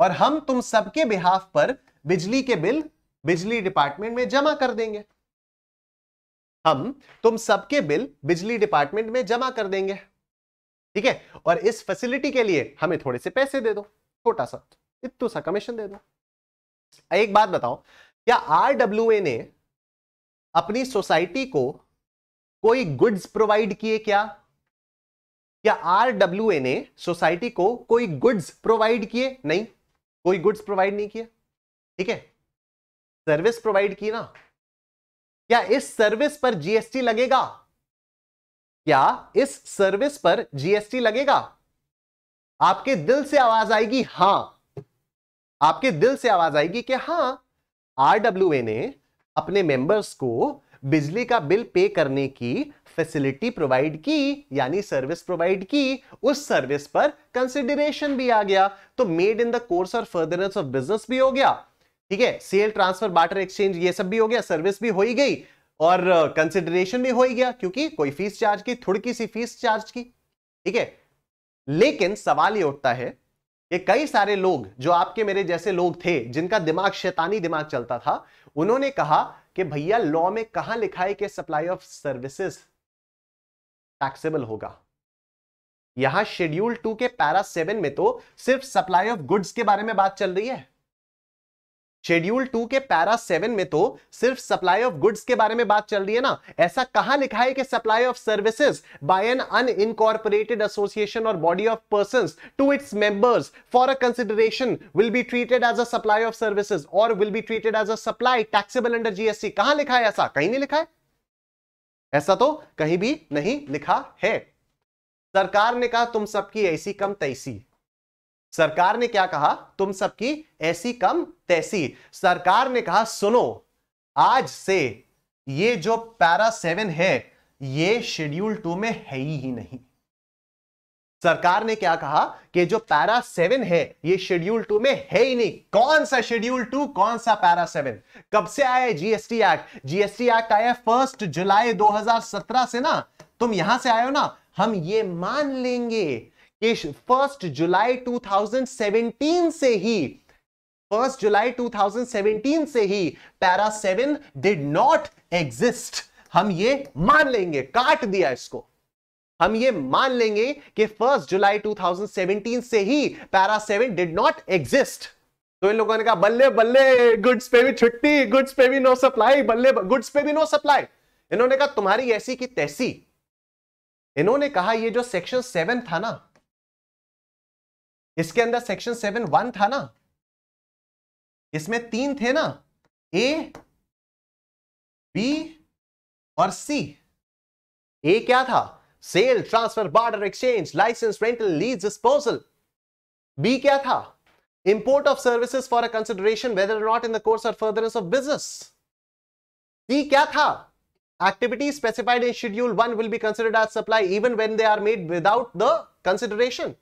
और हम तुम सबके बिहाफ पर बिजली के बिल बिजली डिपार्टमेंट में जमा कर देंगे हम तुम सबके बिल बिजली डिपार्टमेंट में जमा कर देंगे ठीक है और इस फैसिलिटी के लिए हमें थोड़े से पैसे दे दो छोटा सा इतना सा कमीशन दे दो एक बात बताओ क्या आरडब्ल्यूए ने अपनी सोसाइटी को कोई गुड्स प्रोवाइड किए क्या क्या आरडब्ल्यूए ने सोसाइटी को कोई गुड्स प्रोवाइड किए नहीं कोई गुड्स प्रोवाइड नहीं किए ठीक है सर्विस प्रोवाइड की ना क्या इस सर्विस पर जीएसटी लगेगा क्या इस सर्विस पर जीएसटी लगेगा आपके दिल से आवाज आएगी हां आपके दिल से आवाज आएगी कि हाँ आरडब्ल्यूए ने अपने मेंबर्स को बिजली का बिल पे करने की फैसिलिटी प्रोवाइड की यानी सर्विस प्रोवाइड की उस सर्विस पर कंसिडरेशन भी आ गया तो मेड इन द कोर्स और फर्दरेंस ऑफ बिजनेस भी हो गया ठीक है सेल ट्रांसफर बाटर एक्सचेंज ये सब भी हो गया सर्विस भी हो ही गई और कंसिडरेशन uh, भी हो ही गया क्योंकि कोई फीस चार्ज की थोड़की सी फीस चार्ज की ठीक है लेकिन सवाल ये उठता है ये कई सारे लोग जो आपके मेरे जैसे लोग थे जिनका दिमाग शैतानी दिमाग चलता था उन्होंने कहा कि भैया लॉ में कहा लिखा है कि सप्लाई ऑफ सर्विसेज टैक्सेबल होगा यहां शेड्यूल टू के पैरा सेवन में तो सिर्फ सप्लाई ऑफ गुड्स के बारे में बात चल रही है शेड्यूल टू के पैरा सेवन में तो सिर्फ सप्लाई ऑफ गुड्स के बारे में बात चल रही है ना ऐसा कहां लिखा है कि supply of services by an unincorporated association or body of person to its members for a consideration will be treated as a supply of services और will be treated as a supply taxable under GST कहां लिखा है ऐसा कहीं नहीं लिखा है ऐसा तो कहीं भी नहीं लिखा है सरकार ने कहा तुम सबकी ऐसी कम तैसी सरकार ने क्या कहा तुम सबकी ऐसी कम तैसी सरकार ने कहा सुनो आज से ये जो पैरा सेवन है ये शेड्यूल टू में है ही नहीं सरकार ने क्या कहा कि जो पैरा सेवन है ये शेड्यूल टू में है ही नहीं कौन सा शेड्यूल टू कौन सा पैरा सेवन कब से आया जीएसटी एक्ट जीएसटी एक्ट आया फर्स्ट जुलाई 2017 से ना तुम यहां से आए हो ना हम ये मान लेंगे कि फर्स्ट जुलाई 2017 से ही फर्स्ट जुलाई 2017 से ही para seven did not exist हम ये मान लेंगे काट दिया इसको हम ये मान लेंगे कि फर्स्ट जुलाई 2017 से ही para seven did not exist तो इन लोगों ने कहा बल्ले बल्ले गुड्स पे भी छुट्टी गुड्स पे भी नो सप्लाई बल्ले गुड्स पे भी नो सप्लाई इन्होंने कहा तुम्हारी ऐसी की तैसी इन्होंने कहा ये जो सेक्शन सेवन था ना इसके अंदर सेक्शन सेवन वन था ना इसमें तीन थे ना ए बी और सी ए क्या था sale transfer barter exchange licence rental lease disposal B क्या था import of services for a consideration whether not in the course or further of business C क्या था activity specified in schedule one will be considered as supply even when they are made without the consideration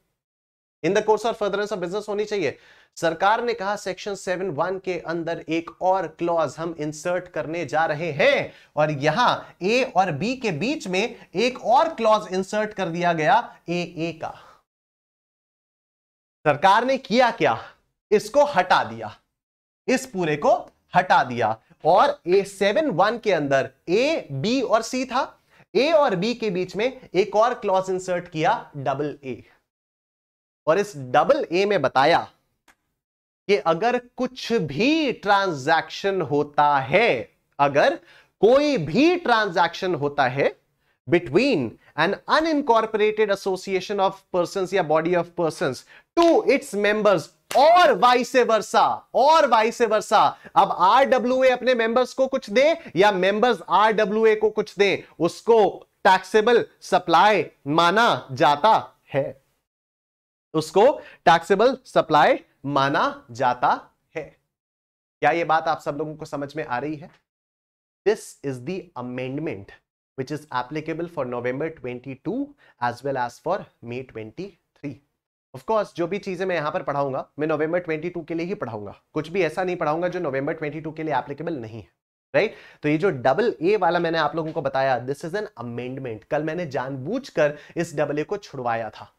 in the course of furtherance of business होनी चाहिए सरकार ने कहा section seven one के अंदर एक और क्लॉज हम इंसर्ट करने जा रहे हैं और यहां ए और बी के बीच में एक और क्लॉज इंसर्ट कर दिया गया ए ए का सरकार ने किया क्या इसको हटा दिया इस पूरे को हटा दिया और ए सेवन वन के अंदर ए बी और सी था ए और बी के बीच में एक और क्लॉज इंसर्ट किया डबल ए और इस डबल ए में बताया कि अगर कुछ भी ट्रांजैक्शन होता है अगर कोई भी ट्रांजैक्शन होता है between an unincorporated association of person या body of person to its members और वाइस वर्षा और वाइस वर्षा अब आर डब्ल्यू ए अपने मेंबर्स को कुछ दे या मेंबर्स आर डब्ल्यू ए को कुछ दे उसको टैक्सेबल सप्लाई माना जाता है उसको टैक्सेबल सप्लाई माना जाता है क्या ये बात आप सब लोगों को समझ में आ रही है this is the amendment which is applicable for November 22 as well as for May 23. Of course जो भी चीज़ें मैं यहां पर पढ़ाऊंगा मैं नवंबर 22 के लिए ही पढ़ाऊंगा कुछ भी ऐसा नहीं पढ़ाऊंगा जो नवंबर 22 के लिए एप्लीकेबल नहीं है राइट right? तो ये जो डबल ए वाला मैंने आप लोगों को बताया दिस इज एन अमेंडमेंट कल मैंने जानबूझकर इस डबल ए को छुड़वाया था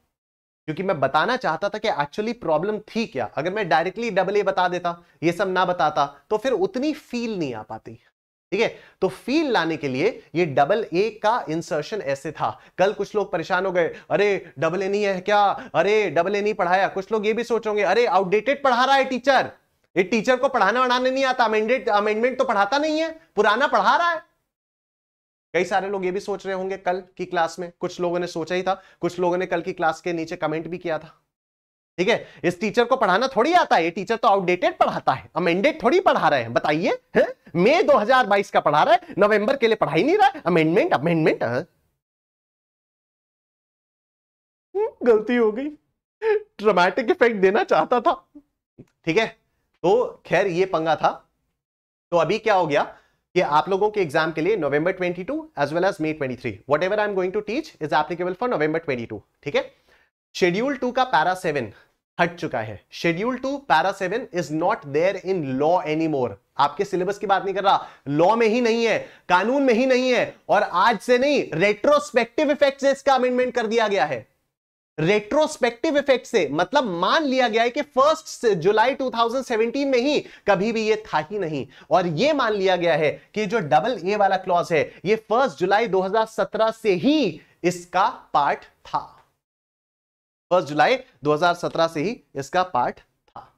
क्योंकि मैं बताना चाहता था कि एक्चुअली प्रॉब्लम थी क्या अगर मैं डायरेक्टली डबल ए बता देता ये सब ना बताता तो फिर उतनी फील नहीं आ पाती ठीक है तो फील लाने के लिए ये डबल ए का इंसर्शन ऐसे था कल कुछ लोग परेशान हो गए अरे डबल ए नहीं है क्या अरे डबल ए नहीं पढ़ाया कुछ लोग ये भी सोचोगे अरे आउटडेटेड पढ़ा रहा है टीचर ये टीचर को पढ़ाना वढ़ाने नहीं आता अमेंडेड अमेंडमेंट तो पढ़ाता नहीं है पुराना पढ़ा रहा है कई सारे लोग ये भी सोच रहे होंगे कल की क्लास में कुछ लोगों ने सोचा ही था कुछ लोगों ने कल की क्लास के नीचे कमेंट भी किया था ठीक है इस टीचर को पढ़ाना थोड़ी आता है ये टीचर तो आउटडेटेड पढ़ाता है अमेंडेड थोड़ी पढ़ा रहे हैं बताइए है? मई 2022 का पढ़ा रहा है नवंबर के लिए पढ़ा ही नहीं रहा है अमेंडमेंट हाँ। हम्म, अमेंडमेंट गलती हो गई ड्रामेटिक इफेक्ट देना चाहता था ठीक है तो खैर ये पंगा था तो अभी क्या हो गया कि आप लोगों के एग्जाम के लिए November 22 two as well as May 23 whatever I am going to teach is applicable for November 22 ठीक है शेड्यूल टू का पैरा सेवन हट चुका है schedule two para seven is not there in law any more आपके syllabus की बात नहीं कर रहा लॉ में ही नहीं है कानून में ही नहीं है और आज से नहीं रेट्रोस्पेक्टिव इफेक्ट से इसका अमेंडमेंट कर दिया गया है रेट्रोस्पेक्टिव इफेक्ट से मतलब मान लिया गया है कि फर्स्ट जुलाई 2017 में ही कभी भी ये था ही नहीं और ये मान लिया गया है कि जो डबल ए वाला क्लॉज है ये फर्स्ट जुलाई 2017 से ही इसका पार्ट था फर्स्ट जुलाई 2017 से ही इसका पार्ट था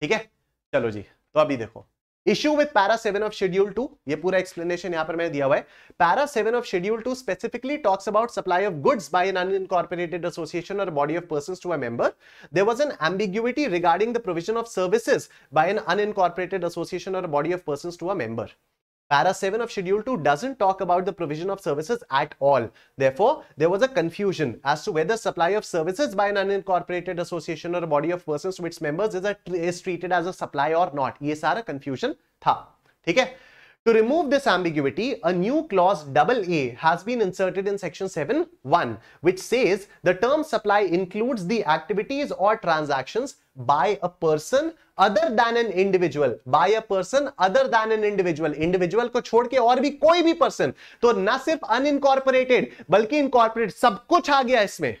ठीक है चलो जी तो अभी देखो issue with para seven of schedule two ये पूरा एक्सप्लेनेशन यहां पर मैंने दिया हुआ है para seven of schedule two specifically talks about supply of goods by an unincorporated association or body of person to a member there was an ambiguity regarding the provision of services by an unincorporated association or body of person to a member Para 7 of Schedule 2 doesn't talk about the provision of services at all. Therefore, there was a confusion as to whether supply of services by an unincorporated association or a body of persons to its members is, a, is treated as a supply or not. ये a confusion था. ठीक है? To remove this ambiguity, a new clause double a has been inserted in section 7.1 which says the term supply includes the activities or transactions by a person other than an individual by a person other than an individual individual ko chhod ke aur bhi koi bhi person to na sirf unincorporated balki incorporated sab kuch aa gaya isme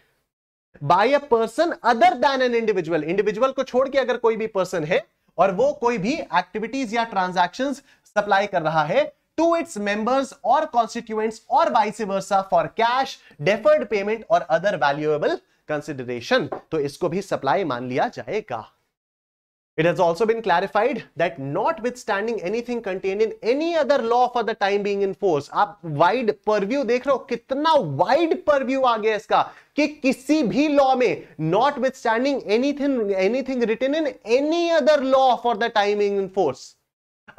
by a person other than an individual individual ko chhod ke agar koi bhi person hai और वो कोई भी activities या transaction supply कर रहा है to its members or constituents or vice versa for cash deferred payment or other valuable consideration तो इसको भी सप्लाई मान लिया जाएगा It has also been clarified that notwithstanding anything contained in any other law for the time being in force, आप wide purview देख रहे हो कितना wide purview आ गया इसका कि किसी भी law में notwithstanding anything anything written in any other law for the time being in force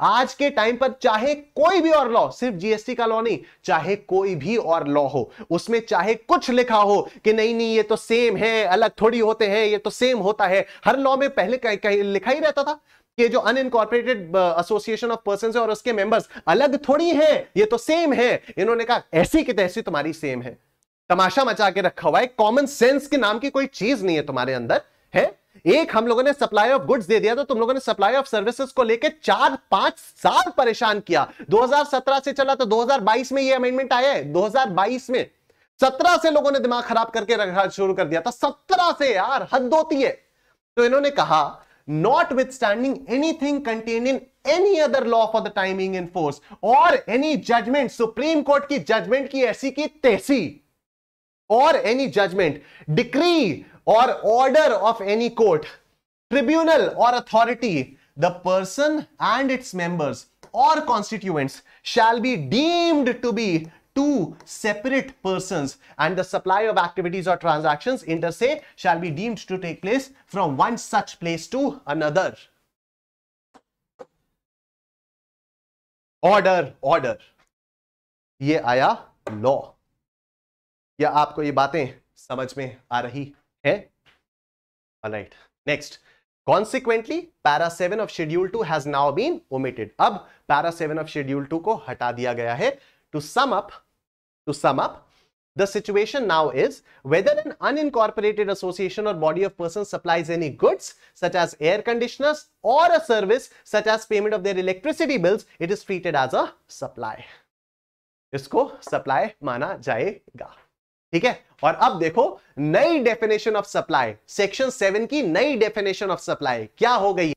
आज के टाइम पर चाहे कोई भी और लॉ सिर्फ जीएसटी का लॉ नहीं चाहे कोई भी और लॉ हो उसमें चाहे कुछ लिखा हो कि नहीं नहीं ये तो सेम है अलग थोड़ी होते हैं ये तो सेम होता है हर लॉ में पहले लिखा ही रहता था कि जो अनइनकॉर्पोरेटेड एसोसिएशन ऑफ पर्सन है और उसके मेंबर्स अलग थोड़ी हैं ये तो सेम है इन्होंने कहा ऐसी की तैसी तुम्हारी सेम है तमाशा मचा के रखा हुआ है कॉमन सेंस के नाम की कोई चीज नहीं है तुम्हारे अंदर है एक हम लोगों ने सप्लाई ऑफ गुड्स दे दिया तो तुम लोगों ने सप्लाई ऑफ सर्विसेज को लेकर चार पांच साल परेशान किया 2017 से चला तो 2022 में ये अमेंडमेंट आया है 2022 में 17 से लोगों ने दिमाग खराब करके रखना शुरू कर दिया था सत्रह से यार हद होती है तो इन्होंने कहा notwithstanding anything contain in any other law for the time being in force or any judgment supreme court की जजमेंट की ऐसी की तैसी or any judgment decree or order of any court tribunal or authority the person and its members or constituents shall be deemed to be two separate person and the supply of activities or transaction inter se shall be deemed to take place from one such place to another order order ये आया law क्या आपको ये बातें समझ में आ रही है alright next consequently para seven of schedule two has now been omitted अब para seven of schedule two को हटा दिया गया है to sum up to sum up the situation now is whether an unincorporated association or body of persons supplies any goods such as air conditioners or a service such as payment of their electricity bills it is treated as a supply इसको supply माना जाएगा ठीक है और अब देखो नई definition of supply section seven की नई डेफिनेशन ऑफ सप्लाई क्या हो गई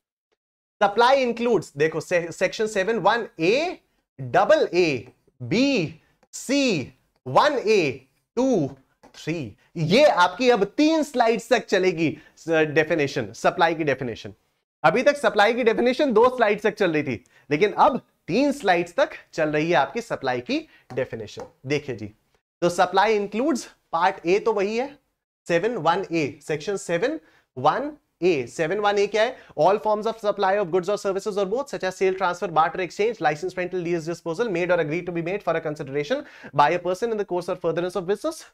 सप्लाई इंक्लूड्स देखो section seven one A double A B C one A two three ये आपकी अब तीन स्लाइड्स तक चलेगी डेफिनेशन सप्लाई की डेफिनेशन अभी तक सप्लाई की डेफिनेशन दो स्लाइड तक चल रही थी लेकिन अब तीन स्लाइड्स तक चल रही है आपकी सप्लाई की डेफिनेशन देखिए जी तो सप्लाई इंक्लूड्स पार्ट ए तो वही है seven one A section seven one A seven one A क्या है all forms of supply of goods or services or both such as sale transfer barter exchange licence rental disposal made or agree to be made for a consideration by a person in the course of furtherance of business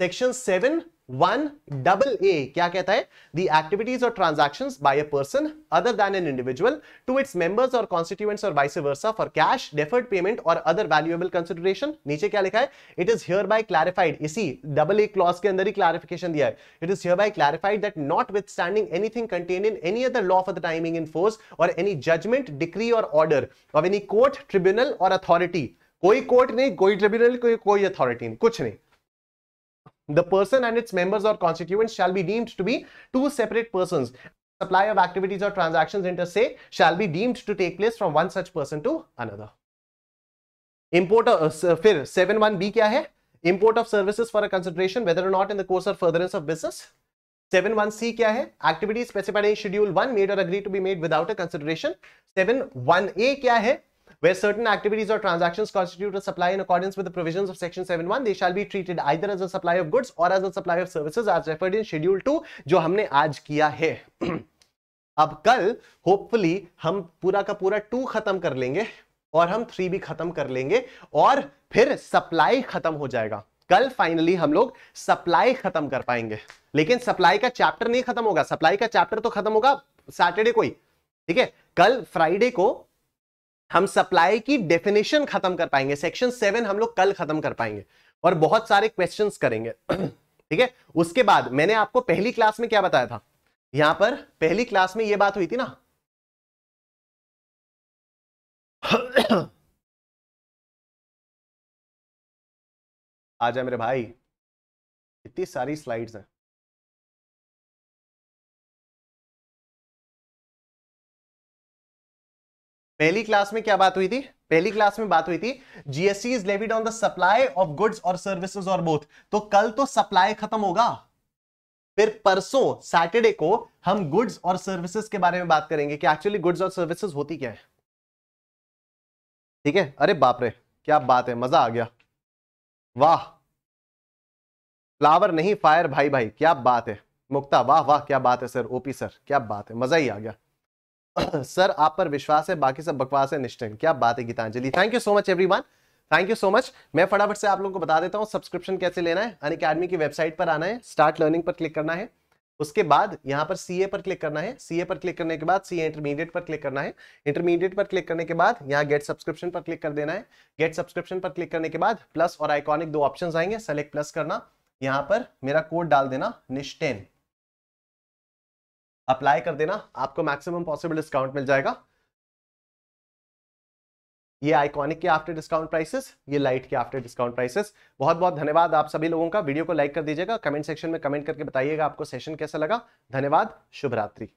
section seven one double A क्या कहता है the activities or transaction by a person other than an individual to its members or constituents or vice versa for cash deferred payment or other valuable consideration नीचे क्या लिखा है it is hereby clarified इसी double A clause के अंदर ही clarification दिया है it is hereby clarified that notwithstanding anything contain in any other law for the time being in force or any judgment decree or order of any court tribunal or authority कोई court नहीं कोई tribunal कोई कोई authority नहीं कुछ नहीं The person and its members or constituents shall be deemed to be two separate persons. Supply of activities or transactions inter se shall be deemed to take place from one such person to another. Importer, uh, फिर seven one b. क्या है import of services for a consideration whether or not in the course or furtherance of business 7one c kya hai activity specified in schedule 1 made or agreed to be made without a consideration 7one a kya hai where certain activities or transactions constitute a supply in accordance with the provisions of Section 7.1, they shall be treated either as a supply of goods or as a supply of services as referred in Schedule 2, jo humne aaj kiya hai अब कल hopefully हम पूरा का पूरा to खत्म कर लेंगे और हम थ्री भी खत्म कर लेंगे और फिर सप्लाई खत्म हो जाएगा कल फाइनली हम लोग सप्लाई खत्म कर पाएंगे लेकिन सप्लाई का चैप्टर नहीं खत्म होगा सप्लाई का चैप्टर तो खत्म होगा सैटरडे को ही ठीक है कल फ्राइडे को हम सप्लाई की डेफिनेशन खत्म कर पाएंगे सेक्शन सेवन हम लोग कल खत्म कर पाएंगे और बहुत सारे क्वेश्चंस करेंगे ठीक है उसके बाद मैंने आपको पहली क्लास में क्या बताया था यहां पर पहली क्लास में यह बात हुई थी ना आ जाए मेरे भाई इतनी सारी स्लाइड्स हैं पहली क्लास में क्या बात हुई थी पहली क्लास में बात हुई थी GST is levied on the supply of goods or services or both तो कल तो सप्लाई खत्म होगा फिर परसों सैटरडे को हम गुड्स और सर्विसेज के बारे में बात करेंगे कि एक्चुअली गुड्स और सर्विसेज होती क्या है ठीक है अरे बाप रे क्या बात है मजा आ गया वाह फ्लावर नहीं फायर भाई भाई क्या बात है मुक्ता वाह वाह क्या बात है सर ओपी सर क्या बात है मजा ही आ गया सर आप पर विश्वास है बाकी सब बकवास है निश्चिंत क्या बात है Geetanjali thank you so much every thank you so much मैं फटाफट से आप लोगों को बता देता हूँ सब्सक्रिप्शन कैसे लेना है अन अकेडमी की वेबसाइट पर आना है स्टार्ट लर्निंग पर क्लिक करना है उसके बाद यहाँ पर सीए पर क्लिक करना है सीए पर क्लिक करने के बाद सीए इंटरमीडिएट पर क्लिक करना है इंटरमीडिएट पर क्लिक करने के बाद यहाँ गेट सब्सक्रिप्शन पर क्लिक कर देना है गेट सब्सक्रिप्शन पर क्लिक करने के बाद प्लस और आइकॉनिक दो ऑप्शन आएंगे सेलेक्ट प्लस करना यहाँ पर मेरा कोड डाल देना निश्टेन अप्लाई कर देना आपको मैक्सिमम पॉसिबल डिस्काउंट मिल जाएगा ये आइकॉनिक के आफ्टर डिस्काउंट प्राइसेस ये लाइट के आफ्टर डिस्काउंट प्राइसेस बहुत बहुत धन्यवाद आप सभी लोगों का वीडियो को लाइक कर दीजिएगा कमेंट सेक्शन में कमेंट करके बताइएगा आपको सेशन कैसा लगा धन्यवाद शुभ रात्रि